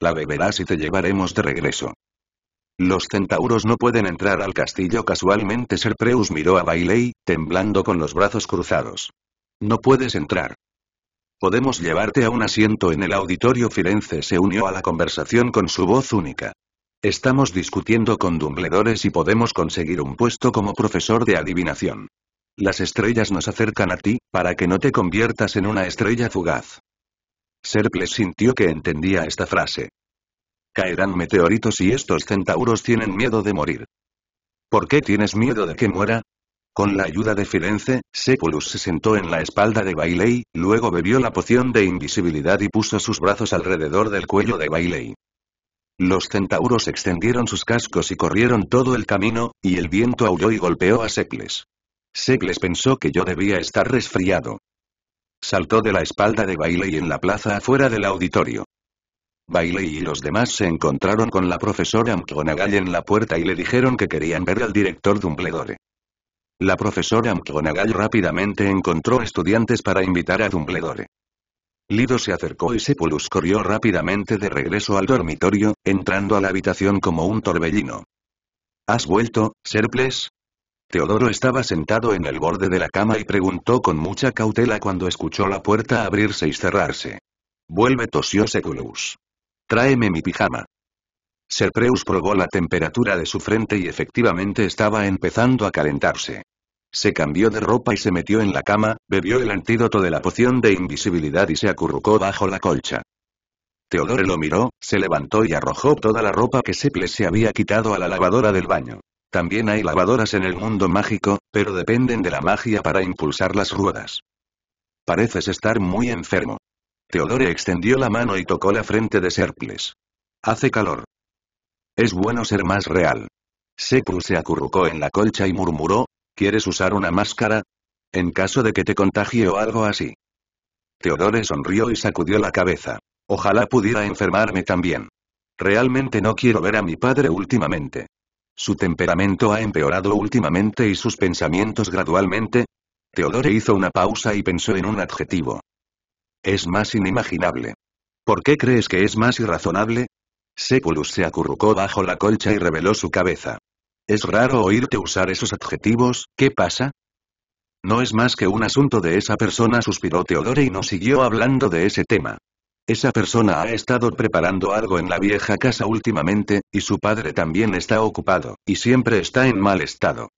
A: La beberás y te llevaremos de regreso. Los centauros no pueden entrar al castillo casualmente. Preus miró a Bailey, temblando con los brazos cruzados. No puedes entrar. Podemos llevarte a un asiento en el auditorio. Firenze se unió a la conversación con su voz única. Estamos discutiendo con Dumbledores y podemos conseguir un puesto como profesor de adivinación las estrellas nos acercan a ti, para que no te conviertas en una estrella fugaz. Serples sintió que entendía esta frase. Caerán meteoritos y estos centauros tienen miedo de morir. ¿Por qué tienes miedo de que muera? Con la ayuda de Firenze, Sepulus se sentó en la espalda de Bailey, luego bebió la poción de invisibilidad y puso sus brazos alrededor del cuello de Bailey. Los centauros extendieron sus cascos y corrieron todo el camino, y el viento aulló y golpeó a Secles. Segles pensó que yo debía estar resfriado. Saltó de la espalda de Bailey en la plaza afuera del auditorio. Bailey y los demás se encontraron con la profesora McGonagall en la puerta y le dijeron que querían ver al director Dumbledore. La profesora McGonagall rápidamente encontró estudiantes para invitar a Dumbledore. Lido se acercó y Sepulus corrió rápidamente de regreso al dormitorio, entrando a la habitación como un torbellino. ¿Has vuelto, Serples? Teodoro estaba sentado en el borde de la cama y preguntó con mucha cautela cuando escuchó la puerta abrirse y cerrarse. Vuelve tosió Seculus. Tráeme mi pijama. Serpreus probó la temperatura de su frente y efectivamente estaba empezando a calentarse. Se cambió de ropa y se metió en la cama, bebió el antídoto de la poción de invisibilidad y se acurrucó bajo la colcha. Teodoro lo miró, se levantó y arrojó toda la ropa que Seple se había quitado a la lavadora del baño. También hay lavadoras en el mundo mágico, pero dependen de la magia para impulsar las ruedas. Pareces estar muy enfermo. Teodore extendió la mano y tocó la frente de Serples. Hace calor. Es bueno ser más real. Sepru se acurrucó en la colcha y murmuró, ¿quieres usar una máscara? En caso de que te contagie o algo así. Teodore sonrió y sacudió la cabeza. Ojalá pudiera enfermarme también. Realmente no quiero ver a mi padre últimamente. Su temperamento ha empeorado últimamente y sus pensamientos gradualmente. Teodore hizo una pausa y pensó en un adjetivo. Es más inimaginable. ¿Por qué crees que es más irrazonable? Sepulus se acurrucó bajo la colcha y reveló su cabeza. Es raro oírte usar esos adjetivos, ¿qué pasa? No es más que un asunto de esa persona, suspiró Teodore y no siguió hablando de ese tema. Esa persona ha estado preparando algo en la vieja casa últimamente, y su padre también está ocupado, y siempre está en mal estado.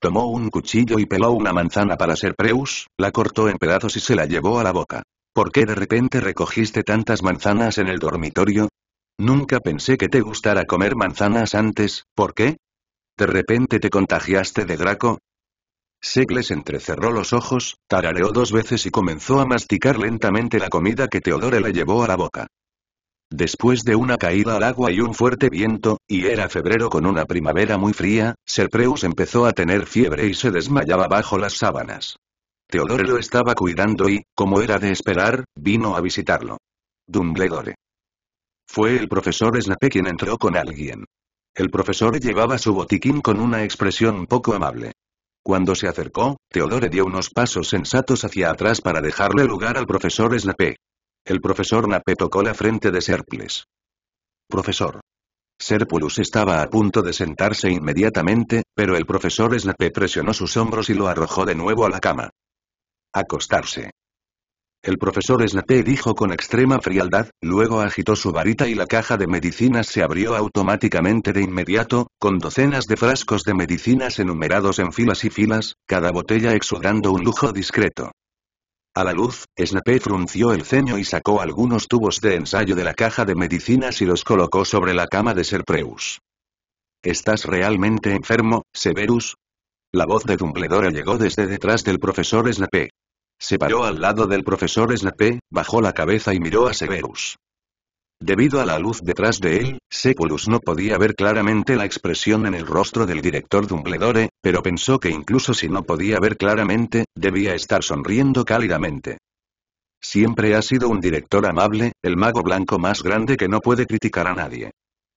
A: Tomó un cuchillo y peló una manzana para ser Preus, la cortó en pedazos y se la llevó a la boca. ¿Por qué de repente recogiste tantas manzanas en el dormitorio? Nunca pensé que te gustara comer manzanas antes, ¿por qué? ¿De repente te contagiaste de Draco? Segles entrecerró los ojos, tarareó dos veces y comenzó a masticar lentamente la comida que Teodore le llevó a la boca. Después de una caída al agua y un fuerte viento, y era febrero con una primavera muy fría, Serpreus empezó a tener fiebre y se desmayaba bajo las sábanas. Teodore lo estaba cuidando y, como era de esperar, vino a visitarlo. Dumbledore. Fue el profesor Snape quien entró con alguien. El profesor llevaba su botiquín con una expresión poco amable. Cuando se acercó, Teodore dio unos pasos sensatos hacia atrás para dejarle lugar al profesor Snape. El profesor Snape tocó la frente de Serples. Profesor. Serpulus estaba a punto de sentarse inmediatamente, pero el profesor Snape presionó sus hombros y lo arrojó de nuevo a la cama. Acostarse. El profesor Snape dijo con extrema frialdad, luego agitó su varita y la caja de medicinas se abrió automáticamente de inmediato, con docenas de frascos de medicinas enumerados en filas y filas, cada botella exudando un lujo discreto. A la luz, Snape frunció el ceño y sacó algunos tubos de ensayo de la caja de medicinas y los colocó sobre la cama de Serpreus. ¿Estás realmente enfermo, Severus? La voz de Dumbledore llegó desde detrás del profesor Snape. Se paró al lado del profesor Snape, bajó la cabeza y miró a Severus. Debido a la luz detrás de él, Seculus no podía ver claramente la expresión en el rostro del director Dumbledore, pero pensó que incluso si no podía ver claramente, debía estar sonriendo cálidamente. Siempre ha sido un director amable, el mago blanco más grande que no puede criticar a nadie.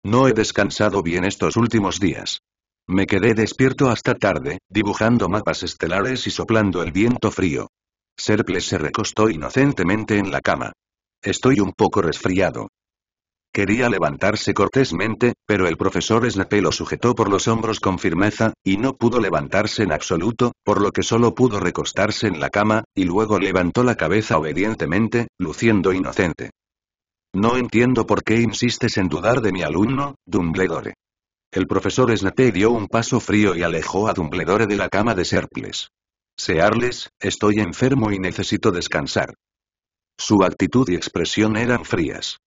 A: No he descansado bien estos últimos días. Me quedé despierto hasta tarde, dibujando mapas estelares y soplando el viento frío. Serples se recostó inocentemente en la cama. Estoy un poco resfriado. Quería levantarse cortésmente, pero el profesor Snape lo sujetó por los hombros con firmeza, y no pudo levantarse en absoluto, por lo que solo pudo recostarse en la cama, y luego levantó la cabeza obedientemente, luciendo inocente. No entiendo por qué insistes en dudar de mi alumno, Dumbledore. El profesor Snape dio un paso frío y alejó a Dumbledore de la cama de Serples. Searles, estoy enfermo y necesito descansar. Su actitud y expresión eran frías.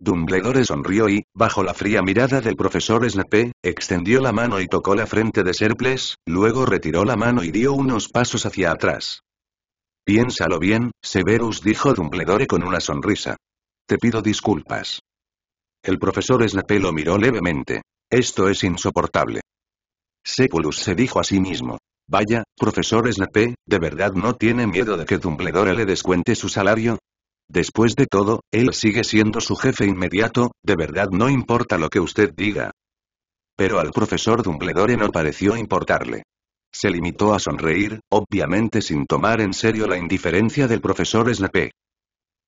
A: Dumbledore sonrió y, bajo la fría mirada del profesor Snape, extendió la mano y tocó la frente de Serples, luego retiró la mano y dio unos pasos hacia atrás. Piénsalo bien, Severus dijo Dumbledore con una sonrisa. Te pido disculpas. El profesor Snape lo miró levemente. Esto es insoportable. Seculus se dijo a sí mismo. Vaya, profesor Snape, ¿de verdad no tiene miedo de que Dumbledore le descuente su salario? Después de todo, él sigue siendo su jefe inmediato, de verdad no importa lo que usted diga. Pero al profesor Dumbledore no pareció importarle. Se limitó a sonreír, obviamente sin tomar en serio la indiferencia del profesor Snape.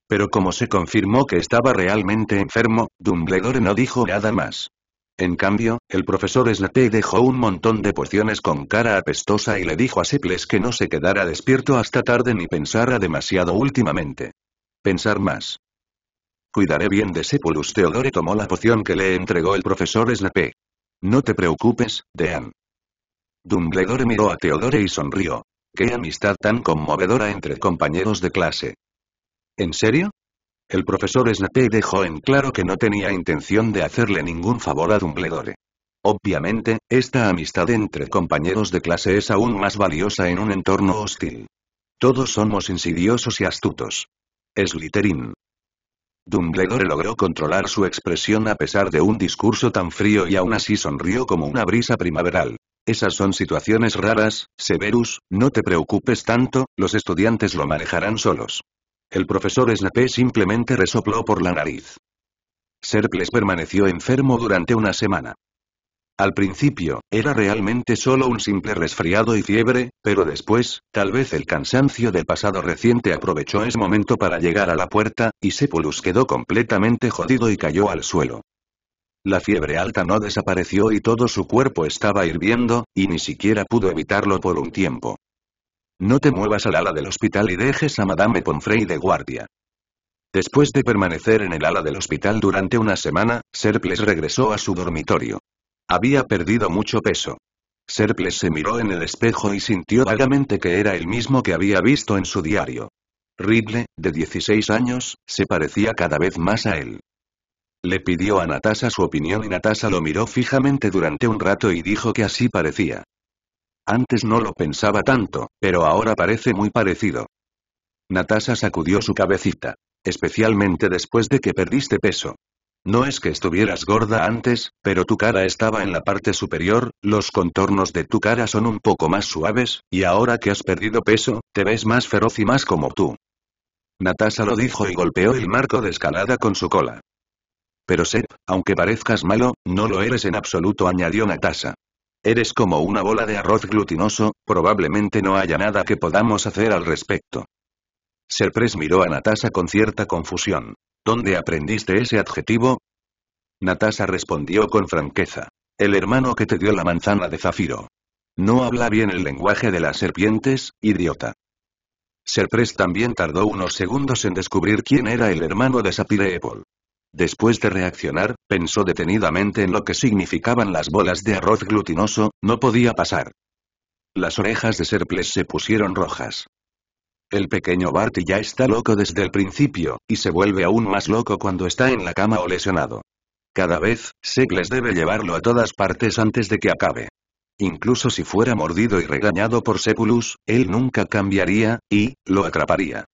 A: Pero como se confirmó que estaba realmente enfermo, Dumbledore no dijo nada más. En cambio, el profesor Snape dejó un montón de pociones con cara apestosa y le dijo a Seples que no se quedara despierto hasta tarde ni pensara demasiado últimamente. Pensar más. Cuidaré bien de Sepulus. Teodore tomó la poción que le entregó el profesor Snape. No te preocupes, Dean. Dumbledore miró a Teodore y sonrió. Qué amistad tan conmovedora entre compañeros de clase. ¿En serio? El profesor Snape dejó en claro que no tenía intención de hacerle ningún favor a Dumbledore. Obviamente, esta amistad entre compañeros de clase es aún más valiosa en un entorno hostil. Todos somos insidiosos y astutos. Slytherin. Dumbledore logró controlar su expresión a pesar de un discurso tan frío y aún así sonrió como una brisa primaveral. Esas son situaciones raras, Severus, no te preocupes tanto, los estudiantes lo manejarán solos. El profesor Snape simplemente resopló por la nariz. Serples permaneció enfermo durante una semana. Al principio, era realmente solo un simple resfriado y fiebre, pero después, tal vez el cansancio del pasado reciente aprovechó ese momento para llegar a la puerta, y Sepulus quedó completamente jodido y cayó al suelo. La fiebre alta no desapareció y todo su cuerpo estaba hirviendo, y ni siquiera pudo evitarlo por un tiempo. No te muevas al ala del hospital y dejes a Madame Pomfrey de guardia. Después de permanecer en el ala del hospital durante una semana, Serples regresó a su dormitorio. Había perdido mucho peso. Serples se miró en el espejo y sintió vagamente que era el mismo que había visto en su diario. Ridley, de 16 años, se parecía cada vez más a él. Le pidió a Natasha su opinión y Natasha lo miró fijamente durante un rato y dijo que así parecía. Antes no lo pensaba tanto, pero ahora parece muy parecido. Natasha sacudió su cabecita. Especialmente después de que perdiste peso. No es que estuvieras gorda antes, pero tu cara estaba en la parte superior, los contornos de tu cara son un poco más suaves, y ahora que has perdido peso, te ves más feroz y más como tú. Natasha lo dijo y golpeó el marco de escalada con su cola. Pero Sep, aunque parezcas malo, no lo eres en absoluto, añadió Natasha. Eres como una bola de arroz glutinoso, probablemente no haya nada que podamos hacer al respecto. Serpres miró a Natasha con cierta confusión. ¿Dónde aprendiste ese adjetivo? Natasha respondió con franqueza. El hermano que te dio la manzana de zafiro. No habla bien el lenguaje de las serpientes, idiota. Serpres también tardó unos segundos en descubrir quién era el hermano de Sapire Después de reaccionar, pensó detenidamente en lo que significaban las bolas de arroz glutinoso, no podía pasar. Las orejas de Serples se pusieron rojas. El pequeño Barty ya está loco desde el principio, y se vuelve aún más loco cuando está en la cama o lesionado. Cada vez, Serples debe llevarlo a todas partes antes de que acabe. Incluso si fuera mordido y regañado por Sepulus, él nunca cambiaría, y, lo atraparía.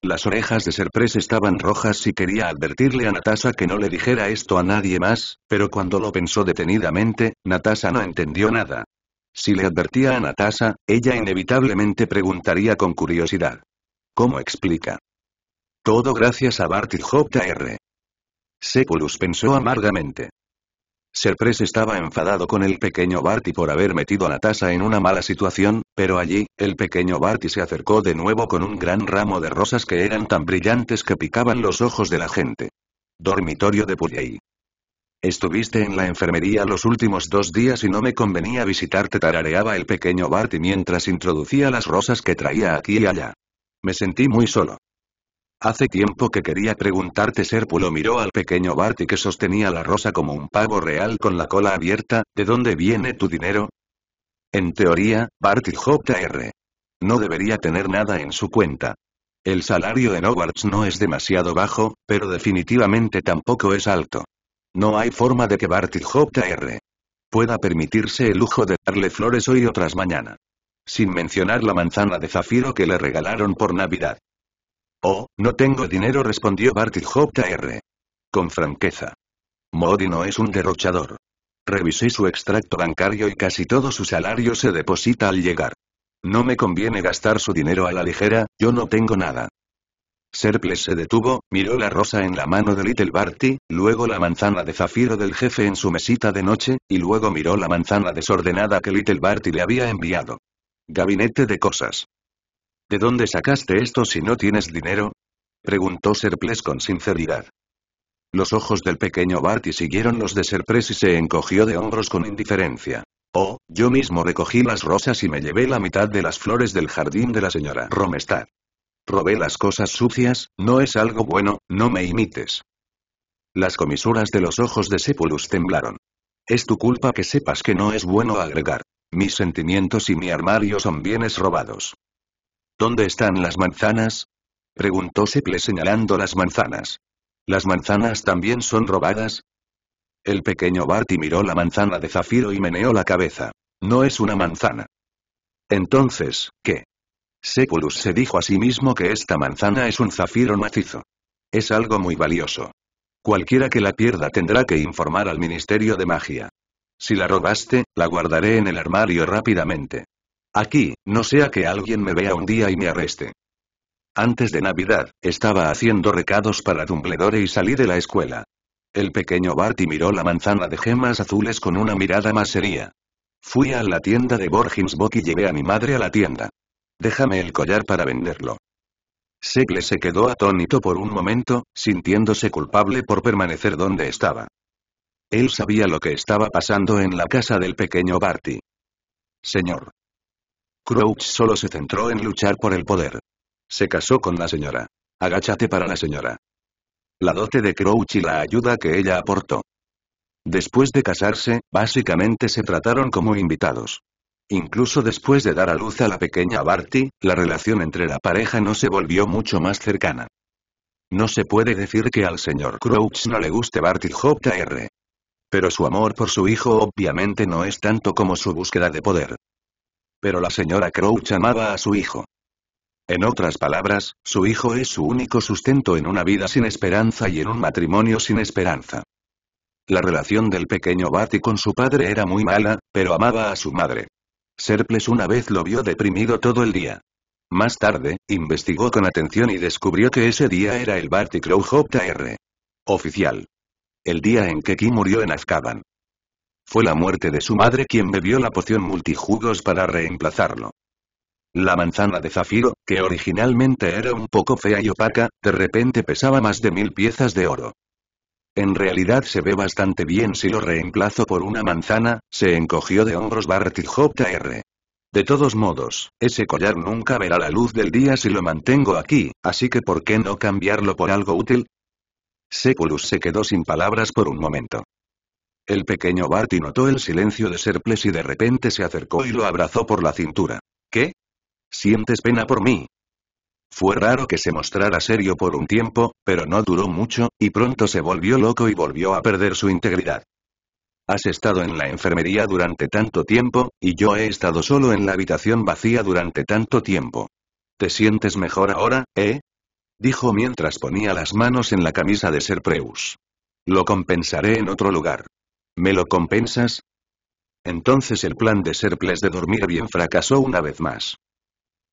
A: Las orejas de Serpres estaban rojas y quería advertirle a Natasa que no le dijera esto a nadie más, pero cuando lo pensó detenidamente, Natasa no entendió nada. Si le advertía a Natasa, ella inevitablemente preguntaría con curiosidad. ¿Cómo explica? Todo gracias a Bart y J.R. Sepulus pensó amargamente. Serpres estaba enfadado con el pequeño Barty por haber metido la taza en una mala situación, pero allí, el pequeño Barty se acercó de nuevo con un gran ramo de rosas que eran tan brillantes que picaban los ojos de la gente. Dormitorio de Puyei. Estuviste en la enfermería los últimos dos días y no me convenía visitarte tarareaba el pequeño Barty mientras introducía las rosas que traía aquí y allá. Me sentí muy solo. Hace tiempo que quería preguntarte. Serpulo miró al pequeño Barty que sostenía la rosa como un pavo real con la cola abierta, ¿de dónde viene tu dinero? En teoría, Barty Jr. No debería tener nada en su cuenta. El salario en Hogwarts no es demasiado bajo, pero definitivamente tampoco es alto. No hay forma de que Barty Jr. pueda permitirse el lujo de darle flores hoy o otras mañana. Sin mencionar la manzana de zafiro que le regalaron por Navidad. Oh, no tengo dinero respondió Barty J.R. Con franqueza. Modi no es un derrochador. Revisé su extracto bancario y casi todo su salario se deposita al llegar. No me conviene gastar su dinero a la ligera, yo no tengo nada. Serples se detuvo, miró la rosa en la mano de Little Barty, luego la manzana de zafiro del jefe en su mesita de noche, y luego miró la manzana desordenada que Little Barty le había enviado. Gabinete de cosas. ¿De dónde sacaste esto si no tienes dinero? preguntó Serples con sinceridad. Los ojos del pequeño Barty siguieron los de Serples y se encogió de hombros con indiferencia. Oh, yo mismo recogí las rosas y me llevé la mitad de las flores del jardín de la señora Romestad. Robé las cosas sucias, no es algo bueno, no me imites. Las comisuras de los ojos de Sepulus temblaron. Es tu culpa que sepas que no es bueno agregar. Mis sentimientos y mi armario son bienes robados. ¿Dónde están las manzanas? Preguntó Seple señalando las manzanas. ¿Las manzanas también son robadas? El pequeño Barty miró la manzana de zafiro y meneó la cabeza. No es una manzana. Entonces, ¿qué? Sepulus se dijo a sí mismo que esta manzana es un zafiro macizo. Es algo muy valioso. Cualquiera que la pierda tendrá que informar al Ministerio de Magia. Si la robaste, la guardaré en el armario rápidamente. Aquí, no sea que alguien me vea un día y me arreste. Antes de Navidad, estaba haciendo recados para Dumbledore y salí de la escuela. El pequeño Barty miró la manzana de gemas azules con una mirada más seria. Fui a la tienda de Borginsbok y llevé a mi madre a la tienda. Déjame el collar para venderlo. Segle se quedó atónito por un momento, sintiéndose culpable por permanecer donde estaba. Él sabía lo que estaba pasando en la casa del pequeño Barty. Señor. Crouch solo se centró en luchar por el poder. Se casó con la señora. Agáchate para la señora. La dote de Crouch y la ayuda que ella aportó. Después de casarse, básicamente se trataron como invitados. Incluso después de dar a luz a la pequeña Barty, la relación entre la pareja no se volvió mucho más cercana. No se puede decir que al señor Crouch no le guste Barty J.R. Pero su amor por su hijo obviamente no es tanto como su búsqueda de poder. Pero la señora Crouch amaba a su hijo. En otras palabras, su hijo es su único sustento en una vida sin esperanza y en un matrimonio sin esperanza. La relación del pequeño Barty con su padre era muy mala, pero amaba a su madre. Serples una vez lo vio deprimido todo el día. Más tarde, investigó con atención y descubrió que ese día era el Barty Crow Jr. oficial. El día en que Kim murió en Azkaban. Fue la muerte de su madre quien bebió la poción multijugos para reemplazarlo. La manzana de zafiro, que originalmente era un poco fea y opaca, de repente pesaba más de mil piezas de oro. En realidad se ve bastante bien si lo reemplazo por una manzana, se encogió de hombros y J.R. De todos modos, ese collar nunca verá la luz del día si lo mantengo aquí, así que ¿por qué no cambiarlo por algo útil? Seculus se quedó sin palabras por un momento. El pequeño Barty notó el silencio de Serples y de repente se acercó y lo abrazó por la cintura. ¿Qué? ¿Sientes pena por mí? Fue raro que se mostrara serio por un tiempo, pero no duró mucho, y pronto se volvió loco y volvió a perder su integridad. Has estado en la enfermería durante tanto tiempo, y yo he estado solo en la habitación vacía durante tanto tiempo. ¿Te sientes mejor ahora, eh? dijo mientras ponía las manos en la camisa de Serpreus. Lo compensaré en otro lugar. ¿Me lo compensas? Entonces el plan de Serples de dormir bien fracasó una vez más.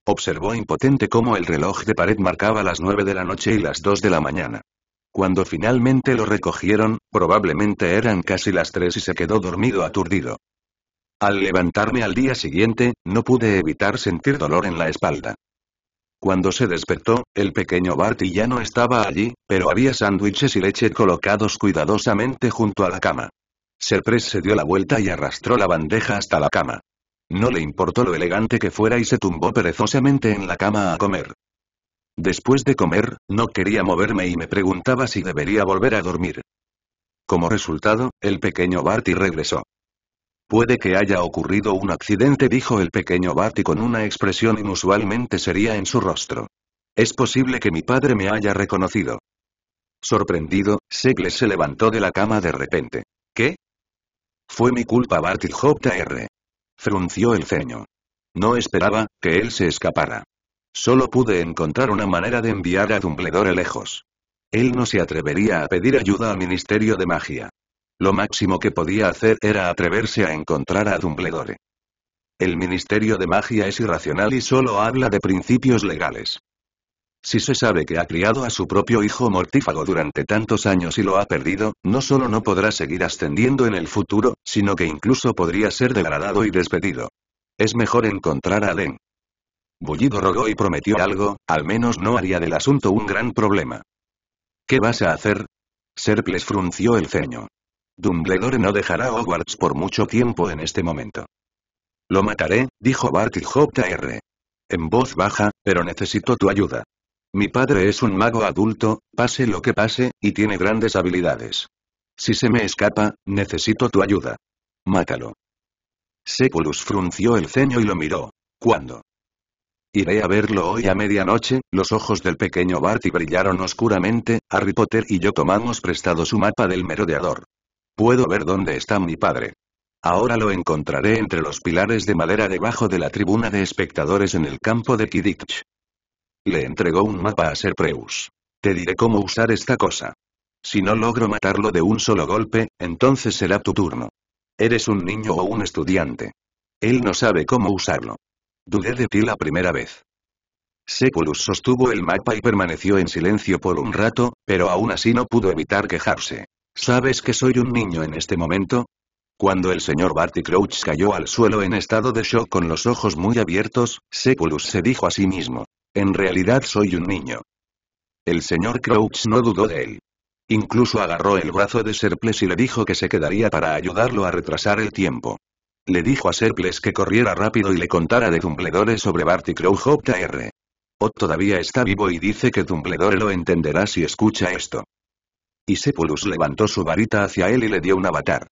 A: Observó impotente cómo el reloj de pared marcaba las nueve de la noche y las dos de la mañana. Cuando finalmente lo recogieron, probablemente eran casi las tres y se quedó dormido aturdido. Al levantarme al día siguiente, no pude evitar sentir dolor en la espalda. Cuando se despertó, el pequeño Barty ya no estaba allí, pero había sándwiches y leche colocados cuidadosamente junto a la cama. Serpres se dio la vuelta y arrastró la bandeja hasta la cama. No le importó lo elegante que fuera y se tumbó perezosamente en la cama a comer. Después de comer, no quería moverme y me preguntaba si debería volver a dormir. Como resultado, el pequeño Barty regresó. Puede que haya ocurrido un accidente, dijo el pequeño Barty con una expresión inusualmente seria en su rostro. Es posible que mi padre me haya reconocido. Sorprendido, Segles se levantó de la cama de repente. Fue mi culpa y Jr. Frunció el ceño. No esperaba, que él se escapara. Solo pude encontrar una manera de enviar a Dumbledore lejos. Él no se atrevería a pedir ayuda al Ministerio de Magia. Lo máximo que podía hacer era atreverse a encontrar a Dumbledore. El Ministerio de Magia es irracional y solo habla de principios legales. Si se sabe que ha criado a su propio hijo mortífago durante tantos años y lo ha perdido, no solo no podrá seguir ascendiendo en el futuro, sino que incluso podría ser degradado y despedido. Es mejor encontrar a Len. Bullido rogó y prometió algo, al menos no haría del asunto un gran problema. ¿Qué vas a hacer? Serples frunció el ceño. Dumbledore no dejará Hogwarts por mucho tiempo en este momento. Lo mataré, dijo Barty J.R. En voz baja, pero necesito tu ayuda. Mi padre es un mago adulto, pase lo que pase, y tiene grandes habilidades. Si se me escapa, necesito tu ayuda. Mátalo. Sepulus frunció el ceño y lo miró. ¿Cuándo? Iré a verlo hoy a medianoche, los ojos del pequeño Barty brillaron oscuramente, Harry Potter y yo tomamos prestado su mapa del merodeador. Puedo ver dónde está mi padre. Ahora lo encontraré entre los pilares de madera debajo de la tribuna de espectadores en el campo de Kidditch. Le entregó un mapa a Serpreus. Te diré cómo usar esta cosa. Si no logro matarlo de un solo golpe, entonces será tu turno. Eres un niño o un estudiante. Él no sabe cómo usarlo. Dudé de ti la primera vez. Seculus sostuvo el mapa y permaneció en silencio por un rato, pero aún así no pudo evitar quejarse. ¿Sabes que soy un niño en este momento? Cuando el señor Barty Crouch cayó al suelo en estado de shock con los ojos muy abiertos, Seculus se dijo a sí mismo. En realidad soy un niño. El señor Crouch no dudó de él. Incluso agarró el brazo de Serples y le dijo que se quedaría para ayudarlo a retrasar el tiempo. Le dijo a Serples que corriera rápido y le contara de Dumbledore sobre Barty Crouch R. O todavía está vivo y dice que Dumbledore lo entenderá si escucha esto. Y Sepulus levantó su varita hacia él y le dio un avatar.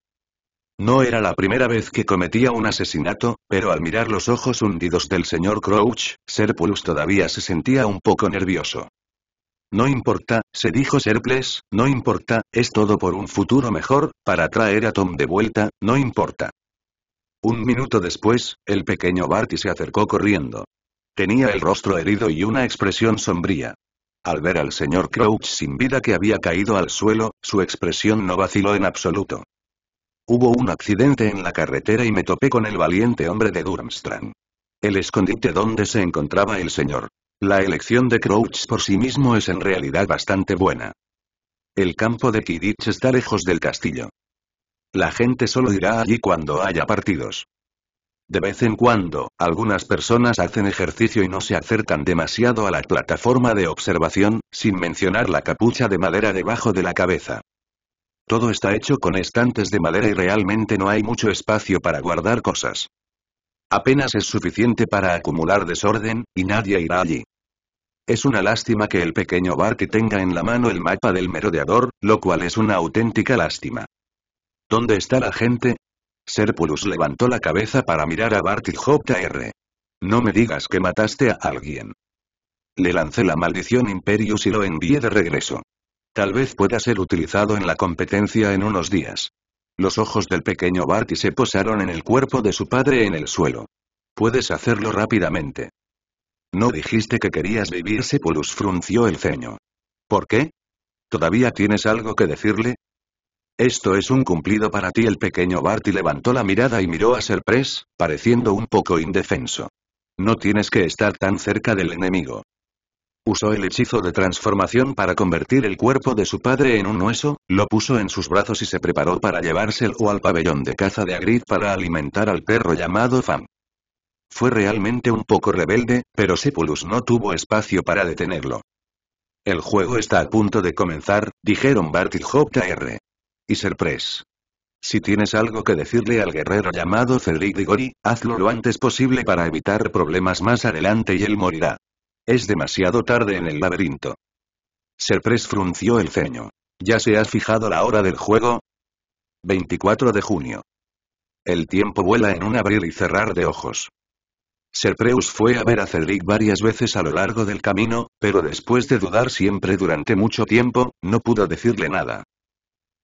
A: No era la primera vez que cometía un asesinato, pero al mirar los ojos hundidos del señor Crouch, Serpulus todavía se sentía un poco nervioso. No importa, se dijo Serples, no importa, es todo por un futuro mejor, para traer a Tom de vuelta, no importa. Un minuto después, el pequeño Barty se acercó corriendo. Tenía el rostro herido y una expresión sombría. Al ver al señor Crouch sin vida que había caído al suelo, su expresión no vaciló en absoluto. Hubo un accidente en la carretera y me topé con el valiente hombre de Durmstrang. El escondite donde se encontraba el señor. La elección de Crouch por sí mismo es en realidad bastante buena. El campo de Kidditch está lejos del castillo. La gente solo irá allí cuando haya partidos. De vez en cuando, algunas personas hacen ejercicio y no se acercan demasiado a la plataforma de observación, sin mencionar la capucha de madera debajo de la cabeza. Todo está hecho con estantes de madera y realmente no hay mucho espacio para guardar cosas. Apenas es suficiente para acumular desorden, y nadie irá allí. Es una lástima que el pequeño bar tenga en la mano el mapa del merodeador, lo cual es una auténtica lástima. ¿Dónde está la gente? Serpulus levantó la cabeza para mirar a Barty JR. No me digas que mataste a alguien. Le lancé la maldición Imperius y lo envié de regreso. Tal vez pueda ser utilizado en la competencia en unos días. Los ojos del pequeño Barty se posaron en el cuerpo de su padre en el suelo. Puedes hacerlo rápidamente. No dijiste que querías vivir, Sepulus frunció el ceño. ¿Por qué? ¿Todavía tienes algo que decirle? Esto es un cumplido para ti. El pequeño Barty levantó la mirada y miró a Serpress, pareciendo un poco indefenso. No tienes que estar tan cerca del enemigo. Usó el hechizo de transformación para convertir el cuerpo de su padre en un hueso, lo puso en sus brazos y se preparó para llevárselo al pabellón de caza de Agrid para alimentar al perro llamado Fam. Fue realmente un poco rebelde, pero Sepulus no tuvo espacio para detenerlo. El juego está a punto de comenzar, dijeron Bart y J.R. Y Serpres. Si tienes algo que decirle al guerrero llamado Cedric Grigori, hazlo lo antes posible para evitar problemas más adelante y él morirá. Es demasiado tarde en el laberinto. Serpres frunció el ceño. ¿Ya se ha fijado la hora del juego? 24 de junio. El tiempo vuela en un abrir y cerrar de ojos. Serpreus fue a ver a Cedric varias veces a lo largo del camino, pero después de dudar siempre durante mucho tiempo, no pudo decirle nada.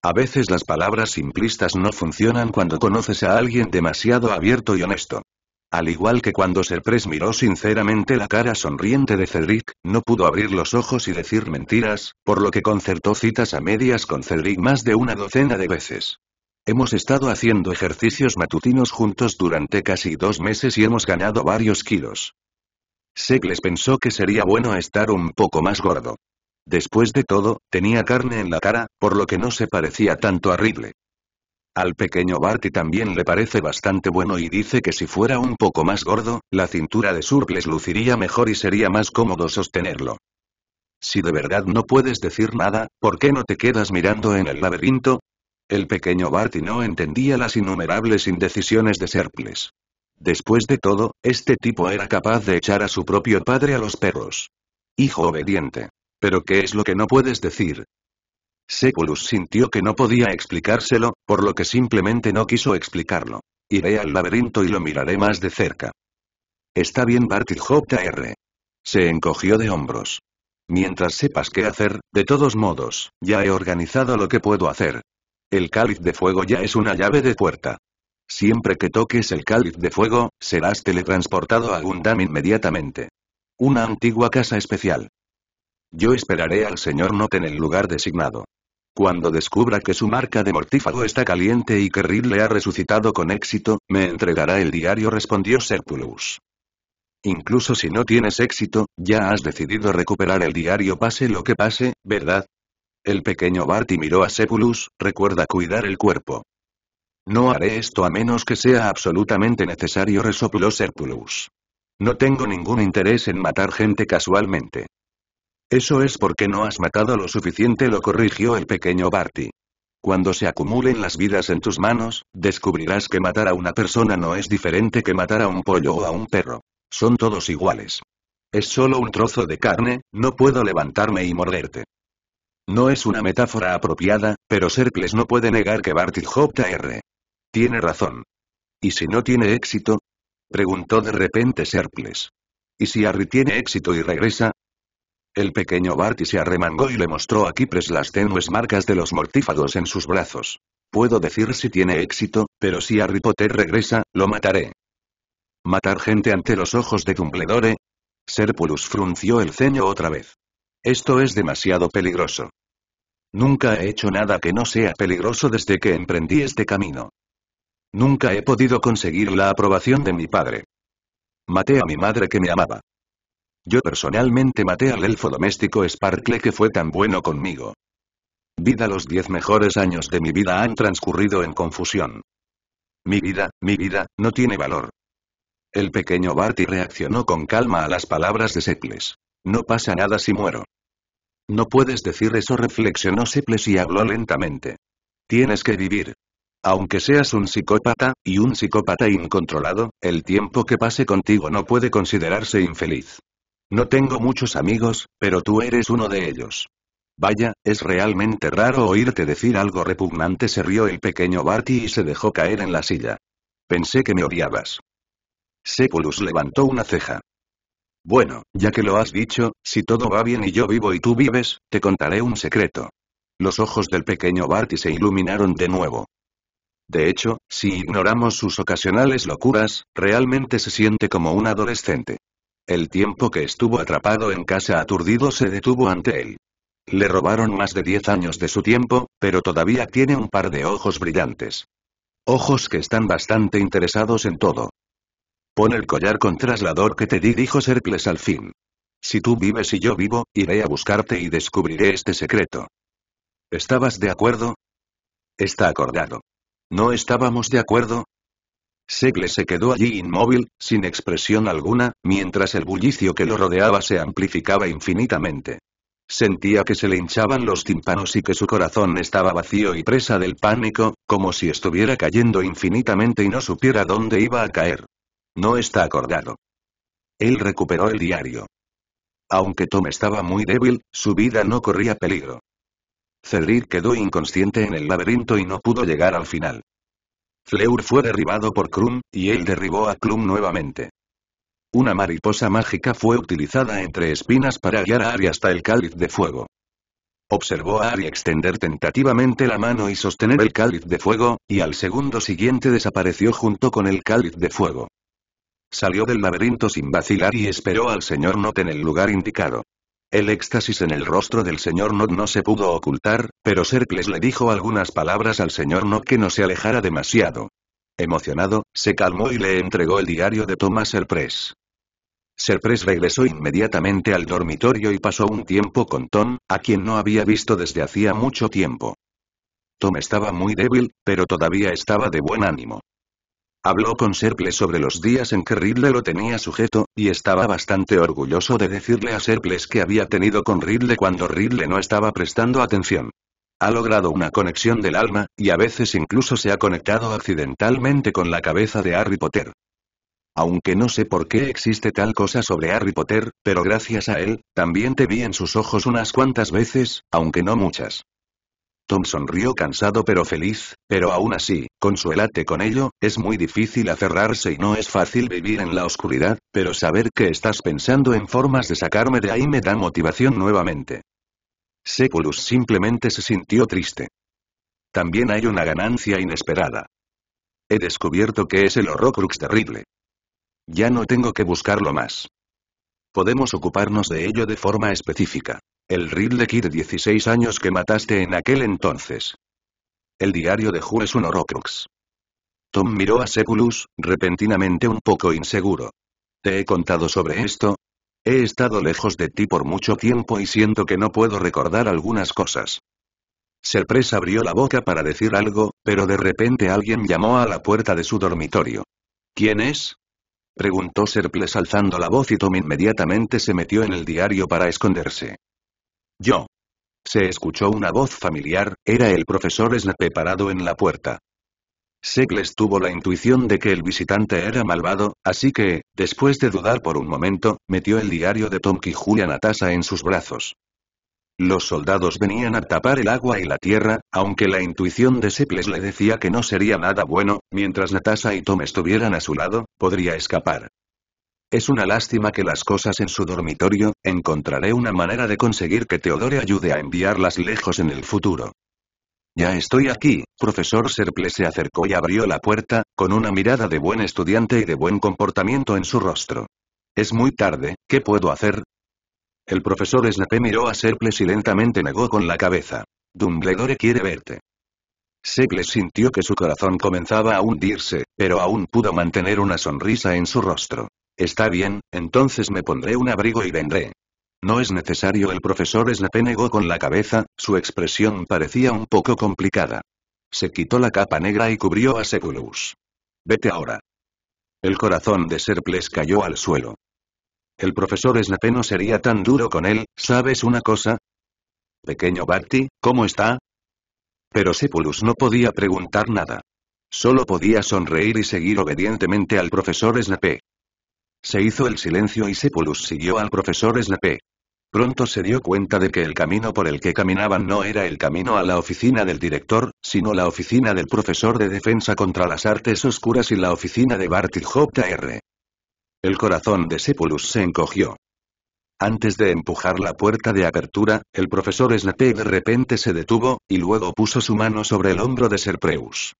A: A veces las palabras simplistas no funcionan cuando conoces a alguien demasiado abierto y honesto. Al igual que cuando Serpres miró sinceramente la cara sonriente de Cedric, no pudo abrir los ojos y decir mentiras, por lo que concertó citas a medias con Cedric más de una docena de veces. Hemos estado haciendo ejercicios matutinos juntos durante casi dos meses y hemos ganado varios kilos. Segles pensó que sería bueno estar un poco más gordo. Después de todo, tenía carne en la cara, por lo que no se parecía tanto horrible. Al pequeño Barty también le parece bastante bueno y dice que si fuera un poco más gordo, la cintura de Surples luciría mejor y sería más cómodo sostenerlo. Si de verdad no puedes decir nada, ¿por qué no te quedas mirando en el laberinto? El pequeño Barty no entendía las innumerables indecisiones de Surples. Después de todo, este tipo era capaz de echar a su propio padre a los perros. Hijo obediente. ¿Pero qué es lo que no puedes decir? Seculus sintió que no podía explicárselo, por lo que simplemente no quiso explicarlo. Iré al laberinto y lo miraré más de cerca. Está bien Barty J.R. Se encogió de hombros. Mientras sepas qué hacer, de todos modos, ya he organizado lo que puedo hacer. El cáliz de fuego ya es una llave de puerta. Siempre que toques el cáliz de fuego, serás teletransportado a Gundam inmediatamente. Una antigua casa especial. Yo esperaré al señor Not en el lugar designado. Cuando descubra que su marca de mortífago está caliente y que Reed le ha resucitado con éxito, me entregará el diario respondió Serpulus. Incluso si no tienes éxito, ya has decidido recuperar el diario pase lo que pase, ¿verdad? El pequeño Barty miró a Serpulus, recuerda cuidar el cuerpo. No haré esto a menos que sea absolutamente necesario resopló Serpulus. No tengo ningún interés en matar gente casualmente. Eso es porque no has matado lo suficiente, lo corrigió el pequeño Barty. Cuando se acumulen las vidas en tus manos, descubrirás que matar a una persona no es diferente que matar a un pollo o a un perro. Son todos iguales. Es solo un trozo de carne, no puedo levantarme y morderte. No es una metáfora apropiada, pero Serples no puede negar que Barty J.R. tiene razón. ¿Y si no tiene éxito? preguntó de repente Serples. ¿Y si Harry tiene éxito y regresa? El pequeño Barty se arremangó y le mostró a Kipres las tenues marcas de los mortífagos en sus brazos. Puedo decir si tiene éxito, pero si Harry Potter regresa, lo mataré. ¿Matar gente ante los ojos de Dumbledore? Serpulus frunció el ceño otra vez. Esto es demasiado peligroso. Nunca he hecho nada que no sea peligroso desde que emprendí este camino. Nunca he podido conseguir la aprobación de mi padre. Maté a mi madre que me amaba. Yo personalmente maté al elfo doméstico Sparkle que fue tan bueno conmigo. Vida los diez mejores años de mi vida han transcurrido en confusión. Mi vida, mi vida, no tiene valor. El pequeño Barty reaccionó con calma a las palabras de Seples. No pasa nada si muero. No puedes decir eso reflexionó Seples y habló lentamente. Tienes que vivir. Aunque seas un psicópata, y un psicópata incontrolado, el tiempo que pase contigo no puede considerarse infeliz. No tengo muchos amigos, pero tú eres uno de ellos. Vaya, es realmente raro oírte decir algo repugnante, se rió el pequeño Barty y se dejó caer en la silla. Pensé que me odiabas. Sepulus levantó una ceja. Bueno, ya que lo has dicho, si todo va bien y yo vivo y tú vives, te contaré un secreto. Los ojos del pequeño Barty se iluminaron de nuevo. De hecho, si ignoramos sus ocasionales locuras, realmente se siente como un adolescente. El tiempo que estuvo atrapado en casa aturdido se detuvo ante él. Le robaron más de diez años de su tiempo, pero todavía tiene un par de ojos brillantes. Ojos que están bastante interesados en todo. Pon el collar con traslador que te di, dijo Serples al fin. Si tú vives y yo vivo, iré a buscarte y descubriré este secreto. ¿Estabas de acuerdo? Está acordado. ¿No estábamos de acuerdo? Segle se quedó allí inmóvil, sin expresión alguna, mientras el bullicio que lo rodeaba se amplificaba infinitamente. Sentía que se le hinchaban los tímpanos y que su corazón estaba vacío y presa del pánico, como si estuviera cayendo infinitamente y no supiera dónde iba a caer. No está acordado. Él recuperó el diario. Aunque Tom estaba muy débil, su vida no corría peligro. Cedric quedó inconsciente en el laberinto y no pudo llegar al final. Fleur fue derribado por Krum, y él derribó a Krum nuevamente. Una mariposa mágica fue utilizada entre espinas para guiar a Ari hasta el cáliz de fuego. Observó a Ari extender tentativamente la mano y sostener el cáliz de fuego, y al segundo siguiente desapareció junto con el cáliz de fuego. Salió del laberinto sin vacilar y esperó al señor Not en el lugar indicado. El éxtasis en el rostro del señor Nod no se pudo ocultar, pero Sercles le dijo algunas palabras al señor Nod que no se alejara demasiado. Emocionado, se calmó y le entregó el diario de Thomas Serpress. Serpress regresó inmediatamente al dormitorio y pasó un tiempo con Tom, a quien no había visto desde hacía mucho tiempo. Tom estaba muy débil, pero todavía estaba de buen ánimo. Habló con Serple sobre los días en que Ridley lo tenía sujeto, y estaba bastante orgulloso de decirle a Serples que había tenido con Ridley cuando Ridley no estaba prestando atención. Ha logrado una conexión del alma, y a veces incluso se ha conectado accidentalmente con la cabeza de Harry Potter. Aunque no sé por qué existe tal cosa sobre Harry Potter, pero gracias a él, también te vi en sus ojos unas cuantas veces, aunque no muchas. Tom sonrió cansado pero feliz, pero aún así, consuélate con ello, es muy difícil aferrarse y no es fácil vivir en la oscuridad, pero saber que estás pensando en formas de sacarme de ahí me da motivación nuevamente. Seculus simplemente se sintió triste. También hay una ganancia inesperada. He descubierto que es el Horrocrux terrible. Ya no tengo que buscarlo más. Podemos ocuparnos de ello de forma específica. El Ridley Kid de 16 años que mataste en aquel entonces. El diario de Ju es un Tom miró a Seculus, repentinamente un poco inseguro. ¿Te he contado sobre esto? He estado lejos de ti por mucho tiempo y siento que no puedo recordar algunas cosas. Serpres abrió la boca para decir algo, pero de repente alguien llamó a la puerta de su dormitorio. ¿Quién es? preguntó Serples alzando la voz y Tom inmediatamente se metió en el diario para esconderse. Yo. Se escuchó una voz familiar, era el profesor Snape parado en la puerta. Sepples tuvo la intuición de que el visitante era malvado, así que, después de dudar por un momento, metió el diario de Tom y Julia Natasha en sus brazos. Los soldados venían a tapar el agua y la tierra, aunque la intuición de Seples le decía que no sería nada bueno, mientras Natasha y Tom estuvieran a su lado, podría escapar. Es una lástima que las cosas en su dormitorio, encontraré una manera de conseguir que Teodore ayude a enviarlas lejos en el futuro. Ya estoy aquí, profesor Serple se acercó y abrió la puerta, con una mirada de buen estudiante y de buen comportamiento en su rostro. Es muy tarde, ¿qué puedo hacer? El profesor Snape miró a Serple y lentamente negó con la cabeza. Dumbledore quiere verte. Serple sintió que su corazón comenzaba a hundirse, pero aún pudo mantener una sonrisa en su rostro. Está bien, entonces me pondré un abrigo y vendré. No es necesario el profesor Snape negó con la cabeza, su expresión parecía un poco complicada. Se quitó la capa negra y cubrió a Seculus. Vete ahora. El corazón de Serples cayó al suelo. El profesor Snape no sería tan duro con él, ¿sabes una cosa? Pequeño Barty, ¿cómo está? Pero Sepulus no podía preguntar nada. Solo podía sonreír y seguir obedientemente al profesor Snape. Se hizo el silencio y Sepulus siguió al profesor Snape. Pronto se dio cuenta de que el camino por el que caminaban no era el camino a la oficina del director, sino la oficina del profesor de defensa contra las artes oscuras y la oficina de Barty J.R. El corazón de Sepulus se encogió. Antes de empujar la puerta de apertura, el profesor Snape de repente se detuvo, y luego puso su mano sobre el hombro de Serpreus.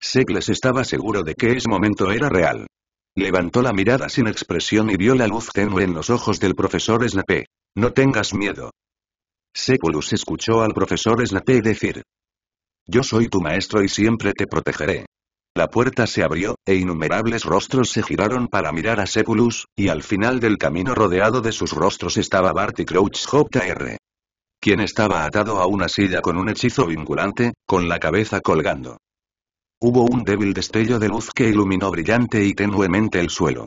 A: Segles estaba seguro de que ese momento era real. Levantó la mirada sin expresión y vio la luz tenue en los ojos del profesor Snape. No tengas miedo. Seculus escuchó al profesor Snape decir. Yo soy tu maestro y siempre te protegeré. La puerta se abrió, e innumerables rostros se giraron para mirar a Seculus, y al final del camino rodeado de sus rostros estaba Barty Crouch Jr. Quien estaba atado a una silla con un hechizo vinculante, con la cabeza colgando. Hubo un débil destello de luz que iluminó brillante y tenuemente el suelo.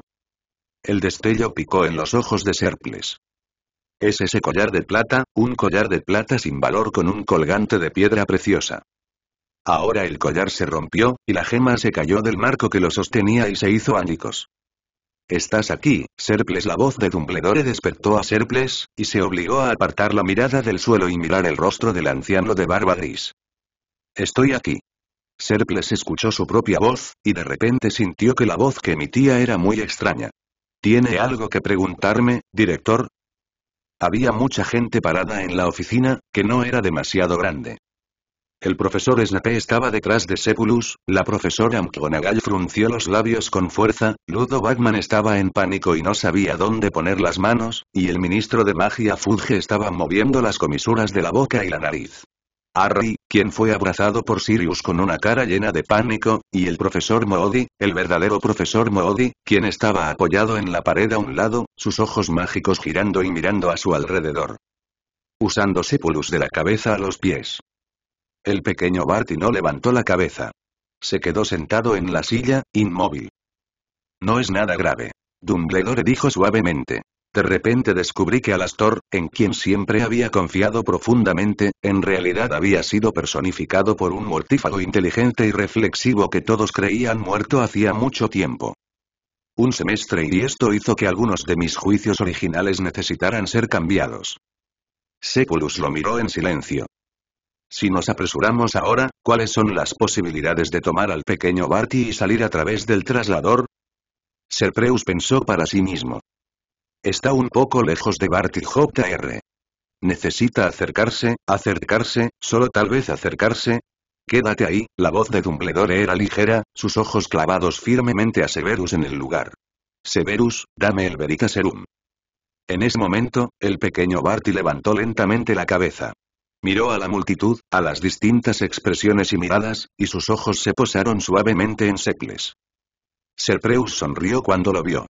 A: El destello picó en los ojos de Serples. Es ese collar de plata, un collar de plata sin valor con un colgante de piedra preciosa. Ahora el collar se rompió, y la gema se cayó del marco que lo sostenía y se hizo ánicos. Estás aquí, Serples. La voz de Dumbledore despertó a Serples, y se obligó a apartar la mirada del suelo y mirar el rostro del anciano de barba gris. Estoy aquí. Serples escuchó su propia voz, y de repente sintió que la voz que emitía era muy extraña. ¿Tiene algo que preguntarme, director? Había mucha gente parada en la oficina, que no era demasiado grande. El profesor Snape estaba detrás de Sepulus, la profesora McGonagall frunció los labios con fuerza, Ludo Bagman estaba en pánico y no sabía dónde poner las manos, y el ministro de magia Fudge estaba moviendo las comisuras de la boca y la nariz. Harry, quien fue abrazado por Sirius con una cara llena de pánico, y el profesor Moody, el verdadero profesor Moody, quien estaba apoyado en la pared a un lado, sus ojos mágicos girando y mirando a su alrededor. Usando Sepulus de la cabeza a los pies. El pequeño Barty no levantó la cabeza. Se quedó sentado en la silla, inmóvil. No es nada grave. Dumbledore dijo suavemente. De repente descubrí que Alastor, en quien siempre había confiado profundamente, en realidad había sido personificado por un mortífago inteligente y reflexivo que todos creían muerto hacía mucho tiempo. Un semestre y esto hizo que algunos de mis juicios originales necesitaran ser cambiados. Seculus lo miró en silencio. Si nos apresuramos ahora, ¿cuáles son las posibilidades de tomar al pequeño Barty y salir a través del traslador? Serpreus pensó para sí mismo. Está un poco lejos de Barty J.R. Necesita acercarse, acercarse, solo tal vez acercarse. Quédate ahí, la voz de Dumbledore era ligera, sus ojos clavados firmemente a Severus en el lugar. Severus, dame el Veritaserum. En ese momento, el pequeño Barty levantó lentamente la cabeza. Miró a la multitud, a las distintas expresiones y miradas, y sus ojos se posaron suavemente en Secles. Serpreus sonrió cuando lo vio.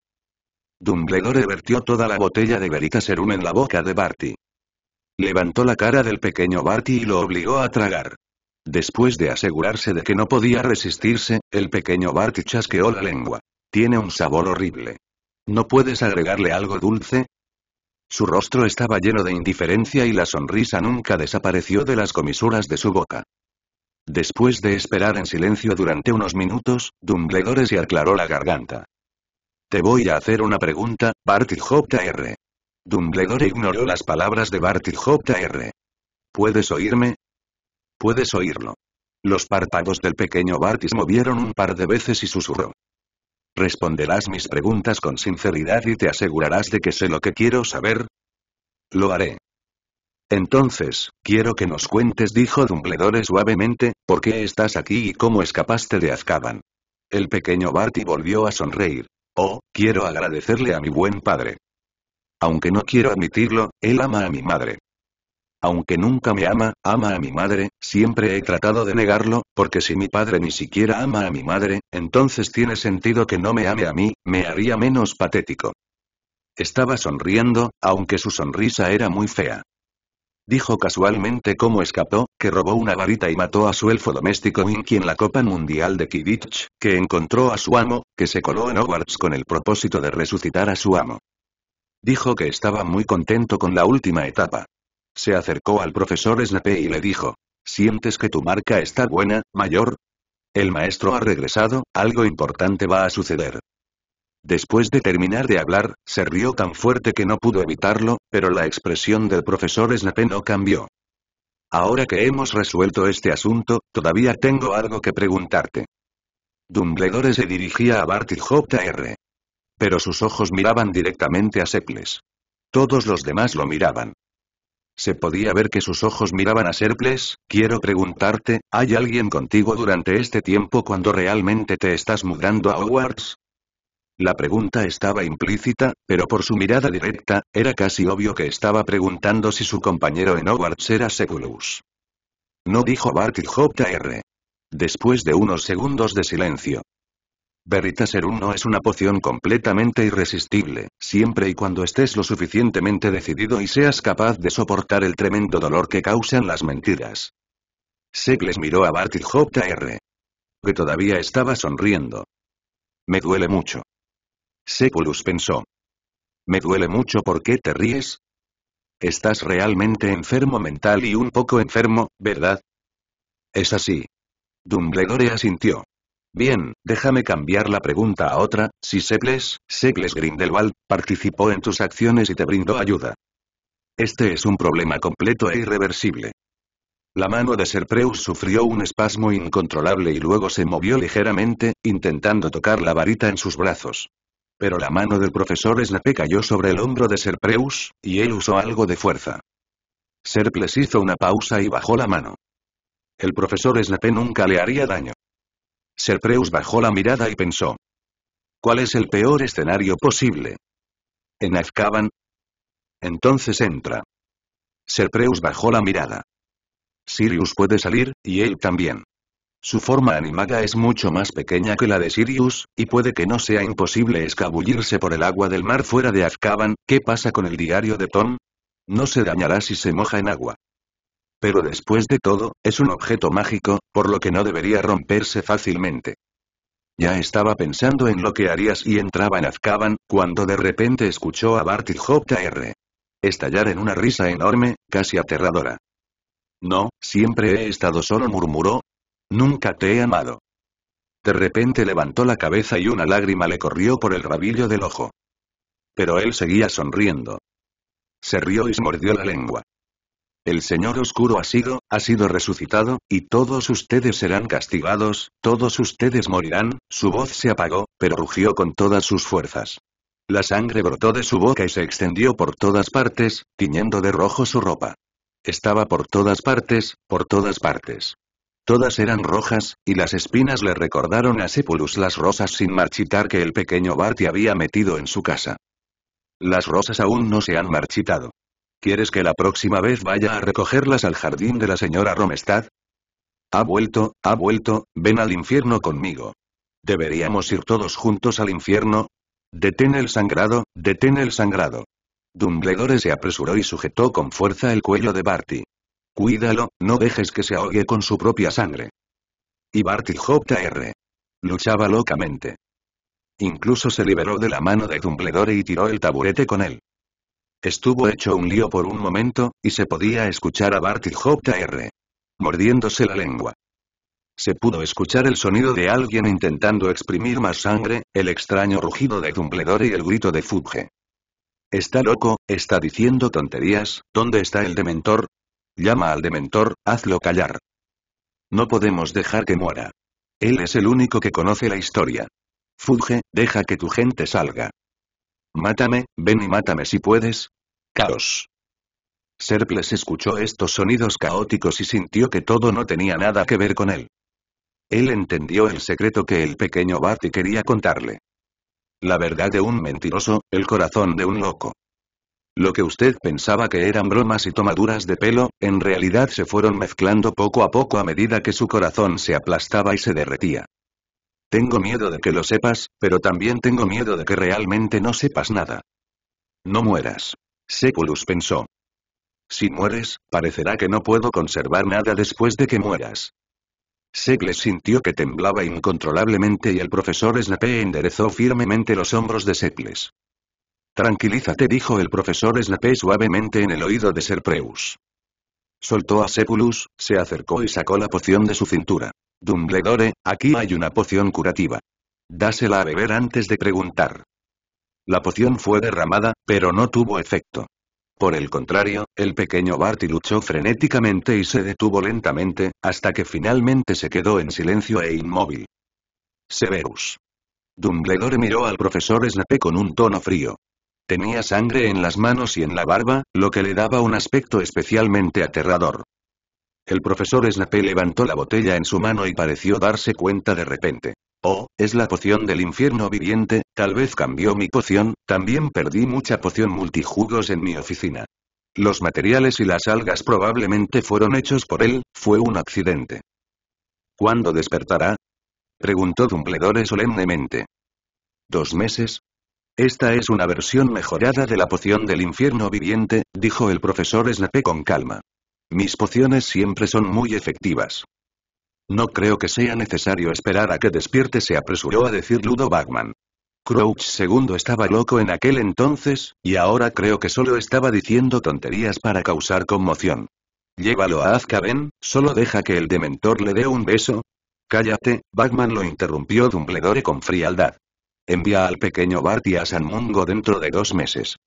A: Dumbledore vertió toda la botella de Veritaserum en la boca de Barty. Levantó la cara del pequeño Barty y lo obligó a tragar. Después de asegurarse de que no podía resistirse, el pequeño Barty chasqueó la lengua. Tiene un sabor horrible. ¿No puedes agregarle algo dulce? Su rostro estaba lleno de indiferencia y la sonrisa nunca desapareció de las comisuras de su boca. Después de esperar en silencio durante unos minutos, Dumbledore se aclaró la garganta. Te voy a hacer una pregunta, Barty J.R. Dumbledore ignoró las palabras de Barty J.R. ¿Puedes oírme? Puedes oírlo. Los párpados del pequeño se movieron un par de veces y susurró. ¿Responderás mis preguntas con sinceridad y te asegurarás de que sé lo que quiero saber? Lo haré. Entonces, quiero que nos cuentes, dijo Dumbledore suavemente, por qué estás aquí y cómo escapaste de Azkaban. El pequeño Barty volvió a sonreír. Oh, quiero agradecerle a mi buen padre. Aunque no quiero admitirlo, él ama a mi madre. Aunque nunca me ama, ama a mi madre, siempre he tratado de negarlo, porque si mi padre ni siquiera ama a mi madre, entonces tiene sentido que no me ame a mí, me haría menos patético. Estaba sonriendo, aunque su sonrisa era muy fea. Dijo casualmente cómo escapó, que robó una varita y mató a su elfo doméstico Inky en la Copa Mundial de Kidditch, que encontró a su amo, que se coló en Hogwarts con el propósito de resucitar a su amo. Dijo que estaba muy contento con la última etapa. Se acercó al profesor Snape y le dijo, ¿Sientes que tu marca está buena, mayor? El maestro ha regresado, algo importante va a suceder. Después de terminar de hablar, se rió tan fuerte que no pudo evitarlo, pero la expresión del profesor Snape no cambió. Ahora que hemos resuelto este asunto, todavía tengo algo que preguntarte. Dumbledore se dirigía a Barty J.R. Pero sus ojos miraban directamente a Sepples. Todos los demás lo miraban. Se podía ver que sus ojos miraban a Sepples. quiero preguntarte, ¿hay alguien contigo durante este tiempo cuando realmente te estás mudando a Hogwarts? La pregunta estaba implícita, pero por su mirada directa, era casi obvio que estaba preguntando si su compañero en Hogwarts era Seculus. No dijo Barty J.R. Después de unos segundos de silencio. Serum no es una poción completamente irresistible, siempre y cuando estés lo suficientemente decidido y seas capaz de soportar el tremendo dolor que causan las mentiras. Segles miró a Barty J.R. que todavía estaba sonriendo. Me duele mucho. Seculus pensó. Me duele mucho porque te ríes. Estás realmente enfermo mental y un poco enfermo, ¿verdad? Es así. Dumbledore asintió. Bien, déjame cambiar la pregunta a otra, si Secles, Secles Grindelwald, participó en tus acciones y te brindó ayuda. Este es un problema completo e irreversible. La mano de Serpreus sufrió un espasmo incontrolable y luego se movió ligeramente, intentando tocar la varita en sus brazos. Pero la mano del profesor Snape cayó sobre el hombro de Serpreus, y él usó algo de fuerza. Serples hizo una pausa y bajó la mano. El profesor Snape nunca le haría daño. Serpreus bajó la mirada y pensó. ¿Cuál es el peor escenario posible? ¿En Azkaban? Entonces entra. Serpreus bajó la mirada. Sirius puede salir, y él también. Su forma animada es mucho más pequeña que la de Sirius, y puede que no sea imposible escabullirse por el agua del mar fuera de Azkaban, ¿qué pasa con el diario de Tom? No se dañará si se moja en agua. Pero después de todo, es un objeto mágico, por lo que no debería romperse fácilmente. Ya estaba pensando en lo que harías y entraba en Azkaban, cuando de repente escuchó a Bart J.R. estallar en una risa enorme, casi aterradora. No, siempre he estado solo murmuró, Nunca te he amado. De repente levantó la cabeza y una lágrima le corrió por el rabillo del ojo. Pero él seguía sonriendo. Se rió y se mordió la lengua. El Señor Oscuro ha sido, ha sido resucitado, y todos ustedes serán castigados, todos ustedes morirán, su voz se apagó, pero rugió con todas sus fuerzas. La sangre brotó de su boca y se extendió por todas partes, tiñendo de rojo su ropa. Estaba por todas partes, por todas partes. Todas eran rojas, y las espinas le recordaron a Sepulus las rosas sin marchitar que el pequeño Barty había metido en su casa. Las rosas aún no se han marchitado. ¿Quieres que la próxima vez vaya a recogerlas al jardín de la señora Romestad? Ha vuelto, ha vuelto, ven al infierno conmigo. ¿Deberíamos ir todos juntos al infierno? Detén el sangrado, detén el sangrado. Dumbledore se apresuró y sujetó con fuerza el cuello de Barty. Cuídalo, no dejes que se ahogue con su propia sangre. Y Barty Jr. Luchaba locamente. Incluso se liberó de la mano de Dumbledore y tiró el taburete con él. Estuvo hecho un lío por un momento, y se podía escuchar a Barty Jr. mordiéndose la lengua. Se pudo escuchar el sonido de alguien intentando exprimir más sangre, el extraño rugido de Dumbledore y el grito de Fudge. Está loco, está diciendo tonterías, ¿dónde está el dementor? Llama al dementor, hazlo callar. No podemos dejar que muera. Él es el único que conoce la historia. Fuge, deja que tu gente salga. Mátame, ven y mátame si puedes. Caos. Serples escuchó estos sonidos caóticos y sintió que todo no tenía nada que ver con él. Él entendió el secreto que el pequeño Barty quería contarle. La verdad de un mentiroso, el corazón de un loco. Lo que usted pensaba que eran bromas y tomaduras de pelo, en realidad se fueron mezclando poco a poco a medida que su corazón se aplastaba y se derretía. Tengo miedo de que lo sepas, pero también tengo miedo de que realmente no sepas nada. No mueras. Seculus pensó. Si mueres, parecerá que no puedo conservar nada después de que mueras. Segles sintió que temblaba incontrolablemente y el profesor Snape enderezó firmemente los hombros de Secles. Tranquilízate dijo el profesor Snape suavemente en el oído de Serpreus. Soltó a Sepulus, se acercó y sacó la poción de su cintura. Dumbledore, aquí hay una poción curativa. Dásela a beber antes de preguntar. La poción fue derramada, pero no tuvo efecto. Por el contrario, el pequeño Barty luchó frenéticamente y se detuvo lentamente, hasta que finalmente se quedó en silencio e inmóvil. Severus. Dumbledore miró al profesor Snape con un tono frío. Tenía sangre en las manos y en la barba, lo que le daba un aspecto especialmente aterrador. El profesor Snape levantó la botella en su mano y pareció darse cuenta de repente. Oh, es la poción del infierno viviente, tal vez cambió mi poción, también perdí mucha poción multijugos en mi oficina. Los materiales y las algas probablemente fueron hechos por él, fue un accidente. ¿Cuándo despertará? Preguntó Dumbledore solemnemente. Dos meses, esta es una versión mejorada de la poción del infierno viviente, dijo el profesor Snape con calma. Mis pociones siempre son muy efectivas. No creo que sea necesario esperar a que despierte, se apresuró a decir Ludo Bagman. Crouch II estaba loco en aquel entonces, y ahora creo que solo estaba diciendo tonterías para causar conmoción. Llévalo a Azkaban, solo deja que el dementor le dé un beso. Cállate, Bagman lo interrumpió Dumbledore con frialdad. Envía al pequeño Barty a San Mungo dentro de dos meses.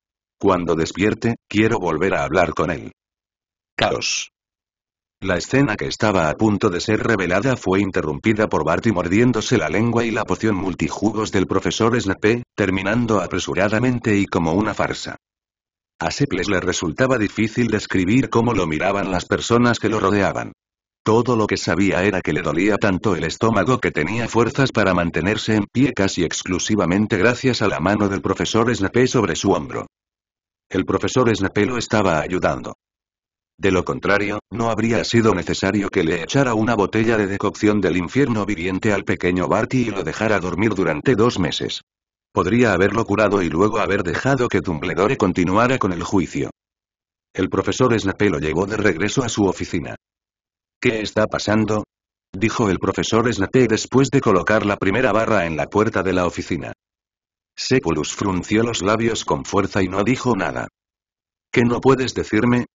A: Cuando despierte, quiero volver a hablar con él. Caos. La escena que estaba a punto de ser revelada fue interrumpida por Barty mordiéndose la lengua y la poción multijugos del profesor Snape, terminando apresuradamente y como una farsa. A Seples le resultaba difícil describir cómo lo miraban las personas que lo rodeaban. Todo lo que sabía era que le dolía tanto el estómago que tenía fuerzas para mantenerse en pie casi exclusivamente gracias a la mano del profesor Snape sobre su hombro. El profesor Snape lo estaba ayudando. De lo contrario, no habría sido necesario que le echara una botella de decocción del infierno viviente al pequeño Barty y lo dejara dormir durante dos meses. Podría haberlo curado y luego haber dejado que Dumbledore continuara con el juicio. El profesor Snape lo llevó de regreso a su oficina. ¿Qué está pasando? Dijo el profesor Snape después de colocar la primera barra en la puerta de la oficina. Sepulus frunció los labios con fuerza y no dijo nada. ¿Qué no puedes decirme?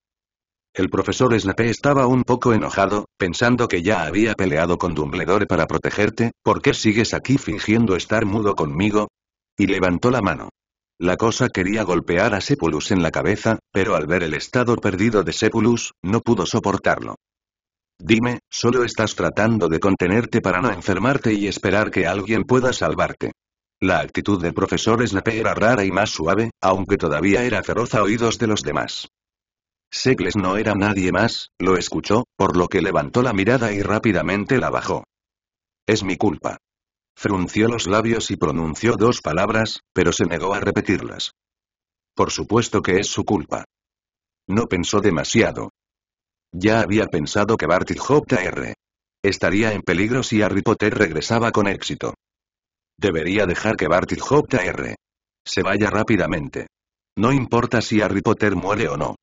A: El profesor Snape estaba un poco enojado, pensando que ya había peleado con Dumbledore para protegerte, ¿por qué sigues aquí fingiendo estar mudo conmigo? Y levantó la mano. La cosa quería golpear a Sepulus en la cabeza, pero al ver el estado perdido de Sepulus, no pudo soportarlo. Dime, solo estás tratando de contenerte para no enfermarte y esperar que alguien pueda salvarte. La actitud del profesor Snape era rara y más suave, aunque todavía era feroz a oídos de los demás. Segles no era nadie más, lo escuchó, por lo que levantó la mirada y rápidamente la bajó. Es mi culpa. Frunció los labios y pronunció dos palabras, pero se negó a repetirlas. Por supuesto que es su culpa. No pensó demasiado, ya había pensado que Barty J.R. estaría en peligro si Harry Potter regresaba con éxito. Debería dejar que Barty J.R. se vaya rápidamente. No importa si Harry Potter muere o no.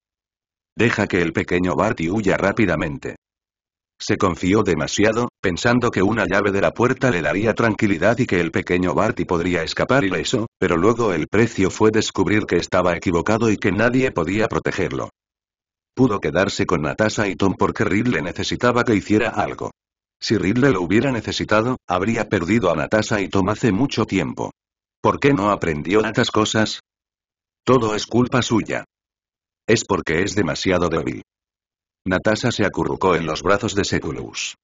A: Deja que el pequeño Barty huya rápidamente. Se confió demasiado, pensando que una llave de la puerta le daría tranquilidad y que el pequeño Barty podría escapar ileso, pero luego el precio fue descubrir que estaba equivocado y que nadie podía protegerlo pudo quedarse con Natasha y Tom porque Ridley necesitaba que hiciera algo. Si Ridley lo hubiera necesitado, habría perdido a Natasha y Tom hace mucho tiempo. ¿Por qué no aprendió tantas cosas? Todo es culpa suya. Es porque es demasiado débil. Natasha se acurrucó en los brazos de Seculus.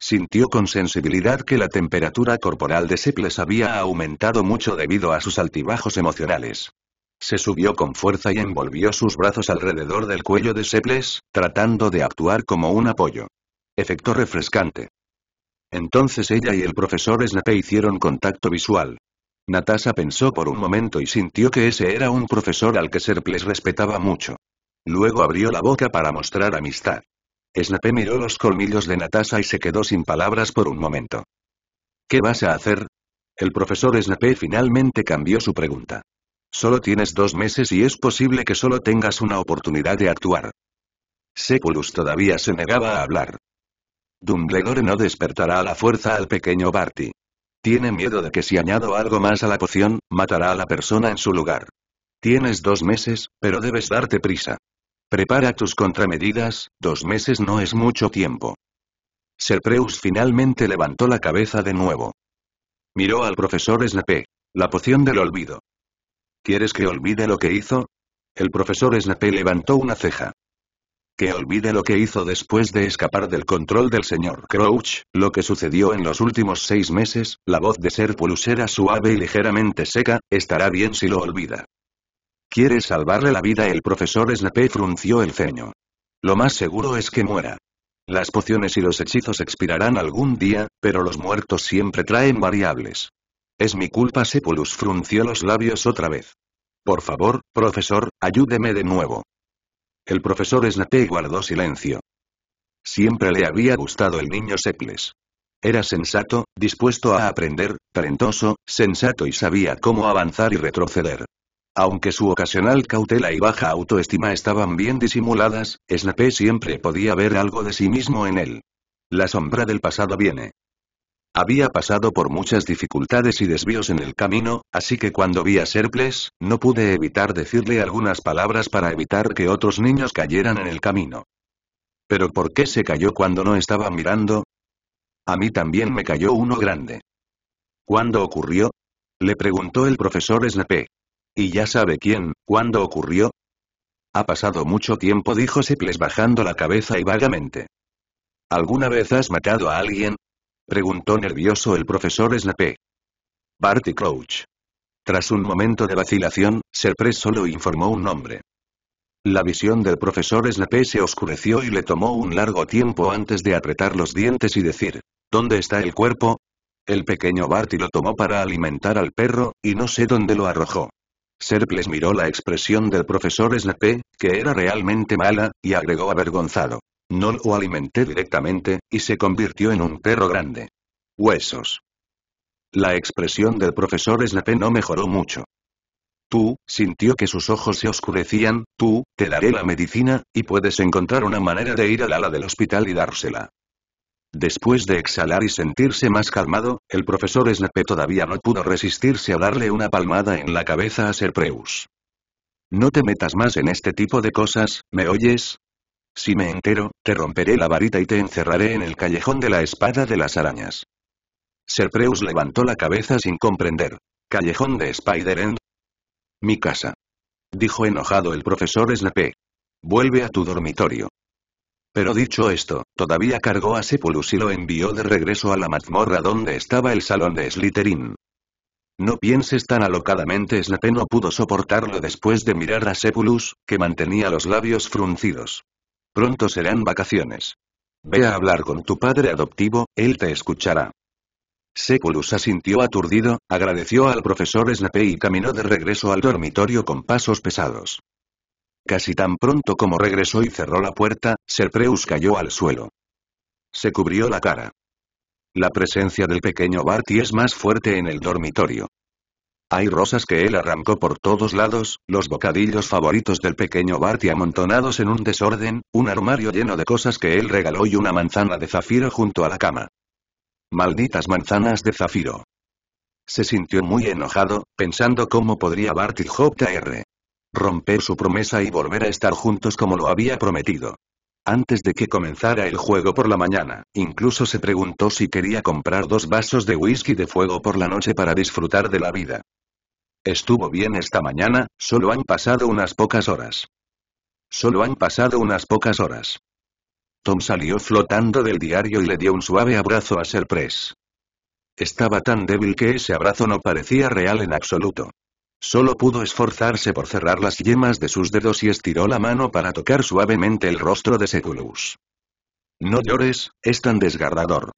A: Sintió con sensibilidad que la temperatura corporal de Seples había aumentado mucho debido a sus altibajos emocionales. Se subió con fuerza y envolvió sus brazos alrededor del cuello de Seples, tratando de actuar como un apoyo. Efecto refrescante. Entonces ella y el profesor Snape hicieron contacto visual. Natasha pensó por un momento y sintió que ese era un profesor al que Serples respetaba mucho. Luego abrió la boca para mostrar amistad. Snape miró los colmillos de Natasha y se quedó sin palabras por un momento. ¿Qué vas a hacer? El profesor Snape finalmente cambió su pregunta. Solo tienes dos meses y es posible que solo tengas una oportunidad de actuar. Seculus todavía se negaba a hablar. Dumbledore no despertará a la fuerza al pequeño Barty. Tiene miedo de que si añado algo más a la poción, matará a la persona en su lugar. Tienes dos meses, pero debes darte prisa. Prepara tus contramedidas, dos meses no es mucho tiempo. Serpreus finalmente levantó la cabeza de nuevo. Miró al profesor Snape. La poción del olvido. ¿Quieres que olvide lo que hizo? El profesor Snape levantó una ceja. Que olvide lo que hizo después de escapar del control del señor Crouch, lo que sucedió en los últimos seis meses, la voz de Serpulus era suave y ligeramente seca, estará bien si lo olvida. ¿Quieres salvarle la vida? El profesor Snape frunció el ceño. Lo más seguro es que muera. Las pociones y los hechizos expirarán algún día, pero los muertos siempre traen variables. Es mi culpa Sepulus frunció los labios otra vez. Por favor, profesor, ayúdeme de nuevo. El profesor Snape guardó silencio. Siempre le había gustado el niño Seples. Era sensato, dispuesto a aprender, talentoso, sensato y sabía cómo avanzar y retroceder. Aunque su ocasional cautela y baja autoestima estaban bien disimuladas, Snape siempre podía ver algo de sí mismo en él. La sombra del pasado viene. Había pasado por muchas dificultades y desvíos en el camino, así que cuando vi a Serples, no pude evitar decirle algunas palabras para evitar que otros niños cayeran en el camino. ¿Pero por qué se cayó cuando no estaba mirando? A mí también me cayó uno grande. ¿Cuándo ocurrió? Le preguntó el profesor Snape. ¿Y ya sabe quién, cuándo ocurrió? Ha pasado mucho tiempo dijo Serples bajando la cabeza y vagamente. ¿Alguna vez has matado a alguien? Preguntó nervioso el profesor Snape. Barty Crouch. Tras un momento de vacilación, Serpres solo informó un nombre. La visión del profesor Snape se oscureció y le tomó un largo tiempo antes de apretar los dientes y decir, ¿Dónde está el cuerpo? El pequeño Barty lo tomó para alimentar al perro, y no sé dónde lo arrojó. Serples miró la expresión del profesor Snape, que era realmente mala, y agregó avergonzado. No lo alimenté directamente, y se convirtió en un perro grande. Huesos. La expresión del profesor Snape no mejoró mucho. Tú, sintió que sus ojos se oscurecían, tú, te daré la medicina, y puedes encontrar una manera de ir al ala del hospital y dársela. Después de exhalar y sentirse más calmado, el profesor Snape todavía no pudo resistirse a darle una palmada en la cabeza a Serpreus. No te metas más en este tipo de cosas, ¿me oyes? Si me entero, te romperé la varita y te encerraré en el callejón de la espada de las arañas. Serpreus levantó la cabeza sin comprender. ¿Callejón de Spider-End? Mi casa. Dijo enojado el profesor Snape. Vuelve a tu dormitorio. Pero dicho esto, todavía cargó a Sepulus y lo envió de regreso a la mazmorra donde estaba el salón de Slytherin. No pienses tan alocadamente Snape no pudo soportarlo después de mirar a Sepulus, que mantenía los labios fruncidos. Pronto serán vacaciones. Ve a hablar con tu padre adoptivo, él te escuchará. Seculus sintió aturdido, agradeció al profesor Snape y caminó de regreso al dormitorio con pasos pesados. Casi tan pronto como regresó y cerró la puerta, Serpreus cayó al suelo. Se cubrió la cara. La presencia del pequeño Barty es más fuerte en el dormitorio. Hay rosas que él arrancó por todos lados, los bocadillos favoritos del pequeño Barty amontonados en un desorden, un armario lleno de cosas que él regaló y una manzana de zafiro junto a la cama. Malditas manzanas de zafiro. Se sintió muy enojado, pensando cómo podría Barty J.R. romper su promesa y volver a estar juntos como lo había prometido. Antes de que comenzara el juego por la mañana, incluso se preguntó si quería comprar dos vasos de whisky de fuego por la noche para disfrutar de la vida. Estuvo bien esta mañana, solo han pasado unas pocas horas. Solo han pasado unas pocas horas. Tom salió flotando del diario y le dio un suave abrazo a Ser Estaba tan débil que ese abrazo no parecía real en absoluto. Solo pudo esforzarse por cerrar las yemas de sus dedos y estiró la mano para tocar suavemente el rostro de Seculus. No llores, es tan desgarrador.